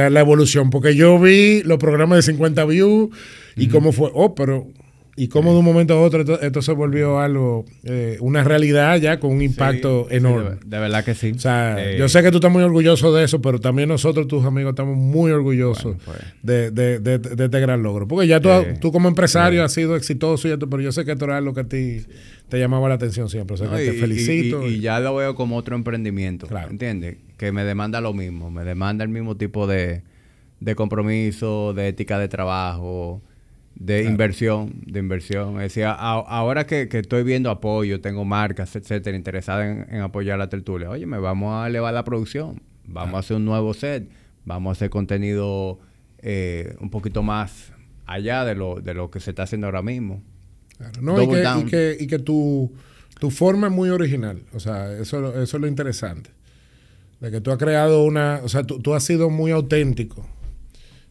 la evolución, porque yo vi los programas de 50 views y cómo fue, oh, pero y cómo de un momento a otro esto, se volvió algo, eh, una realidad ya con un impacto enorme. de, verdad que sí. O sea, eh, yo sé que tú estás muy orgulloso de eso, pero también nosotros, tus amigos, estamos muy orgullosos pues. de, de, este gran logro. Porque ya tú, tú como empresario has sido exitoso, y pero yo sé que esto era lo que a ti te llamaba la atención siempre. O sea, que te felicito. Y, ya lo veo como otro emprendimiento. ¿Entiendes? Que me demanda lo mismo, me demanda el mismo tipo de, de compromiso, de ética de trabajo de inversión, de inversión. decía, ahora que, que, estoy viendo apoyo, tengo marcas, etcétera, interesadas en, en, apoyar la tertulia, oye, me vamos a elevar la producción, vamos a hacer un nuevo set, vamos a hacer contenido eh, un poquito más allá de lo, de lo que se está haciendo ahora mismo. y, que, y, que, y que, tu, tu, forma es muy original, o sea, eso, eso es lo interesante. De que tú has creado una, o sea, tú, tú has sido muy auténtico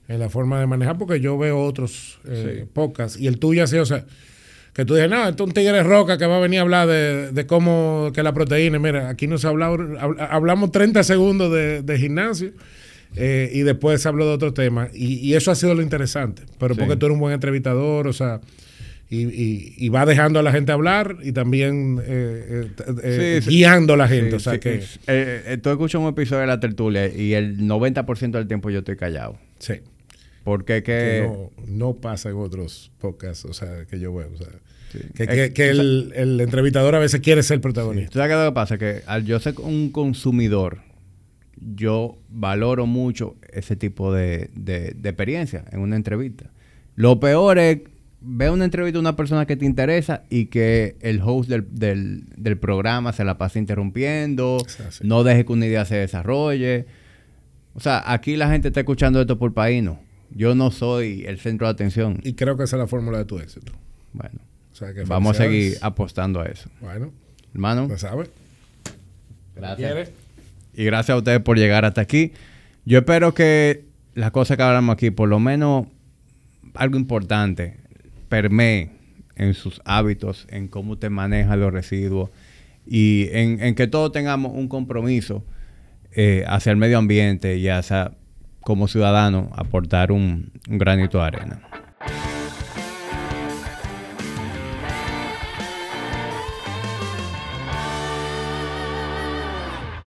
en la forma de manejar, porque yo veo otros eh, pocas. Y el tuyo así, o sea, que tú dices, no, esto es un tigre roca que va a venir a hablar de, cómo, que la proteína, mira, aquí nos hablado, hablamos 30 segundos de, gimnasio. Eh, y después se habló de otro tema. Y, eso ha sido lo interesante. Pero porque tú eres un buen entrevistador, o sea, y, y, va dejando a la gente hablar y también eh, guiando a la gente. o sea que... tú escuchas un episodio de la tertulia y el 90% del tiempo yo estoy callado. Sí. Porque que... no, pasa en otros podcasts, o sea, que yo veo. Que, el, entrevistador a veces quiere ser protagonista. ¿Sabes qué lo que pasa? Que yo soy un consumidor, yo valoro mucho ese tipo de, experiencia en una entrevista. Lo peor es ve una entrevista de una persona que te interesa y que el host del, programa se la pase interrumpiendo, no deje que una idea se desarrolle. O sea, aquí la gente está escuchando esto por país, ¿no? Yo no soy el centro de atención. Y creo que esa es la fórmula de tu éxito. Bueno. vamos a seguir apostando a eso. Bueno. Hermano. Lo sabe. Gracias. Y gracias a ustedes por llegar hasta aquí. Yo espero que las cosas que hablamos aquí, por lo menos algo importante, permee en sus hábitos, en cómo usted maneja los residuos y en, que todos tengamos un compromiso eh, hacia el medio ambiente y hacia como ciudadano aportar un, granito de arena.